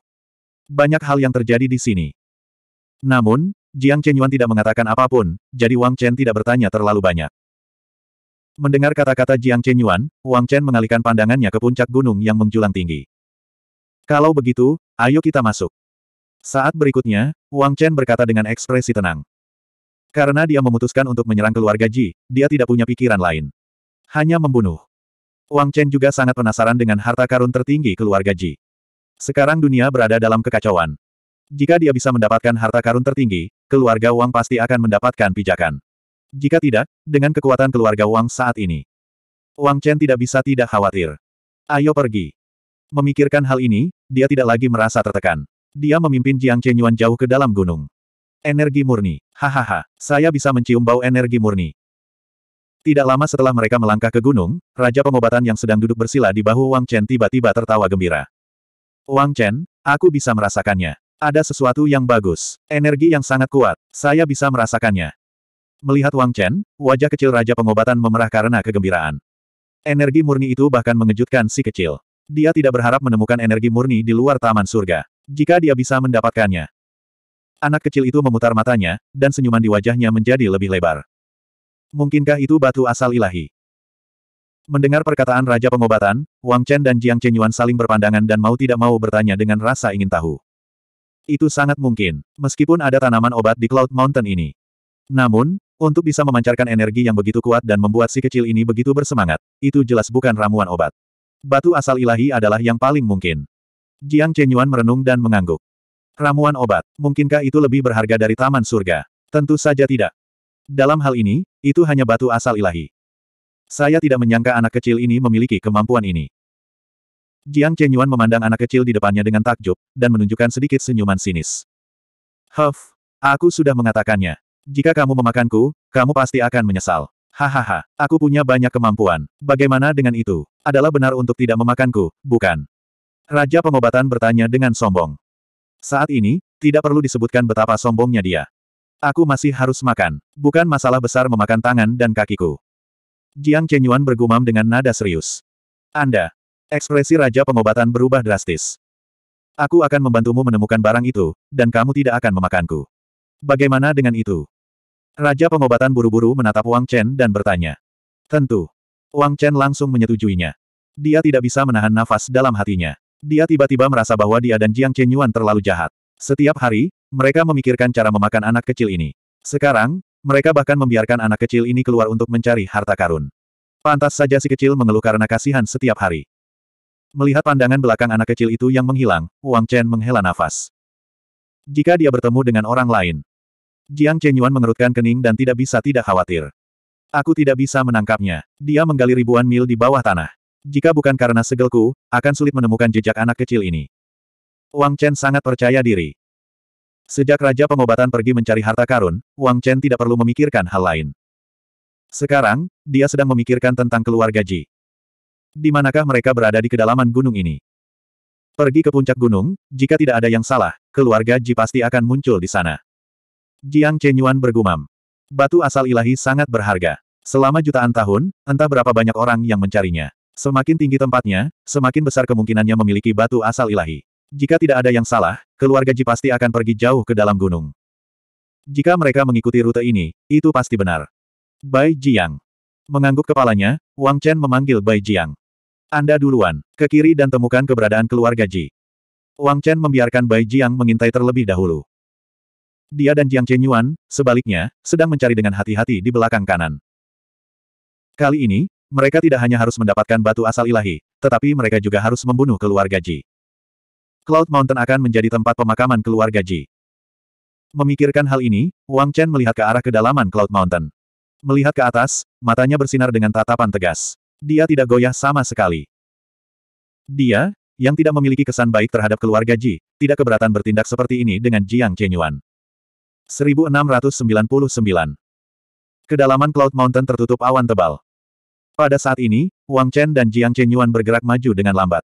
Speaker 1: Banyak hal yang terjadi di sini. Namun, Jiang Chenyuan tidak mengatakan apapun, jadi Wang Chen tidak bertanya terlalu banyak. Mendengar kata-kata Jiang Chenyuan, Wang Chen mengalihkan pandangannya ke puncak gunung yang menjulang tinggi. Kalau begitu, ayo kita masuk. Saat berikutnya, Wang Chen berkata dengan ekspresi tenang. Karena dia memutuskan untuk menyerang keluarga Ji, dia tidak punya pikiran lain. Hanya membunuh. Wang Chen juga sangat penasaran dengan harta karun tertinggi keluarga Ji. Sekarang dunia berada dalam kekacauan. Jika dia bisa mendapatkan harta karun tertinggi, keluarga Wang pasti akan mendapatkan pijakan. Jika tidak, dengan kekuatan keluarga Wang saat ini, Wang Chen tidak bisa tidak khawatir. Ayo pergi. Memikirkan hal ini, dia tidak lagi merasa tertekan. Dia memimpin Jiang Chenyuan jauh ke dalam gunung. Energi murni. Hahaha, saya bisa mencium bau energi murni. Tidak lama setelah mereka melangkah ke gunung, Raja Pengobatan yang sedang duduk bersila di bahu Wang Chen tiba-tiba tertawa gembira. Wang Chen, aku bisa merasakannya. Ada sesuatu yang bagus. Energi yang sangat kuat. Saya bisa merasakannya. Melihat Wang Chen, wajah kecil Raja Pengobatan memerah karena kegembiraan. Energi murni itu bahkan mengejutkan si kecil. Dia tidak berharap menemukan energi murni di luar taman surga. Jika dia bisa mendapatkannya. Anak kecil itu memutar matanya, dan senyuman di wajahnya menjadi lebih lebar. Mungkinkah itu batu asal ilahi? Mendengar perkataan Raja Pengobatan, Wang Chen dan Jiang Chen Yuan saling berpandangan dan mau tidak mau bertanya dengan rasa ingin tahu. Itu sangat mungkin, meskipun ada tanaman obat di Cloud Mountain ini. Namun, untuk bisa memancarkan energi yang begitu kuat dan membuat si kecil ini begitu bersemangat, itu jelas bukan ramuan obat. Batu asal ilahi adalah yang paling mungkin. Jiang Chenyuan merenung dan mengangguk. Ramuan obat, mungkinkah itu lebih berharga dari taman surga? Tentu saja tidak. Dalam hal ini, itu hanya batu asal ilahi. Saya tidak menyangka anak kecil ini memiliki kemampuan ini. Jiang Chenyuan memandang anak kecil di depannya dengan takjub, dan menunjukkan sedikit senyuman sinis. Huff, aku sudah mengatakannya. Jika kamu memakanku, kamu pasti akan menyesal. Hahaha, aku punya banyak kemampuan. Bagaimana dengan itu? Adalah benar untuk tidak memakanku, bukan? Raja pengobatan bertanya dengan sombong. Saat ini, tidak perlu disebutkan betapa sombongnya dia. Aku masih harus makan. Bukan masalah besar memakan tangan dan kakiku. Jiang Chenyuan bergumam dengan nada serius. Anda. Ekspresi Raja pengobatan berubah drastis. Aku akan membantumu menemukan barang itu, dan kamu tidak akan memakanku. Bagaimana dengan itu? Raja pengobatan buru-buru menatap Wang Chen dan bertanya. Tentu. Wang Chen langsung menyetujuinya. Dia tidak bisa menahan nafas dalam hatinya. Dia tiba-tiba merasa bahwa dia dan Jiang Chenyuan terlalu jahat. Setiap hari, mereka memikirkan cara memakan anak kecil ini. Sekarang, mereka bahkan membiarkan anak kecil ini keluar untuk mencari harta karun. Pantas saja si kecil mengeluh karena kasihan setiap hari. Melihat pandangan belakang anak kecil itu yang menghilang, Wang Chen menghela nafas. Jika dia bertemu dengan orang lain, Jiang Chenyuan mengerutkan kening dan tidak bisa tidak khawatir. Aku tidak bisa menangkapnya. Dia menggali ribuan mil di bawah tanah. Jika bukan karena segelku, akan sulit menemukan jejak anak kecil ini. Wang Chen sangat percaya diri. Sejak Raja Pengobatan pergi mencari harta karun, Wang Chen tidak perlu memikirkan hal lain. Sekarang, dia sedang memikirkan tentang keluarga Ji. Di manakah mereka berada di kedalaman gunung ini? Pergi ke puncak gunung, jika tidak ada yang salah, keluarga Ji pasti akan muncul di sana. Jiang Yuan bergumam. Batu asal ilahi sangat berharga. Selama jutaan tahun, entah berapa banyak orang yang mencarinya. Semakin tinggi tempatnya, semakin besar kemungkinannya memiliki batu asal ilahi. Jika tidak ada yang salah, keluarga Ji pasti akan pergi jauh ke dalam gunung. Jika mereka mengikuti rute ini, itu pasti benar. Bai Jiang. Mengangguk kepalanya, Wang Chen memanggil Bai Jiang. Anda duluan, ke kiri dan temukan keberadaan keluarga Ji. Wang Chen membiarkan Bai Jiang mengintai terlebih dahulu. Dia dan Jiang Chen Yuan, sebaliknya, sedang mencari dengan hati-hati di belakang kanan. Kali ini, mereka tidak hanya harus mendapatkan batu asal ilahi, tetapi mereka juga harus membunuh keluarga Ji. Cloud Mountain akan menjadi tempat pemakaman keluarga Ji. Memikirkan hal ini, Wang Chen melihat ke arah kedalaman Cloud Mountain. Melihat ke atas, matanya bersinar dengan tatapan tegas. Dia tidak goyah sama sekali. Dia, yang tidak memiliki kesan baik terhadap keluarga Ji, tidak keberatan bertindak seperti ini dengan Jiang Chenyuan. 1699 Kedalaman Cloud Mountain tertutup awan tebal. Pada saat ini, Wang Chen dan Jiang Chen Yuan bergerak maju dengan lambat.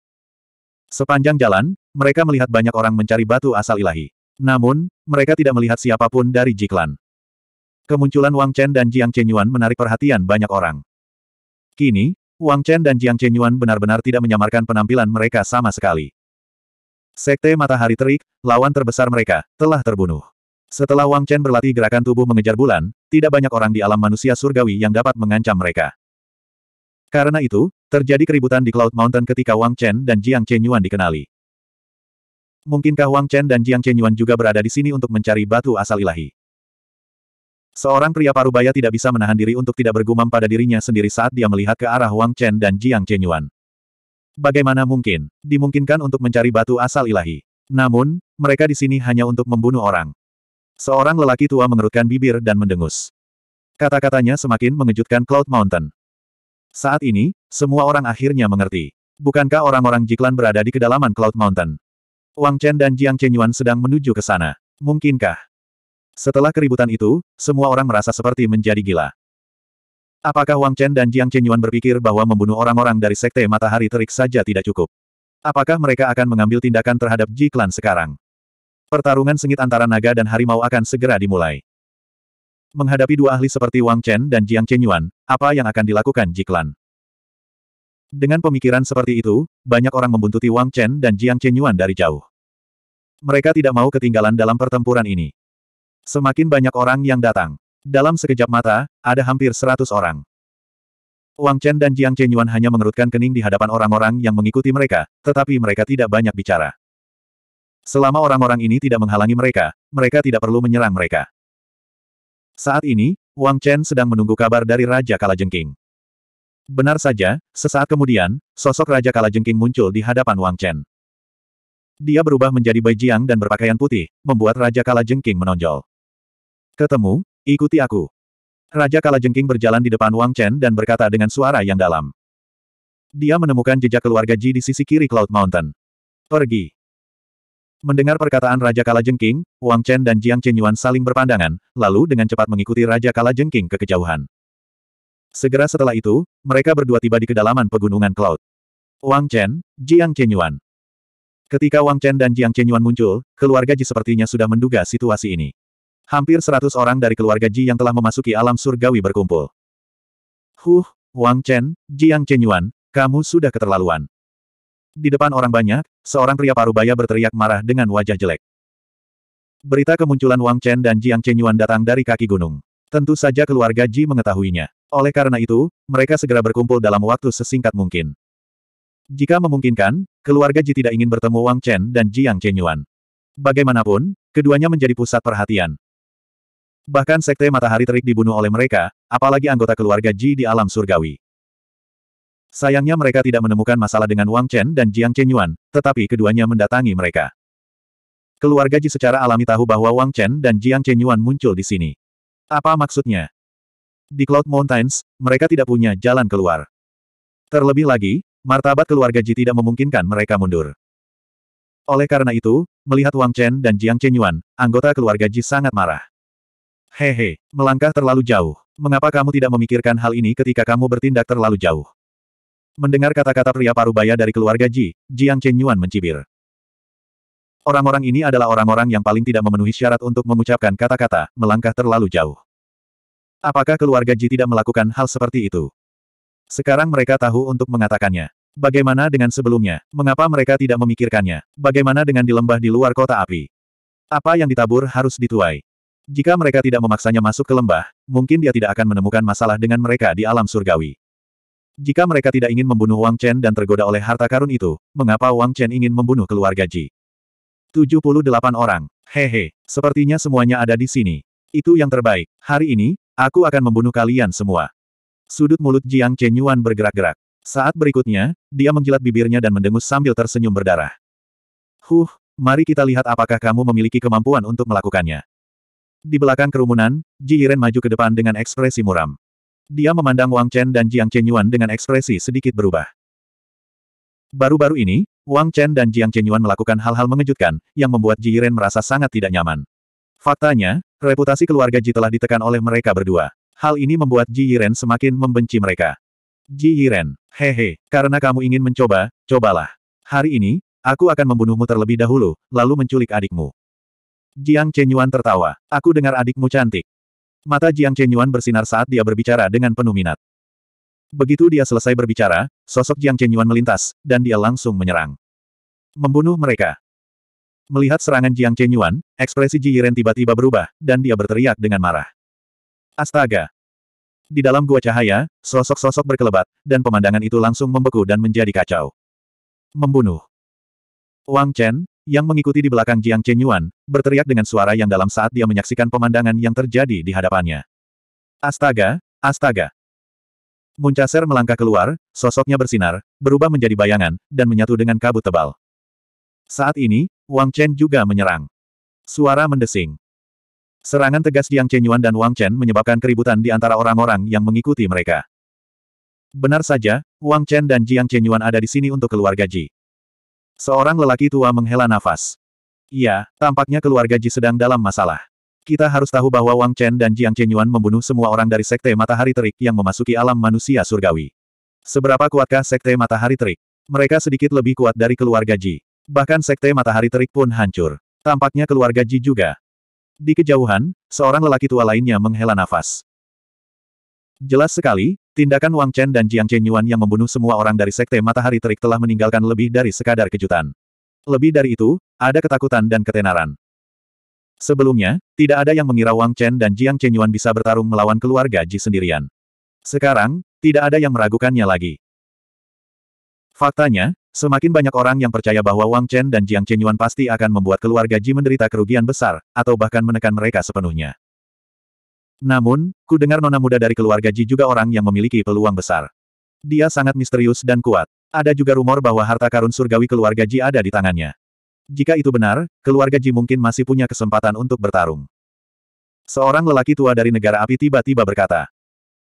Speaker 1: Sepanjang jalan, mereka melihat banyak orang mencari batu asal ilahi. Namun, mereka tidak melihat siapapun dari Jiklan. Kemunculan Wang Chen dan Jiang Chen Yuan menarik perhatian banyak orang. Kini, Wang Chen dan Jiang Chen Yuan benar-benar tidak menyamarkan penampilan mereka sama sekali. Sekte Matahari Terik, lawan terbesar mereka, telah terbunuh. Setelah Wang Chen berlatih gerakan tubuh mengejar bulan, tidak banyak orang di alam manusia surgawi yang dapat mengancam mereka. Karena itu, terjadi keributan di Cloud Mountain ketika Wang Chen dan Jiang Chen Yuan dikenali. Mungkinkah Wang Chen dan Jiang Chen Yuan juga berada di sini untuk mencari batu asal ilahi? Seorang pria parubaya tidak bisa menahan diri untuk tidak bergumam pada dirinya sendiri saat dia melihat ke arah Wang Chen dan Jiang Chen Yuan. Bagaimana mungkin, dimungkinkan untuk mencari batu asal ilahi. Namun, mereka di sini hanya untuk membunuh orang. Seorang lelaki tua mengerutkan bibir dan mendengus. Kata-katanya semakin mengejutkan Cloud Mountain. Saat ini, semua orang akhirnya mengerti. Bukankah orang-orang Jiklan berada di kedalaman Cloud Mountain? Wang Chen dan Jiang Chenyuan sedang menuju ke sana. Mungkinkah? Setelah keributan itu, semua orang merasa seperti menjadi gila. Apakah Wang Chen dan Jiang Chenyuan berpikir bahwa membunuh orang-orang dari Sekte Matahari Terik saja tidak cukup? Apakah mereka akan mengambil tindakan terhadap Jiklan sekarang? Pertarungan sengit antara naga dan harimau akan segera dimulai. Menghadapi dua ahli seperti Wang Chen dan Jiang Chenyuan, apa yang akan dilakukan Jiklan? Dengan pemikiran seperti itu, banyak orang membuntuti Wang Chen dan Jiang Chenyuan dari jauh. Mereka tidak mau ketinggalan dalam pertempuran ini. Semakin banyak orang yang datang. Dalam sekejap mata, ada hampir seratus orang. Wang Chen dan Jiang Chenyuan hanya mengerutkan kening di hadapan orang-orang yang mengikuti mereka, tetapi mereka tidak banyak bicara. Selama orang-orang ini tidak menghalangi mereka, mereka tidak perlu menyerang mereka. Saat ini, Wang Chen sedang menunggu kabar dari Raja Kalajengking. Benar saja, sesaat kemudian, sosok Raja Kalajengking muncul di hadapan Wang Chen. Dia berubah menjadi Bai Jiang dan berpakaian putih, membuat Raja Kalajengking menonjol. Ketemu, ikuti aku. Raja Kalajengking berjalan di depan Wang Chen dan berkata dengan suara yang dalam. Dia menemukan jejak keluarga Ji di sisi kiri Cloud Mountain. Pergi. Mendengar perkataan Raja Kala Jengking, Wang Chen dan Jiang Chen Yuan saling berpandangan, lalu dengan cepat mengikuti Raja Kala Jengking ke kejauhan. Segera setelah itu, mereka berdua tiba di kedalaman pegunungan Cloud. Wang Chen, Jiang Chen Yuan. Ketika Wang Chen dan Jiang Chen Yuan muncul, keluarga Ji sepertinya sudah menduga situasi ini. Hampir seratus orang dari keluarga Ji yang telah memasuki alam surgawi berkumpul. Huh, Wang Chen, Jiang Chen Yuan, kamu sudah keterlaluan. Di depan orang banyak, seorang pria parubaya berteriak marah dengan wajah jelek. Berita kemunculan Wang Chen dan Jiang Chenyuan datang dari kaki gunung. Tentu saja keluarga Ji mengetahuinya. Oleh karena itu, mereka segera berkumpul dalam waktu sesingkat mungkin. Jika memungkinkan, keluarga Ji tidak ingin bertemu Wang Chen dan Jiang Chenyuan. Bagaimanapun, keduanya menjadi pusat perhatian. Bahkan Sekte Matahari Terik dibunuh oleh mereka, apalagi anggota keluarga Ji di alam surgawi. Sayangnya mereka tidak menemukan masalah dengan Wang Chen dan Jiang Chen Yuan, tetapi keduanya mendatangi mereka. Keluarga Ji secara alami tahu bahwa Wang Chen dan Jiang Chen Yuan muncul di sini. Apa maksudnya? Di Cloud Mountains, mereka tidak punya jalan keluar. Terlebih lagi, martabat keluarga Ji tidak memungkinkan mereka mundur. Oleh karena itu, melihat Wang Chen dan Jiang Chen Yuan, anggota keluarga Ji sangat marah. Hehe, melangkah terlalu jauh. Mengapa kamu tidak memikirkan hal ini ketika kamu bertindak terlalu jauh? Mendengar kata-kata pria parubaya dari keluarga Ji, Jiang Chen Yuan mencibir. Orang-orang ini adalah orang-orang yang paling tidak memenuhi syarat untuk mengucapkan kata-kata, melangkah terlalu jauh. Apakah keluarga Ji tidak melakukan hal seperti itu? Sekarang mereka tahu untuk mengatakannya. Bagaimana dengan sebelumnya? Mengapa mereka tidak memikirkannya? Bagaimana dengan di lembah di luar kota api? Apa yang ditabur harus dituai. Jika mereka tidak memaksanya masuk ke lembah, mungkin dia tidak akan menemukan masalah dengan mereka di alam surgawi. Jika mereka tidak ingin membunuh Wang Chen dan tergoda oleh harta karun itu, mengapa Wang Chen ingin membunuh keluarga Ji? 78 orang. Hehe, sepertinya semuanya ada di sini. Itu yang terbaik. Hari ini, aku akan membunuh kalian semua. Sudut mulut Jiang Chen Yuan bergerak-gerak. Saat berikutnya, dia menjilat bibirnya dan mendengus sambil tersenyum berdarah. Huh, mari kita lihat apakah kamu memiliki kemampuan untuk melakukannya. Di belakang kerumunan, Ji Yiren maju ke depan dengan ekspresi muram. Dia memandang Wang Chen dan Jiang Chenyuan dengan ekspresi sedikit berubah. Baru-baru ini, Wang Chen dan Jiang Chenyuan melakukan hal-hal mengejutkan, yang membuat Ji Yiren merasa sangat tidak nyaman. Faktanya, reputasi keluarga Ji telah ditekan oleh mereka berdua. Hal ini membuat Ji Yiren semakin membenci mereka. Ji Yiren, hehe, karena kamu ingin mencoba, cobalah. Hari ini, aku akan membunuhmu terlebih dahulu, lalu menculik adikmu. Jiang Chenyuan tertawa. Aku dengar adikmu cantik. Mata Jiang Chenyuan bersinar saat dia berbicara dengan penuh minat. Begitu dia selesai berbicara, sosok Jiang Chenyuan melintas, dan dia langsung menyerang. Membunuh mereka. Melihat serangan Jiang Chenyuan, ekspresi Ji Yiren tiba-tiba berubah, dan dia berteriak dengan marah. Astaga! Di dalam gua cahaya, sosok-sosok berkelebat, dan pemandangan itu langsung membeku dan menjadi kacau. Membunuh. Wang Chen, yang mengikuti di belakang Jiang Chenyuan, berteriak dengan suara yang dalam saat dia menyaksikan pemandangan yang terjadi di hadapannya. Astaga, astaga. Muncaser melangkah keluar, sosoknya bersinar, berubah menjadi bayangan, dan menyatu dengan kabut tebal. Saat ini, Wang Chen juga menyerang. Suara mendesing. Serangan tegas Jiang Chenyuan dan Wang Chen menyebabkan keributan di antara orang-orang yang mengikuti mereka. Benar saja, Wang Chen dan Jiang Chenyuan ada di sini untuk keluarga Ji. Seorang lelaki tua menghela nafas. Iya, tampaknya keluarga Ji sedang dalam masalah. Kita harus tahu bahwa Wang Chen dan Jiang Chenyuan membunuh semua orang dari Sekte Matahari Terik yang memasuki alam manusia surgawi. Seberapa kuatkah Sekte Matahari Terik? Mereka sedikit lebih kuat dari keluarga Ji. Bahkan Sekte Matahari Terik pun hancur. Tampaknya keluarga Ji juga. Di kejauhan, seorang lelaki tua lainnya menghela nafas. Jelas sekali, Tindakan Wang Chen dan Jiang Chen Yuan yang membunuh semua orang dari Sekte Matahari Terik telah meninggalkan lebih dari sekadar kejutan. Lebih dari itu, ada ketakutan dan ketenaran. Sebelumnya, tidak ada yang mengira Wang Chen dan Jiang Chen Yuan bisa bertarung melawan keluarga Ji sendirian. Sekarang, tidak ada yang meragukannya lagi. Faktanya, semakin banyak orang yang percaya bahwa Wang Chen dan Jiang Chen Yuan pasti akan membuat keluarga Ji menderita kerugian besar, atau bahkan menekan mereka sepenuhnya. Namun, ku dengar nona muda dari keluarga Ji juga orang yang memiliki peluang besar. Dia sangat misterius dan kuat. Ada juga rumor bahwa harta karun surgawi keluarga Ji ada di tangannya. Jika itu benar, keluarga Ji mungkin masih punya kesempatan untuk bertarung. Seorang lelaki tua dari negara api tiba-tiba berkata,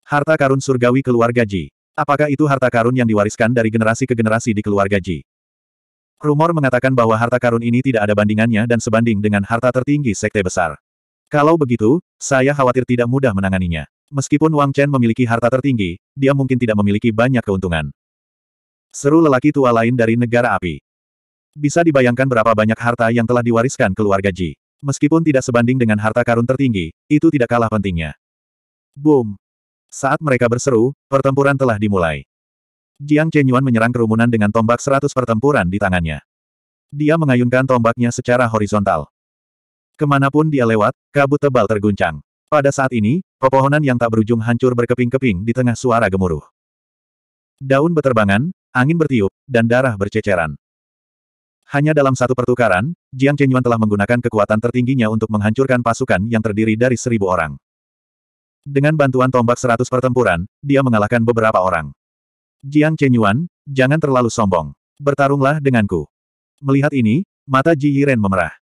Speaker 1: Harta karun surgawi keluarga Ji. Apakah itu harta karun yang diwariskan dari generasi ke generasi di keluarga Ji? Rumor mengatakan bahwa harta karun ini tidak ada bandingannya dan sebanding dengan harta tertinggi sekte besar. Kalau begitu, saya khawatir tidak mudah menanganinya. Meskipun Wang Chen memiliki harta tertinggi, dia mungkin tidak memiliki banyak keuntungan. Seru lelaki tua lain dari negara api. Bisa dibayangkan berapa banyak harta yang telah diwariskan keluarga Ji. Meskipun tidak sebanding dengan harta karun tertinggi, itu tidak kalah pentingnya. Boom! Saat mereka berseru, pertempuran telah dimulai. Jiang Chenyuan menyerang kerumunan dengan tombak seratus pertempuran di tangannya. Dia mengayunkan tombaknya secara horizontal. Kemanapun dia lewat, kabut tebal terguncang. Pada saat ini, pepohonan yang tak berujung hancur berkeping-keping di tengah suara gemuruh. Daun beterbangan, angin bertiup, dan darah berceceran. Hanya dalam satu pertukaran, Jiang Chenyuan telah menggunakan kekuatan tertingginya untuk menghancurkan pasukan yang terdiri dari seribu orang. Dengan bantuan tombak seratus pertempuran, dia mengalahkan beberapa orang. Jiang Chenyuan, jangan terlalu sombong. Bertarunglah denganku. Melihat ini, mata Ji Yiren memerah.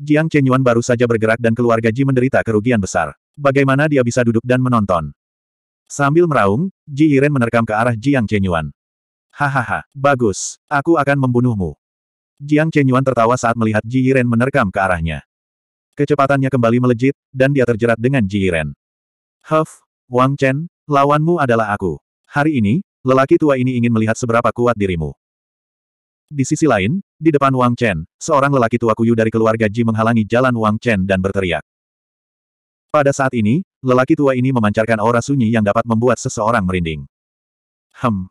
Speaker 1: Jiang Chenyuan baru saja bergerak dan keluarga Ji menderita kerugian besar. Bagaimana dia bisa duduk dan menonton? Sambil meraung, Ji Yiren menerkam ke arah Jiang Chenyuan. Hahaha, bagus, aku akan membunuhmu. Jiang Chenyuan tertawa saat melihat Ji Yiren menerkam ke arahnya. Kecepatannya kembali melejit, dan dia terjerat dengan Ji Yiren. Huff, Wang Chen, lawanmu adalah aku. Hari ini, lelaki tua ini ingin melihat seberapa kuat dirimu. Di sisi lain, di depan Wang Chen, seorang lelaki tua kuyu dari keluarga Ji menghalangi jalan Wang Chen dan berteriak. Pada saat ini, lelaki tua ini memancarkan aura sunyi yang dapat membuat seseorang merinding. Hem.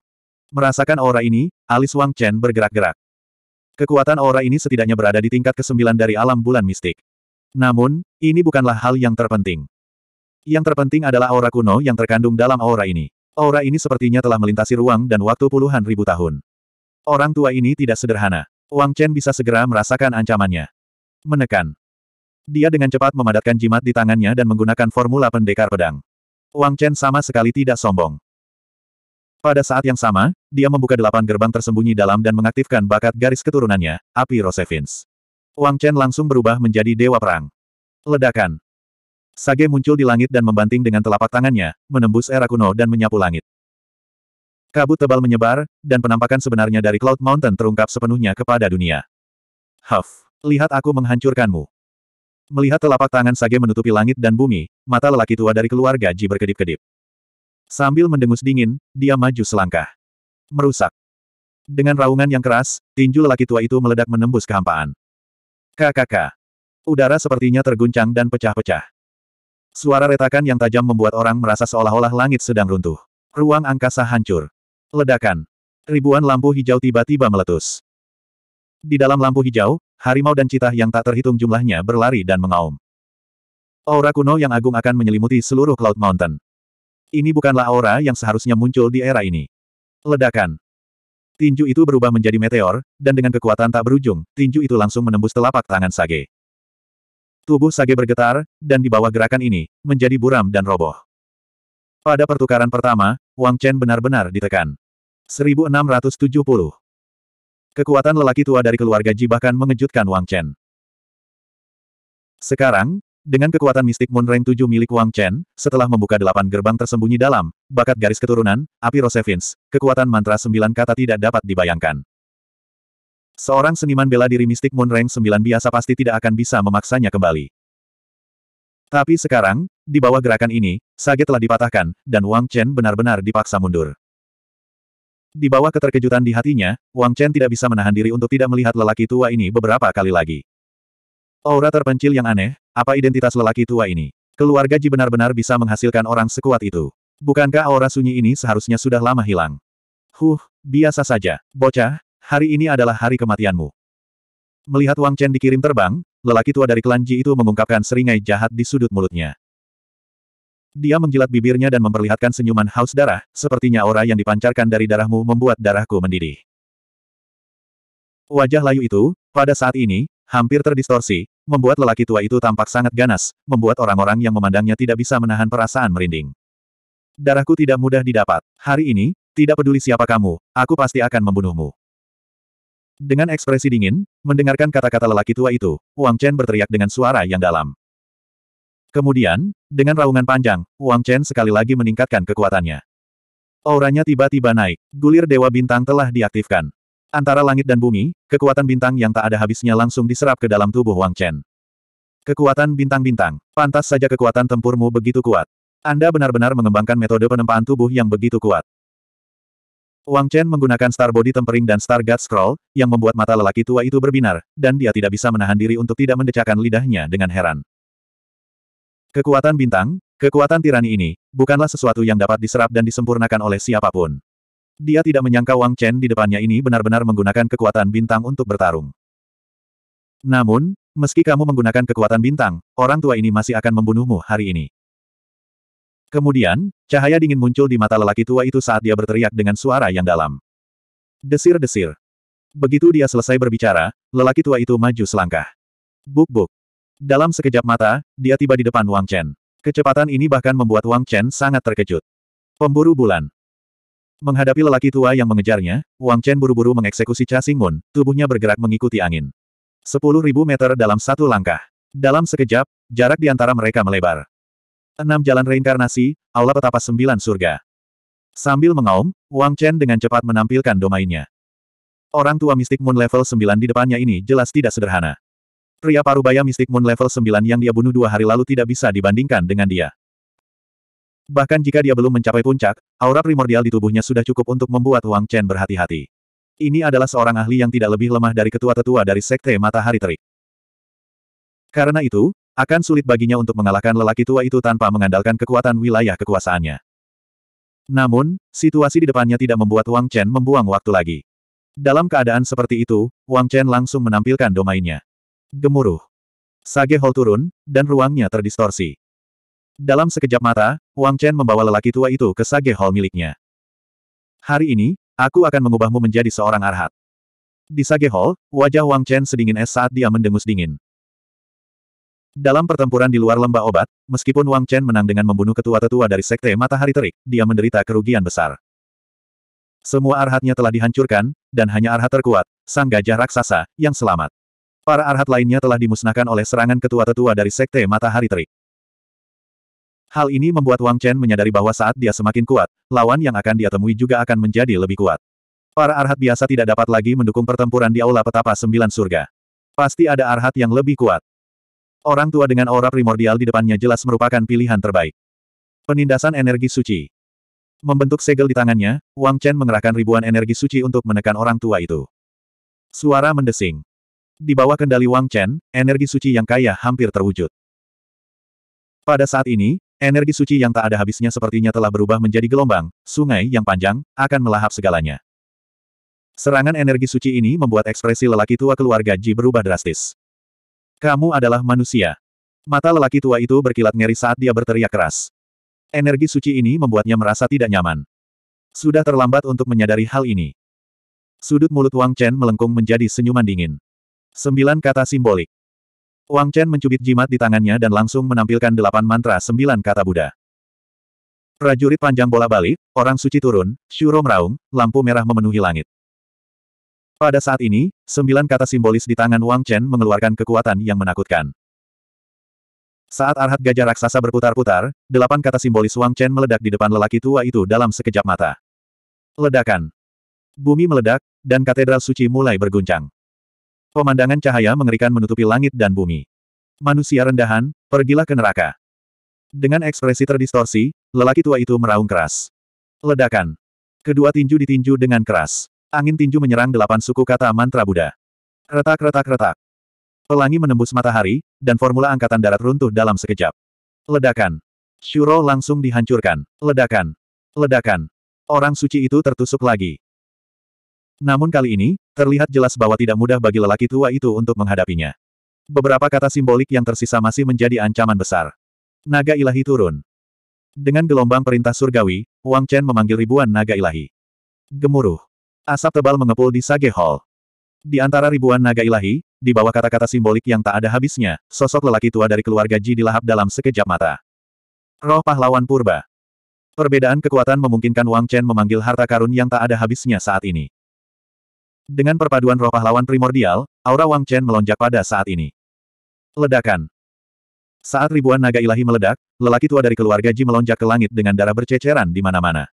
Speaker 1: Merasakan aura ini, alis Wang Chen bergerak-gerak. Kekuatan aura ini setidaknya berada di tingkat ke-9 dari alam bulan mistik. Namun, ini bukanlah hal yang terpenting. Yang terpenting adalah aura kuno yang terkandung dalam aura ini. Aura ini sepertinya telah melintasi ruang dan waktu puluhan ribu tahun. Orang tua ini tidak sederhana. Wang Chen bisa segera merasakan ancamannya. Menekan. Dia dengan cepat memadatkan jimat di tangannya dan menggunakan formula pendekar pedang. Wang Chen sama sekali tidak sombong. Pada saat yang sama, dia membuka delapan gerbang tersembunyi dalam dan mengaktifkan bakat garis keturunannya, api Rosevins. Wang Chen langsung berubah menjadi dewa perang. Ledakan. Sage muncul di langit dan membanting dengan telapak tangannya, menembus era kuno dan menyapu langit. Kabut tebal menyebar, dan penampakan sebenarnya dari Cloud Mountain terungkap sepenuhnya kepada dunia. Huff, lihat aku menghancurkanmu. Melihat telapak tangan Sage menutupi langit dan bumi, mata lelaki tua dari keluarga Ji berkedip-kedip. Sambil mendengus dingin, dia maju selangkah. Merusak. Dengan raungan yang keras, tinju lelaki tua itu meledak menembus kehampaan. KKK. Udara sepertinya terguncang dan pecah-pecah. Suara retakan yang tajam membuat orang merasa seolah-olah langit sedang runtuh. Ruang angkasa hancur. Ledakan. Ribuan lampu hijau tiba-tiba meletus. Di dalam lampu hijau, harimau dan citah yang tak terhitung jumlahnya berlari dan mengaum. Aura kuno yang agung akan menyelimuti seluruh Cloud Mountain. Ini bukanlah aura yang seharusnya muncul di era ini. Ledakan. Tinju itu berubah menjadi meteor, dan dengan kekuatan tak berujung, tinju itu langsung menembus telapak tangan Sage. Tubuh Sage bergetar, dan di bawah gerakan ini, menjadi buram dan roboh. Pada pertukaran pertama, Wang Chen benar-benar ditekan. 1670. Kekuatan lelaki tua dari keluarga Ji bahkan mengejutkan Wang Chen. Sekarang, dengan kekuatan mistik Moon 7 milik Wang Chen, setelah membuka delapan gerbang tersembunyi dalam bakat garis keturunan, api Rosevins, kekuatan mantra sembilan kata tidak dapat dibayangkan. Seorang seniman bela diri mistik Moon Ring 9 biasa pasti tidak akan bisa memaksanya kembali. Tapi sekarang, di bawah gerakan ini, Sage telah dipatahkan, dan Wang Chen benar-benar dipaksa mundur. Di bawah keterkejutan di hatinya, Wang Chen tidak bisa menahan diri untuk tidak melihat lelaki tua ini beberapa kali lagi. Aura terpencil yang aneh, apa identitas lelaki tua ini? Keluarga Ji benar-benar bisa menghasilkan orang sekuat itu. Bukankah aura sunyi ini seharusnya sudah lama hilang? Huh, biasa saja. Bocah, hari ini adalah hari kematianmu. Melihat Wang Chen dikirim terbang, lelaki tua dari klan itu mengungkapkan seringai jahat di sudut mulutnya. Dia menjilat bibirnya dan memperlihatkan senyuman haus darah, sepertinya aura yang dipancarkan dari darahmu membuat darahku mendidih. Wajah layu itu, pada saat ini, hampir terdistorsi, membuat lelaki tua itu tampak sangat ganas, membuat orang-orang yang memandangnya tidak bisa menahan perasaan merinding. Darahku tidak mudah didapat. Hari ini, tidak peduli siapa kamu, aku pasti akan membunuhmu. Dengan ekspresi dingin, mendengarkan kata-kata lelaki tua itu, Wang Chen berteriak dengan suara yang dalam. Kemudian, dengan raungan panjang, Wang Chen sekali lagi meningkatkan kekuatannya. Auranya tiba-tiba naik, gulir Dewa Bintang telah diaktifkan. Antara langit dan bumi, kekuatan bintang yang tak ada habisnya langsung diserap ke dalam tubuh Wang Chen. Kekuatan bintang-bintang, pantas saja kekuatan tempurmu begitu kuat. Anda benar-benar mengembangkan metode penempaan tubuh yang begitu kuat. Wang Chen menggunakan Star Body Tempering dan Star God Scroll, yang membuat mata lelaki tua itu berbinar, dan dia tidak bisa menahan diri untuk tidak mendecakkan lidahnya dengan heran. Kekuatan bintang, kekuatan tirani ini, bukanlah sesuatu yang dapat diserap dan disempurnakan oleh siapapun. Dia tidak menyangka Wang Chen di depannya ini benar-benar menggunakan kekuatan bintang untuk bertarung. Namun, meski kamu menggunakan kekuatan bintang, orang tua ini masih akan membunuhmu hari ini. Kemudian, cahaya dingin muncul di mata lelaki tua itu saat dia berteriak dengan suara yang dalam. Desir-desir. Begitu dia selesai berbicara, lelaki tua itu maju selangkah. Buk-buk. Dalam sekejap mata, dia tiba di depan Wang Chen. Kecepatan ini bahkan membuat Wang Chen sangat terkejut. Pemburu bulan. Menghadapi lelaki tua yang mengejarnya, Wang Chen buru-buru mengeksekusi Cha Moon. tubuhnya bergerak mengikuti angin. Sepuluh ribu meter dalam satu langkah. Dalam sekejap, jarak di antara mereka melebar. Enam jalan reinkarnasi, Allah petapa sembilan surga. Sambil mengaum, Wang Chen dengan cepat menampilkan domainnya. Orang tua Mystic Moon level 9 di depannya ini jelas tidak sederhana. Pria parubaya Mystic Moon level 9 yang dia bunuh dua hari lalu tidak bisa dibandingkan dengan dia. Bahkan jika dia belum mencapai puncak, aura primordial di tubuhnya sudah cukup untuk membuat Wang Chen berhati-hati. Ini adalah seorang ahli yang tidak lebih lemah dari ketua-ketua dari Sekte Matahari Terik. Karena itu, akan sulit baginya untuk mengalahkan lelaki tua itu tanpa mengandalkan kekuatan wilayah kekuasaannya. Namun, situasi di depannya tidak membuat Wang Chen membuang waktu lagi. Dalam keadaan seperti itu, Wang Chen langsung menampilkan domainnya. Gemuruh. Sage Hall turun, dan ruangnya terdistorsi. Dalam sekejap mata, Wang Chen membawa lelaki tua itu ke Sage Hall miliknya. Hari ini, aku akan mengubahmu menjadi seorang arhat. Di Sage Hall, wajah Wang Chen sedingin es saat dia mendengus dingin. Dalam pertempuran di luar lembah obat, meskipun Wang Chen menang dengan membunuh ketua-tetua dari Sekte Matahari Terik, dia menderita kerugian besar. Semua arhatnya telah dihancurkan, dan hanya arhat terkuat, sang gajah raksasa, yang selamat. Para arhat lainnya telah dimusnahkan oleh serangan ketua-tetua dari Sekte Matahari Terik. Hal ini membuat Wang Chen menyadari bahwa saat dia semakin kuat, lawan yang akan dia temui juga akan menjadi lebih kuat. Para arhat biasa tidak dapat lagi mendukung pertempuran di Aula Petapa Sembilan Surga. Pasti ada arhat yang lebih kuat. Orang tua dengan aura primordial di depannya jelas merupakan pilihan terbaik. Penindasan energi suci. Membentuk segel di tangannya, Wang Chen mengerahkan ribuan energi suci untuk menekan orang tua itu. Suara mendesing. Di bawah kendali Wang Chen, energi suci yang kaya hampir terwujud. Pada saat ini, energi suci yang tak ada habisnya sepertinya telah berubah menjadi gelombang, sungai yang panjang, akan melahap segalanya. Serangan energi suci ini membuat ekspresi lelaki tua keluarga Ji berubah drastis. Kamu adalah manusia. Mata lelaki tua itu berkilat ngeri saat dia berteriak keras. Energi suci ini membuatnya merasa tidak nyaman. Sudah terlambat untuk menyadari hal ini. Sudut mulut Wang Chen melengkung menjadi senyuman dingin. Sembilan kata simbolik. Wang Chen mencubit jimat di tangannya dan langsung menampilkan delapan mantra sembilan kata Buddha. Prajurit panjang bola balik, orang suci turun, syuro meraung, lampu merah memenuhi langit. Pada saat ini, sembilan kata simbolis di tangan Wang Chen mengeluarkan kekuatan yang menakutkan. Saat arhat gajah raksasa berputar-putar, delapan kata simbolis Wang Chen meledak di depan lelaki tua itu dalam sekejap mata. Ledakan. Bumi meledak, dan katedral suci mulai berguncang. Pemandangan cahaya mengerikan menutupi langit dan bumi. Manusia rendahan, pergilah ke neraka. Dengan ekspresi terdistorsi, lelaki tua itu meraung keras. Ledakan. Kedua tinju ditinju dengan keras. Angin tinju menyerang delapan suku kata mantra Buddha. Retak-retak-retak. Pelangi menembus matahari, dan formula angkatan darat runtuh dalam sekejap. Ledakan. Shuro langsung dihancurkan. Ledakan. Ledakan. Orang suci itu tertusuk lagi. Namun kali ini, terlihat jelas bahwa tidak mudah bagi lelaki tua itu untuk menghadapinya. Beberapa kata simbolik yang tersisa masih menjadi ancaman besar. Naga ilahi turun. Dengan gelombang perintah surgawi, Wang Chen memanggil ribuan naga ilahi. Gemuruh. Asap tebal mengepul di Sage Hall. Di antara ribuan naga ilahi, di bawah kata-kata simbolik yang tak ada habisnya, sosok lelaki tua dari keluarga Ji dilahap dalam sekejap mata. Roh pahlawan purba. Perbedaan kekuatan memungkinkan Wang Chen memanggil harta karun yang tak ada habisnya saat ini. Dengan perpaduan roh pahlawan primordial, aura Wang Chen melonjak pada saat ini. Ledakan. Saat ribuan naga ilahi meledak, lelaki tua dari keluarga Ji melonjak ke langit dengan darah berceceran di mana-mana.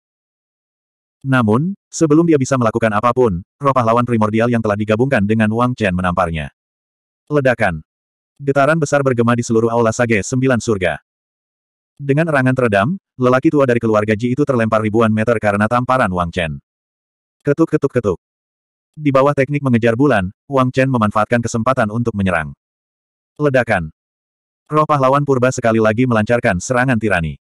Speaker 1: Namun, sebelum dia bisa melakukan apapun, roh pahlawan primordial yang telah digabungkan dengan Wang Chen menamparnya. Ledakan. Getaran besar bergema di seluruh aula Sage Sembilan Surga. Dengan erangan teredam, lelaki tua dari keluarga Ji itu terlempar ribuan meter karena tamparan Wang Chen. Ketuk-ketuk-ketuk. Di bawah teknik mengejar bulan, Wang Chen memanfaatkan kesempatan untuk menyerang. Ledakan. Roh pahlawan purba sekali lagi melancarkan serangan tirani.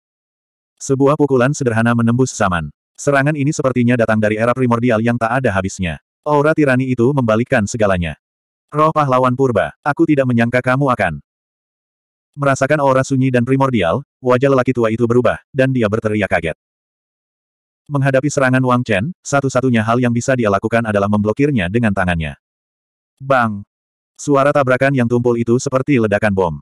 Speaker 1: Sebuah pukulan sederhana menembus zaman. Serangan ini sepertinya datang dari era primordial yang tak ada habisnya. Aura tirani itu membalikkan segalanya. Roh pahlawan purba, aku tidak menyangka kamu akan merasakan aura sunyi dan primordial, wajah lelaki tua itu berubah, dan dia berteriak kaget. Menghadapi serangan Wang Chen, satu-satunya hal yang bisa dia lakukan adalah memblokirnya dengan tangannya. Bang! Suara tabrakan yang tumpul itu seperti ledakan bom.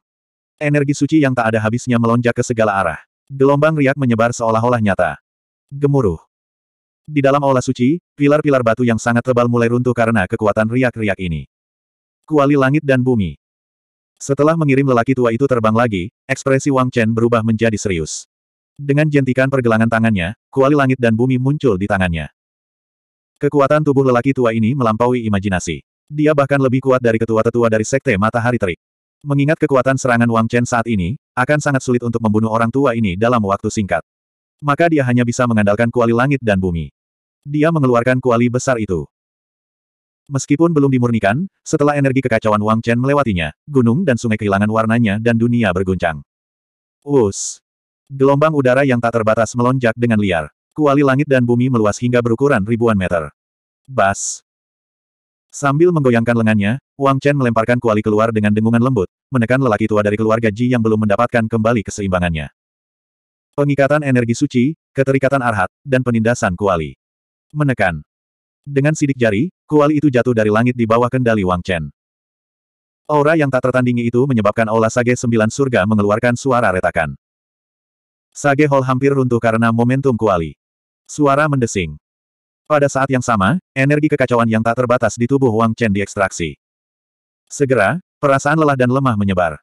Speaker 1: Energi suci yang tak ada habisnya melonjak ke segala arah. Gelombang riak menyebar seolah-olah nyata. Gemuruh. Di dalam aula suci, pilar-pilar batu yang sangat tebal mulai runtuh karena kekuatan riak-riak ini. Kuali langit dan bumi. Setelah mengirim lelaki tua itu terbang lagi, ekspresi Wang Chen berubah menjadi serius. Dengan jentikan pergelangan tangannya, kuali langit dan bumi muncul di tangannya. Kekuatan tubuh lelaki tua ini melampaui imajinasi. Dia bahkan lebih kuat dari ketua-tetua dari Sekte Matahari Terik. Mengingat kekuatan serangan Wang Chen saat ini, akan sangat sulit untuk membunuh orang tua ini dalam waktu singkat. Maka dia hanya bisa mengandalkan kuali langit dan bumi dia mengeluarkan kuali besar itu. Meskipun belum dimurnikan, setelah energi kekacauan Wang Chen melewatinya, gunung dan sungai kehilangan warnanya dan dunia berguncang. Us, Gelombang udara yang tak terbatas melonjak dengan liar. Kuali langit dan bumi meluas hingga berukuran ribuan meter. Bas! Sambil menggoyangkan lengannya, Wang Chen melemparkan kuali keluar dengan dengungan lembut, menekan lelaki tua dari keluarga Ji yang belum mendapatkan kembali keseimbangannya. Pengikatan energi suci, keterikatan arhat, dan penindasan kuali. Menekan. Dengan sidik jari, kuali itu jatuh dari langit di bawah kendali Wang Chen. Aura yang tak tertandingi itu menyebabkan olah Sage Sembilan Surga mengeluarkan suara retakan. Sage Hall hampir runtuh karena momentum kuali. Suara mendesing. Pada saat yang sama, energi kekacauan yang tak terbatas di tubuh Wang Chen diekstraksi. Segera, perasaan lelah dan lemah menyebar.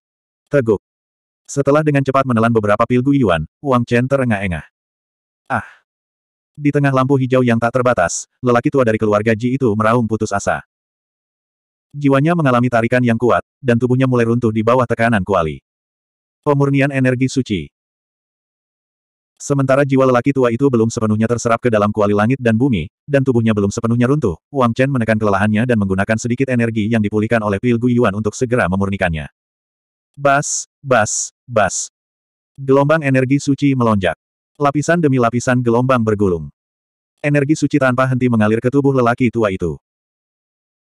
Speaker 1: Teguk. Setelah dengan cepat menelan beberapa pil Guiyuan, Wang Chen terengah-engah. Ah! Di tengah lampu hijau yang tak terbatas, lelaki tua dari keluarga Ji itu meraung putus asa. Jiwanya mengalami tarikan yang kuat, dan tubuhnya mulai runtuh di bawah tekanan kuali. Pemurnian energi suci. Sementara jiwa lelaki tua itu belum sepenuhnya terserap ke dalam kuali langit dan bumi, dan tubuhnya belum sepenuhnya runtuh, Wang Chen menekan kelelahannya dan menggunakan sedikit energi yang dipulihkan oleh Pil Guiyuan untuk segera memurnikannya. Bas, bas, bas. Gelombang energi suci melonjak. Lapisan demi lapisan gelombang bergulung. Energi suci tanpa henti mengalir ke tubuh lelaki tua itu.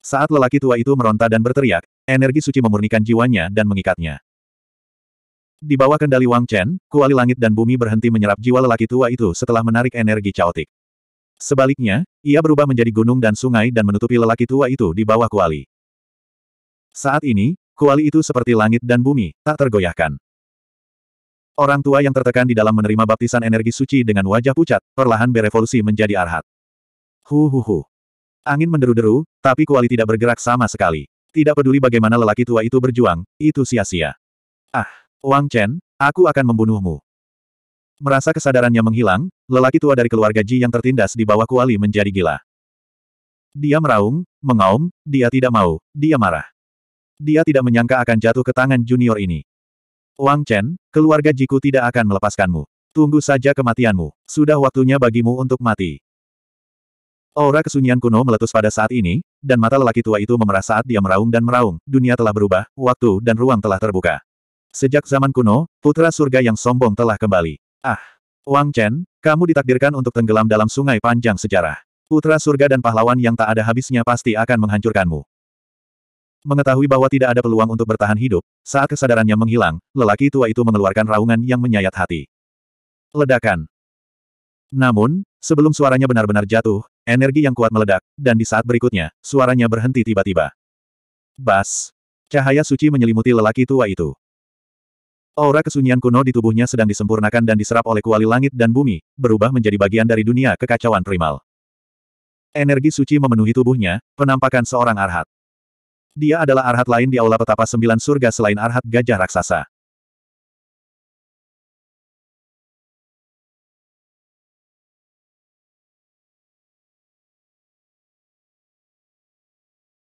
Speaker 1: Saat lelaki tua itu meronta dan berteriak, energi suci memurnikan jiwanya dan mengikatnya. Di bawah kendali Wang Chen, kuali langit dan bumi berhenti menyerap jiwa lelaki tua itu setelah menarik energi caotik. Sebaliknya, ia berubah menjadi gunung dan sungai dan menutupi lelaki tua itu di bawah kuali. Saat ini, kuali itu seperti langit dan bumi, tak tergoyahkan. Orang tua yang tertekan di dalam menerima baptisan energi suci dengan wajah pucat, perlahan berevolusi menjadi arhat. Hu hu hu. Angin menderu-deru, tapi kuali tidak bergerak sama sekali. Tidak peduli bagaimana lelaki tua itu berjuang, itu sia-sia. Ah, Wang Chen, aku akan membunuhmu. Merasa kesadarannya menghilang, lelaki tua dari keluarga Ji yang tertindas di bawah kuali menjadi gila. Dia meraung, mengaum, dia tidak mau, dia marah. Dia tidak menyangka akan jatuh ke tangan junior ini. Wang Chen, keluarga Jiku tidak akan melepaskanmu. Tunggu saja kematianmu. Sudah waktunya bagimu untuk mati. Aura kesunyian kuno meletus pada saat ini, dan mata lelaki tua itu memerah saat dia meraung dan meraung, dunia telah berubah, waktu dan ruang telah terbuka. Sejak zaman kuno, putra surga yang sombong telah kembali. Ah! Wang Chen, kamu ditakdirkan untuk tenggelam dalam sungai panjang sejarah. Putra surga dan pahlawan yang tak ada habisnya pasti akan menghancurkanmu. Mengetahui bahwa tidak ada peluang untuk bertahan hidup, saat kesadarannya menghilang, lelaki tua itu mengeluarkan raungan yang menyayat hati. Ledakan. Namun, sebelum suaranya benar-benar jatuh, energi yang kuat meledak, dan di saat berikutnya, suaranya berhenti tiba-tiba. Bas. Cahaya suci menyelimuti lelaki tua itu. Aura kesunyian kuno di tubuhnya sedang disempurnakan dan diserap oleh kuali langit dan bumi, berubah menjadi bagian dari dunia kekacauan primal. Energi suci memenuhi tubuhnya, penampakan seorang arhat. Dia adalah arhat lain di Aula Petapa Sembilan Surga selain arhat gajah raksasa.